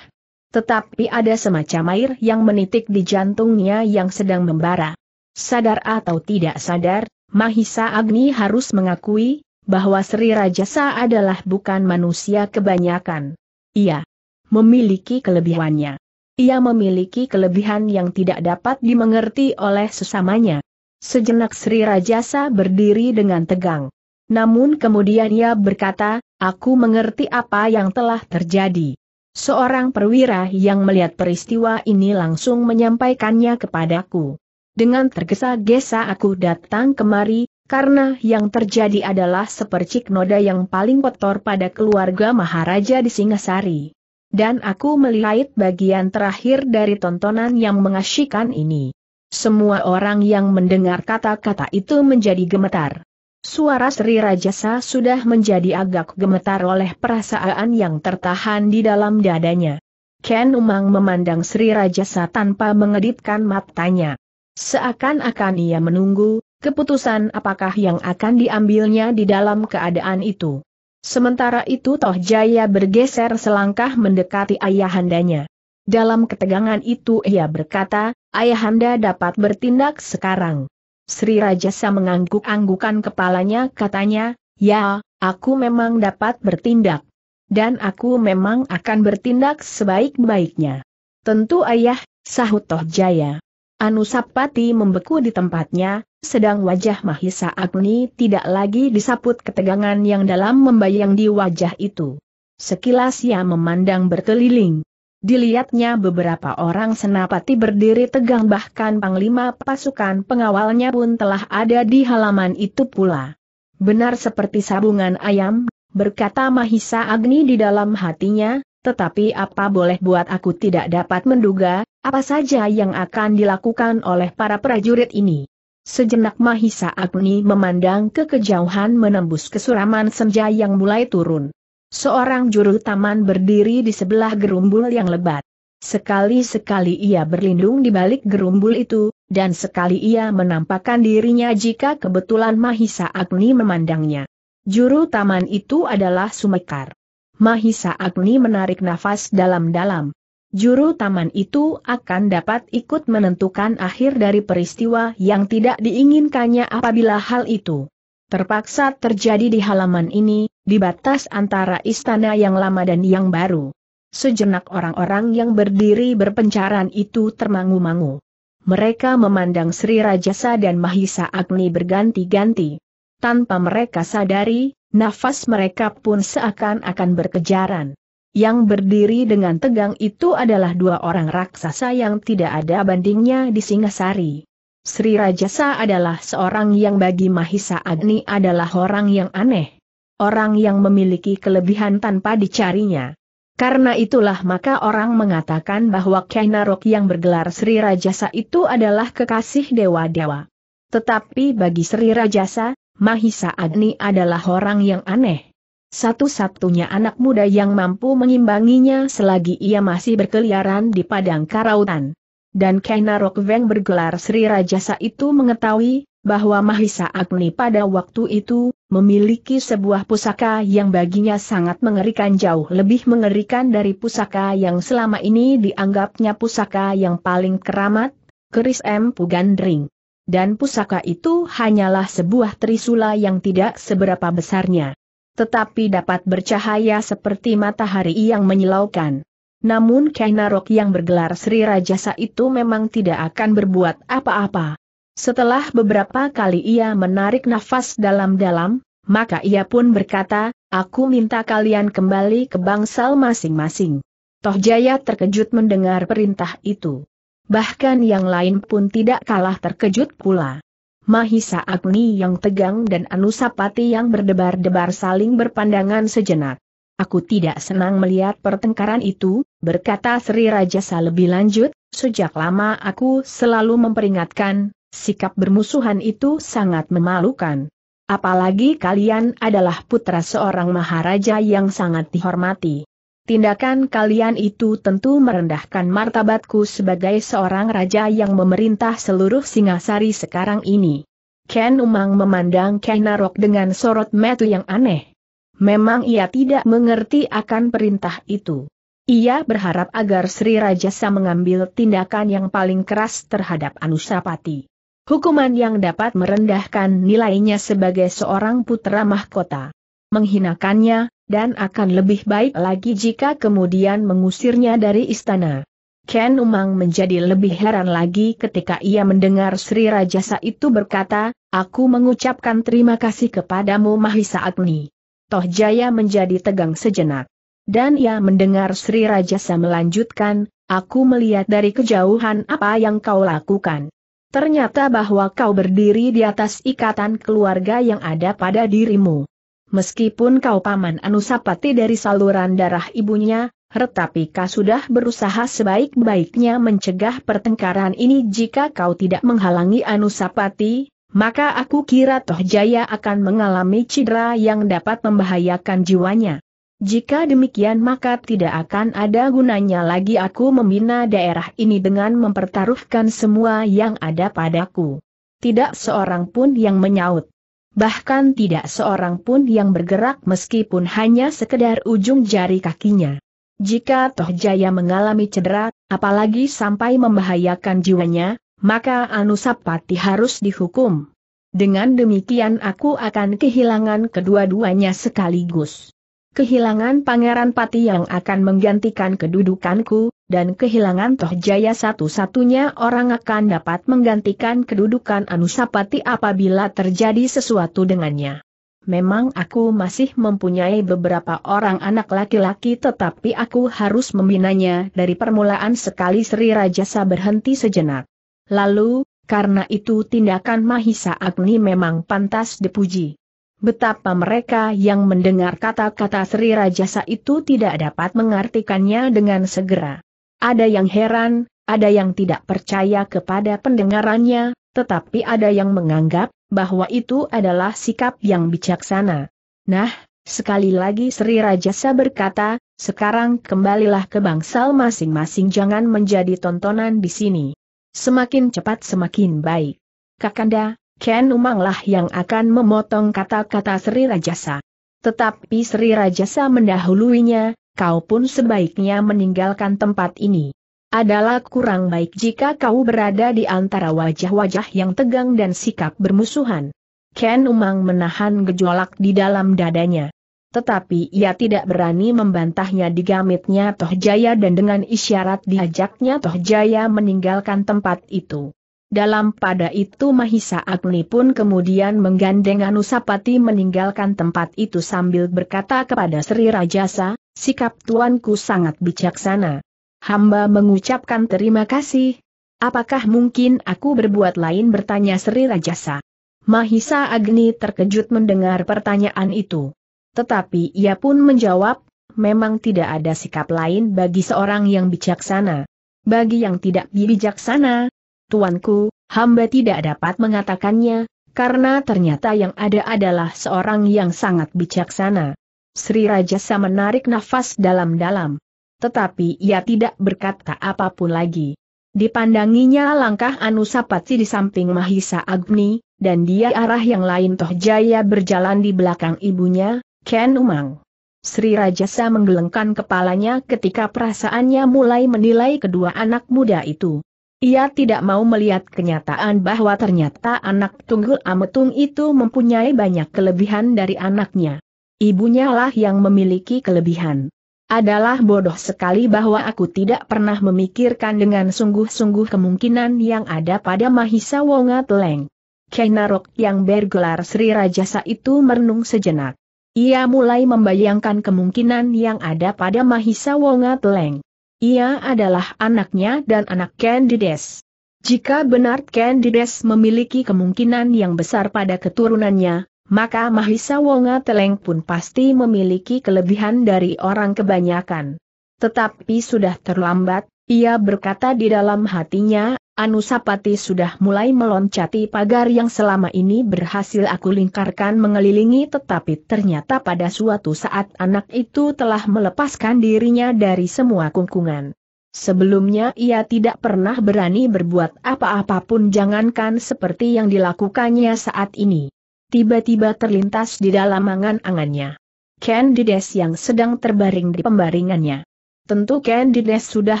Tetapi ada semacam air yang menitik di jantungnya yang sedang membara. Sadar atau tidak sadar, Mahisa Agni harus mengakui, bahwa Sri Rajasa adalah bukan manusia kebanyakan. Ia memiliki kelebihannya. Ia memiliki kelebihan yang tidak dapat dimengerti oleh sesamanya. Sejenak Sri Rajasa berdiri dengan tegang. Namun kemudian ia berkata, aku mengerti apa yang telah terjadi. Seorang perwira yang melihat peristiwa ini langsung menyampaikannya kepadaku. Dengan tergesa-gesa aku datang kemari, karena yang terjadi adalah sepercik noda yang paling kotor pada keluarga Maharaja di Singasari. Dan aku melihat bagian terakhir dari tontonan yang mengasyikan ini. Semua orang yang mendengar kata-kata itu menjadi gemetar. Suara Sri Rajasa sudah menjadi agak gemetar oleh perasaan yang tertahan di dalam dadanya. Ken Umang memandang Sri Rajasa tanpa mengedipkan matanya. Seakan-akan ia menunggu, keputusan apakah yang akan diambilnya di dalam keadaan itu. Sementara itu Toh Jaya bergeser selangkah mendekati ayahandanya. Dalam ketegangan itu ia berkata, ayahanda dapat bertindak sekarang. Sri Rajasa mengangguk-anggukan kepalanya katanya, ya, aku memang dapat bertindak. Dan aku memang akan bertindak sebaik-baiknya. Tentu ayah, sahut Toh Jaya. Anusapati membeku di tempatnya, sedang wajah Mahisa Agni tidak lagi disaput ketegangan yang dalam membayang di wajah itu. Sekilas ia memandang berkeliling. Dilihatnya beberapa orang senapati berdiri tegang bahkan panglima pasukan pengawalnya pun telah ada di halaman itu pula. Benar seperti sabungan ayam, berkata Mahisa Agni di dalam hatinya, tetapi apa boleh buat aku tidak dapat menduga, apa saja yang akan dilakukan oleh para prajurit ini. Sejenak Mahisa Agni memandang ke kejauhan menembus kesuraman senja yang mulai turun. Seorang juru taman berdiri di sebelah gerumbul yang lebat. Sekali-sekali ia berlindung di balik gerumbul itu, dan sekali ia menampakkan dirinya jika kebetulan Mahisa Agni memandangnya. Juru taman itu adalah Sumekar. Mahisa Agni menarik nafas dalam-dalam. Juru taman itu akan dapat ikut menentukan akhir dari peristiwa yang tidak diinginkannya apabila hal itu terpaksa terjadi di halaman ini, di batas antara istana yang lama dan yang baru. Sejenak orang-orang yang berdiri berpencaran itu termangu-mangu. Mereka memandang Sri Rajasa dan Mahisa Agni berganti-ganti. Tanpa mereka sadari, nafas mereka pun seakan-akan berkejaran. Yang berdiri dengan tegang itu adalah dua orang raksasa yang tidak ada bandingnya di Singasari. Sri Rajasa adalah seorang yang bagi Mahisa Agni adalah orang yang aneh orang yang memiliki kelebihan tanpa dicarinya. Karena itulah maka orang mengatakan bahwa Kainarok yang bergelar Sri Rajasa itu adalah kekasih dewa-dewa. Tetapi bagi Sri Rajasa, Mahisa Agni adalah orang yang aneh. Satu-satunya anak muda yang mampu mengimbanginya selagi ia masih berkeliaran di padang karautan. Dan Kainarok Veng bergelar Sri Rajasa itu mengetahui bahwa Mahisa Agni pada waktu itu memiliki sebuah pusaka yang baginya sangat mengerikan jauh lebih mengerikan dari pusaka yang selama ini dianggapnya pusaka yang paling keramat, keris M. Pugandring. Dan pusaka itu hanyalah sebuah trisula yang tidak seberapa besarnya. Tetapi dapat bercahaya seperti matahari yang menyilaukan. Namun Kainarok yang bergelar Sri Rajasa itu memang tidak akan berbuat apa-apa. Setelah beberapa kali ia menarik nafas dalam-dalam, maka ia pun berkata, aku minta kalian kembali ke bangsal masing-masing. Toh Jaya terkejut mendengar perintah itu. Bahkan yang lain pun tidak kalah terkejut pula. Mahisa Agni yang tegang dan Anusapati yang berdebar-debar saling berpandangan sejenak. Aku tidak senang melihat pertengkaran itu, berkata Sri Rajasa lebih lanjut, sejak lama aku selalu memperingatkan, Sikap bermusuhan itu sangat memalukan. Apalagi kalian adalah putra seorang maharaja yang sangat dihormati. Tindakan kalian itu tentu merendahkan martabatku sebagai seorang raja yang memerintah seluruh Singasari sekarang ini. Ken Umang memandang Narok dengan sorot metu yang aneh. Memang ia tidak mengerti akan perintah itu. Ia berharap agar Sri Rajasa mengambil tindakan yang paling keras terhadap Anusapati. Hukuman yang dapat merendahkan nilainya sebagai seorang putra mahkota. Menghinakannya, dan akan lebih baik lagi jika kemudian mengusirnya dari istana. Ken Umang menjadi lebih heran lagi ketika ia mendengar Sri Rajasa itu berkata, Aku mengucapkan terima kasih kepadamu Mahisa Agni. Toh Jaya menjadi tegang sejenak. Dan ia mendengar Sri Rajasa melanjutkan, Aku melihat dari kejauhan apa yang kau lakukan. Ternyata bahwa kau berdiri di atas ikatan keluarga yang ada pada dirimu. Meskipun kau paman Anusapati dari saluran darah ibunya, tetapi kau sudah berusaha sebaik-baiknya mencegah pertengkaran ini jika kau tidak menghalangi Anusapati, maka aku kira Tohjaya akan mengalami cedera yang dapat membahayakan jiwanya. Jika demikian maka tidak akan ada gunanya lagi aku membina daerah ini dengan mempertaruhkan semua yang ada padaku. Tidak seorang pun yang menyaut. Bahkan tidak seorang pun yang bergerak meskipun hanya sekedar ujung jari kakinya. Jika Toh Jaya mengalami cedera, apalagi sampai membahayakan jiwanya, maka Anusapati harus dihukum. Dengan demikian aku akan kehilangan kedua-duanya sekaligus kehilangan Pangeran Pati yang akan menggantikan kedudukanku, dan kehilangan Toh Jaya satu-satunya orang akan dapat menggantikan kedudukan Anusapati apabila terjadi sesuatu dengannya. Memang aku masih mempunyai beberapa orang anak laki-laki tetapi aku harus membinanya dari permulaan sekali Sri Rajasa berhenti sejenak. Lalu, karena itu tindakan Mahisa Agni memang pantas dipuji. Betapa mereka yang mendengar kata-kata Sri Rajasa itu tidak dapat mengartikannya dengan segera. Ada yang heran, ada yang tidak percaya kepada pendengarannya, tetapi ada yang menganggap bahwa itu adalah sikap yang bijaksana. Nah, sekali lagi Sri Rajasa berkata, sekarang kembalilah ke bangsal masing-masing jangan menjadi tontonan di sini. Semakin cepat semakin baik. Kakanda, Ken Umanglah yang akan memotong kata-kata Sri Rajasa. Tetapi Sri Rajasa mendahuluinya, kau pun sebaiknya meninggalkan tempat ini. Adalah kurang baik jika kau berada di antara wajah-wajah yang tegang dan sikap bermusuhan. Ken Umang menahan gejolak di dalam dadanya. Tetapi ia tidak berani membantahnya gamitnya Toh Jaya dan dengan isyarat diajaknya Toh Jaya meninggalkan tempat itu. Dalam pada itu Mahisa Agni pun kemudian menggandeng Anusapati meninggalkan tempat itu sambil berkata kepada Sri Rajasa, sikap tuanku sangat bijaksana. Hamba mengucapkan terima kasih. Apakah mungkin aku berbuat lain bertanya Sri Rajasa? Mahisa Agni terkejut mendengar pertanyaan itu. Tetapi ia pun menjawab, memang tidak ada sikap lain bagi seorang yang bijaksana. Bagi yang tidak bijaksana, Tuanku, hamba tidak dapat mengatakannya, karena ternyata yang ada adalah seorang yang sangat bijaksana. Sri Rajasa menarik nafas dalam-dalam. Tetapi ia tidak berkata apapun lagi. Dipandanginya langkah Anusapati di samping Mahisa Agni, dan dia arah yang lain Toh Jaya berjalan di belakang ibunya, Ken Umang. Sri Rajasa menggelengkan kepalanya ketika perasaannya mulai menilai kedua anak muda itu. Ia tidak mau melihat kenyataan bahwa ternyata anak Tunggul Ametung itu mempunyai banyak kelebihan dari anaknya. Ibunya lah yang memiliki kelebihan. Adalah bodoh sekali bahwa aku tidak pernah memikirkan dengan sungguh-sungguh kemungkinan yang ada pada Mahisa Wonga Teleng. Kainarok yang bergelar Sri Rajasa itu merenung sejenak. Ia mulai membayangkan kemungkinan yang ada pada Mahisa Wonga Teleng. Ia adalah anaknya dan anak Candides. Jika benar Candides memiliki kemungkinan yang besar pada keturunannya, maka Mahisa Wonga Teleng pun pasti memiliki kelebihan dari orang kebanyakan. Tetapi sudah terlambat, ia berkata di dalam hatinya, Anusapati sudah mulai meloncati pagar yang selama ini berhasil aku lingkarkan mengelilingi tetapi ternyata pada suatu saat anak itu telah melepaskan dirinya dari semua kungkungan. Sebelumnya ia tidak pernah berani berbuat apa-apapun jangankan seperti yang dilakukannya saat ini. Tiba-tiba terlintas di dalam angan-angannya. Candides yang sedang terbaring di pembaringannya. Tentu Candides sudah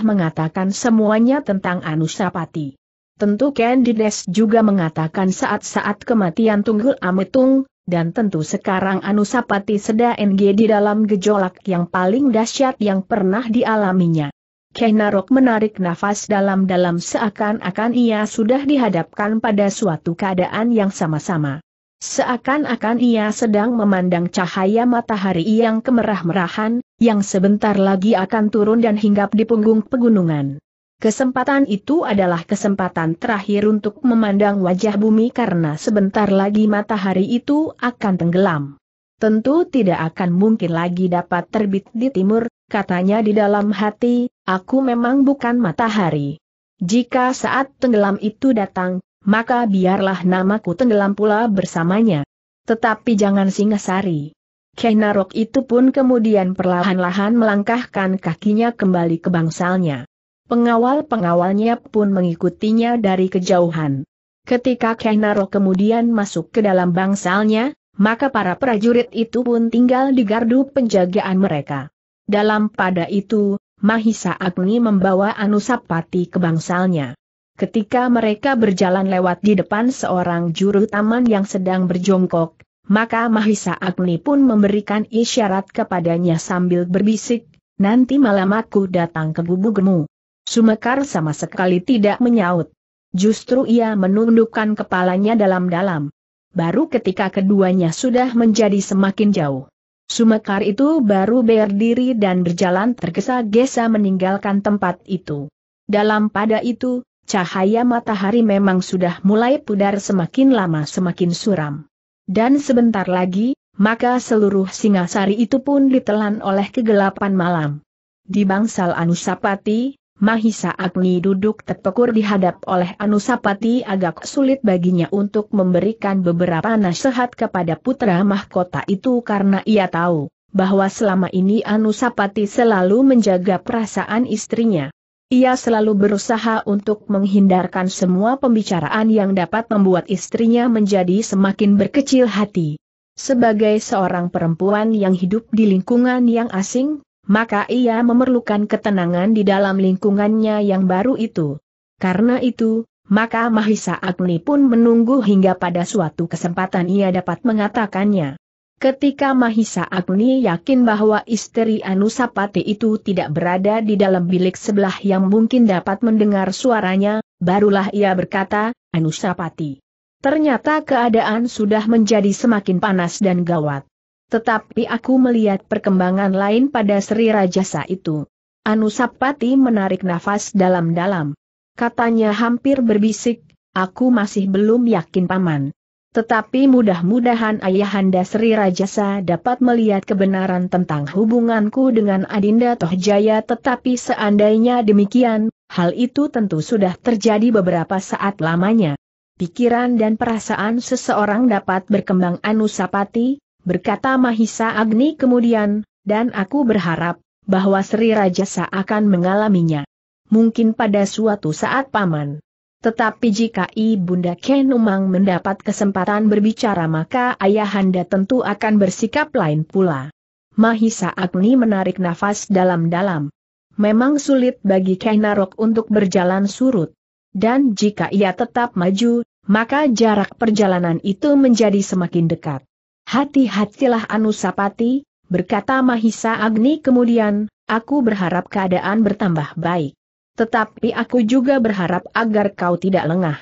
mengatakan semuanya tentang Anusapati. Tentu Candides juga mengatakan saat-saat kematian Tunggul Ametung, dan tentu sekarang Anusapati sedang NG di dalam gejolak yang paling dahsyat yang pernah dialaminya. Kenarok menarik nafas dalam-dalam seakan-akan ia sudah dihadapkan pada suatu keadaan yang sama-sama. Seakan-akan ia sedang memandang cahaya matahari yang kemerah-merahan, yang sebentar lagi akan turun dan hinggap di punggung pegunungan. Kesempatan itu adalah kesempatan terakhir untuk memandang wajah bumi karena sebentar lagi matahari itu akan tenggelam. Tentu tidak akan mungkin lagi dapat terbit di timur, katanya di dalam hati, aku memang bukan matahari. Jika saat tenggelam itu datang, maka biarlah namaku tenggelam pula bersamanya. Tetapi jangan singasari. Kenarok itu pun kemudian perlahan-lahan melangkahkan kakinya kembali ke bangsalnya. Pengawal-pengawalnya pun mengikutinya dari kejauhan. Ketika Kenarok kemudian masuk ke dalam bangsalnya, maka para prajurit itu pun tinggal di gardu penjagaan mereka. Dalam pada itu, Mahisa Agni membawa Anusapati ke bangsalnya. Ketika mereka berjalan lewat di depan seorang juru taman yang sedang berjongkok, maka Mahisa Agni pun memberikan isyarat kepadanya sambil berbisik, nanti malam aku datang ke gubugmu. Sumekar sama sekali tidak menyaut. Justru ia menundukkan kepalanya dalam-dalam. Baru ketika keduanya sudah menjadi semakin jauh. Sumekar itu baru berdiri dan berjalan tergesa-gesa meninggalkan tempat itu. Dalam pada itu, Cahaya matahari memang sudah mulai pudar semakin lama semakin suram. Dan sebentar lagi, maka seluruh Singasari itu pun ditelan oleh kegelapan malam. Di bangsal Anusapati, Mahisa Agni duduk terpekur dihadap oleh Anusapati agak sulit baginya untuk memberikan beberapa nasihat kepada putra mahkota itu karena ia tahu bahwa selama ini Anusapati selalu menjaga perasaan istrinya. Ia selalu berusaha untuk menghindarkan semua pembicaraan yang dapat membuat istrinya menjadi semakin berkecil hati. Sebagai seorang perempuan yang hidup di lingkungan yang asing, maka ia memerlukan ketenangan di dalam lingkungannya yang baru itu. Karena itu, maka Mahisa Agni pun menunggu hingga pada suatu kesempatan ia dapat mengatakannya. Ketika Mahisa Agni yakin bahwa istri Anusapati itu tidak berada di dalam bilik sebelah yang mungkin dapat mendengar suaranya, barulah ia berkata, Anusapati. Ternyata keadaan sudah menjadi semakin panas dan gawat. Tetapi aku melihat perkembangan lain pada Sri Rajasa itu. Anusapati menarik nafas dalam-dalam. Katanya hampir berbisik, aku masih belum yakin paman. Tetapi mudah-mudahan Ayahanda Sri Rajasa dapat melihat kebenaran tentang hubunganku dengan Adinda Tohjaya tetapi seandainya demikian, hal itu tentu sudah terjadi beberapa saat lamanya. Pikiran dan perasaan seseorang dapat berkembang anusapati, berkata Mahisa Agni kemudian, dan aku berharap, bahwa Sri Rajasa akan mengalaminya. Mungkin pada suatu saat paman tetapi jika Ibunda Kenumang mendapat kesempatan berbicara maka ayahanda tentu akan bersikap lain pula. Mahisa Agni menarik nafas dalam-dalam. Memang sulit bagi Kenarok untuk berjalan surut. Dan jika ia tetap maju, maka jarak perjalanan itu menjadi semakin dekat. Hati-hatilah Anusapati, berkata Mahisa Agni kemudian, aku berharap keadaan bertambah baik. Tetapi aku juga berharap agar kau tidak lengah.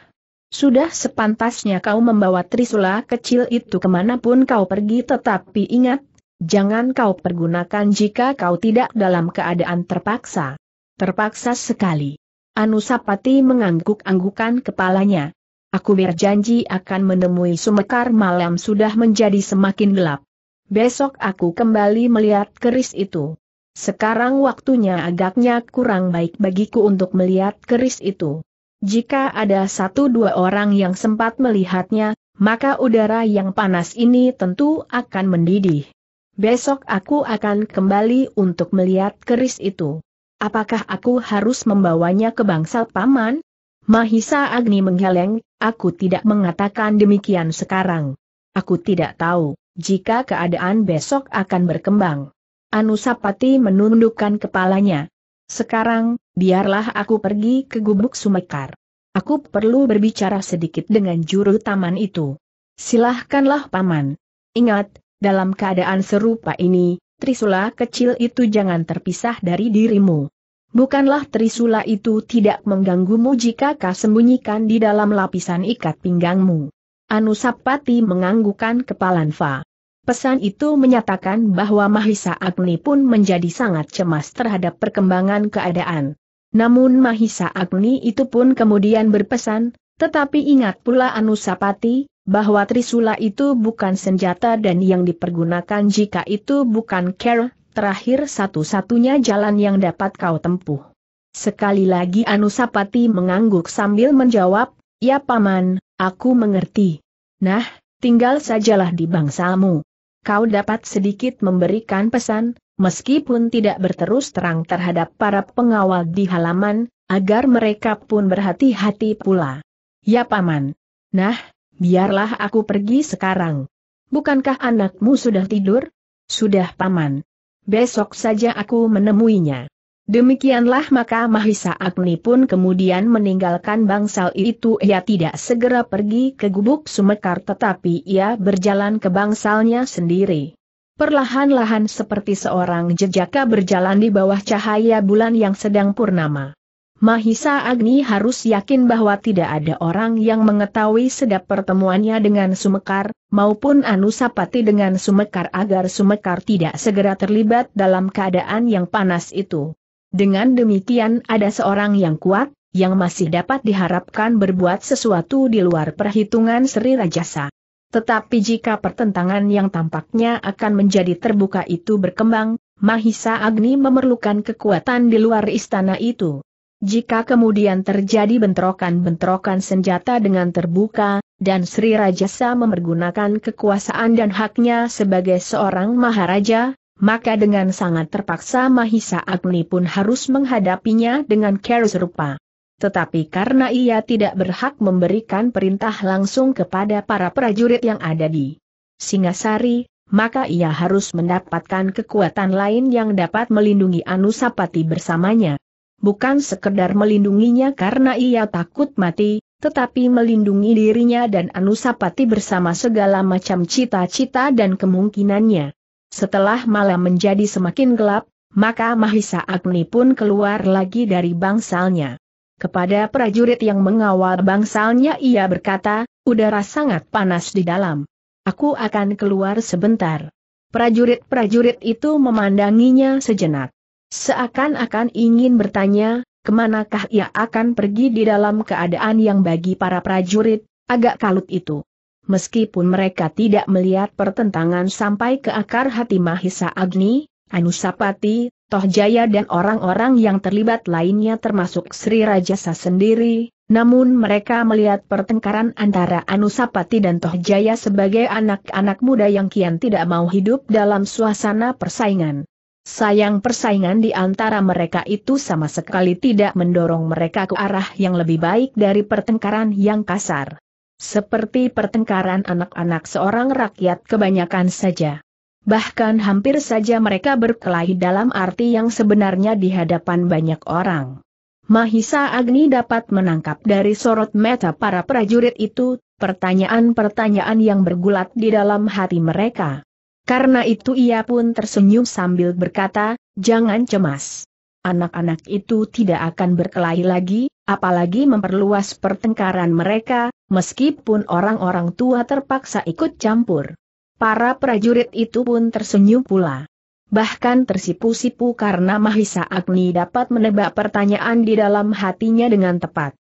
Sudah sepantasnya kau membawa trisula kecil itu kemanapun kau pergi tetapi ingat, jangan kau pergunakan jika kau tidak dalam keadaan terpaksa. Terpaksa sekali. Anusapati mengangguk-anggukan kepalanya. Aku berjanji akan menemui Sumekar malam sudah menjadi semakin gelap. Besok aku kembali melihat keris itu. Sekarang waktunya agaknya kurang baik bagiku untuk melihat keris itu. Jika ada satu dua orang yang sempat melihatnya, maka udara yang panas ini tentu akan mendidih. Besok aku akan kembali untuk melihat keris itu. Apakah aku harus membawanya ke bangsal paman? Mahisa Agni menggeleng, aku tidak mengatakan demikian sekarang. Aku tidak tahu, jika keadaan besok akan berkembang. Anusapati menundukkan kepalanya. Sekarang, biarlah aku pergi ke gubuk Sumekar. Aku perlu berbicara sedikit dengan juru taman itu. Silahkanlah paman. Ingat, dalam keadaan serupa ini, Trisula kecil itu jangan terpisah dari dirimu. Bukanlah Trisula itu tidak mengganggumu jika kau sembunyikan di dalam lapisan ikat pinggangmu. Anusapati menganggukan kepala Nva. Pesan itu menyatakan bahwa Mahisa Agni pun menjadi sangat cemas terhadap perkembangan keadaan. Namun Mahisa Agni itu pun kemudian berpesan, tetapi ingat pula Anusapati, bahwa Trisula itu bukan senjata dan yang dipergunakan jika itu bukan care, terakhir satu-satunya jalan yang dapat kau tempuh. Sekali lagi Anusapati mengangguk sambil menjawab, Ya Paman, aku mengerti. Nah, tinggal sajalah di bangsamu kau dapat sedikit memberikan pesan, meskipun tidak berterus terang terhadap para pengawal di halaman, agar mereka pun berhati-hati pula. Ya paman. Nah, biarlah aku pergi sekarang. Bukankah anakmu sudah tidur? Sudah paman. Besok saja aku menemuinya. Demikianlah maka Mahisa Agni pun kemudian meninggalkan bangsal itu ia tidak segera pergi ke gubuk Sumekar tetapi ia berjalan ke bangsalnya sendiri. Perlahan-lahan seperti seorang jejaka berjalan di bawah cahaya bulan yang sedang purnama. Mahisa Agni harus yakin bahwa tidak ada orang yang mengetahui sedap pertemuannya dengan Sumekar, maupun Anusapati dengan Sumekar agar Sumekar tidak segera terlibat dalam keadaan yang panas itu. Dengan demikian ada seorang yang kuat, yang masih dapat diharapkan berbuat sesuatu di luar perhitungan Sri Rajasa. Tetapi jika pertentangan yang tampaknya akan menjadi terbuka itu berkembang, Mahisa Agni memerlukan kekuatan di luar istana itu. Jika kemudian terjadi bentrokan-bentrokan senjata dengan terbuka, dan Sri Rajasa memergunakan kekuasaan dan haknya sebagai seorang Maharaja, maka dengan sangat terpaksa Mahisa Agni pun harus menghadapinya dengan keras rupa. Tetapi karena ia tidak berhak memberikan perintah langsung kepada para prajurit yang ada di Singasari, maka ia harus mendapatkan kekuatan lain yang dapat melindungi Anusapati bersamanya. Bukan sekedar melindunginya karena ia takut mati, tetapi melindungi dirinya dan Anusapati bersama segala macam cita-cita dan kemungkinannya. Setelah malam menjadi semakin gelap, maka Mahisa Agni pun keluar lagi dari bangsalnya. Kepada prajurit yang mengawal bangsalnya ia berkata, udara sangat panas di dalam. Aku akan keluar sebentar. Prajurit-prajurit itu memandanginya sejenak. Seakan-akan ingin bertanya, kemanakah ia akan pergi di dalam keadaan yang bagi para prajurit, agak kalut itu meskipun mereka tidak melihat pertentangan sampai ke akar hati Mahisa Agni, Anusapati, Tohjaya dan orang-orang yang terlibat lainnya termasuk Sri Rajasa sendiri, namun mereka melihat pertengkaran antara Anusapati dan Tohjaya sebagai anak-anak muda yang kian tidak mau hidup dalam suasana persaingan. Sayang persaingan di antara mereka itu sama sekali tidak mendorong mereka ke arah yang lebih baik dari pertengkaran yang kasar. Seperti pertengkaran anak-anak seorang rakyat kebanyakan saja. Bahkan hampir saja mereka berkelahi dalam arti yang sebenarnya di hadapan banyak orang. Mahisa Agni dapat menangkap dari sorot mata para prajurit itu, pertanyaan-pertanyaan yang bergulat di dalam hati mereka. Karena itu ia pun tersenyum sambil berkata, jangan cemas. Anak-anak itu tidak akan berkelahi lagi, apalagi memperluas pertengkaran mereka, meskipun orang-orang tua terpaksa ikut campur. Para prajurit itu pun tersenyum pula. Bahkan tersipu-sipu karena Mahisa Agni dapat menebak pertanyaan di dalam hatinya dengan tepat.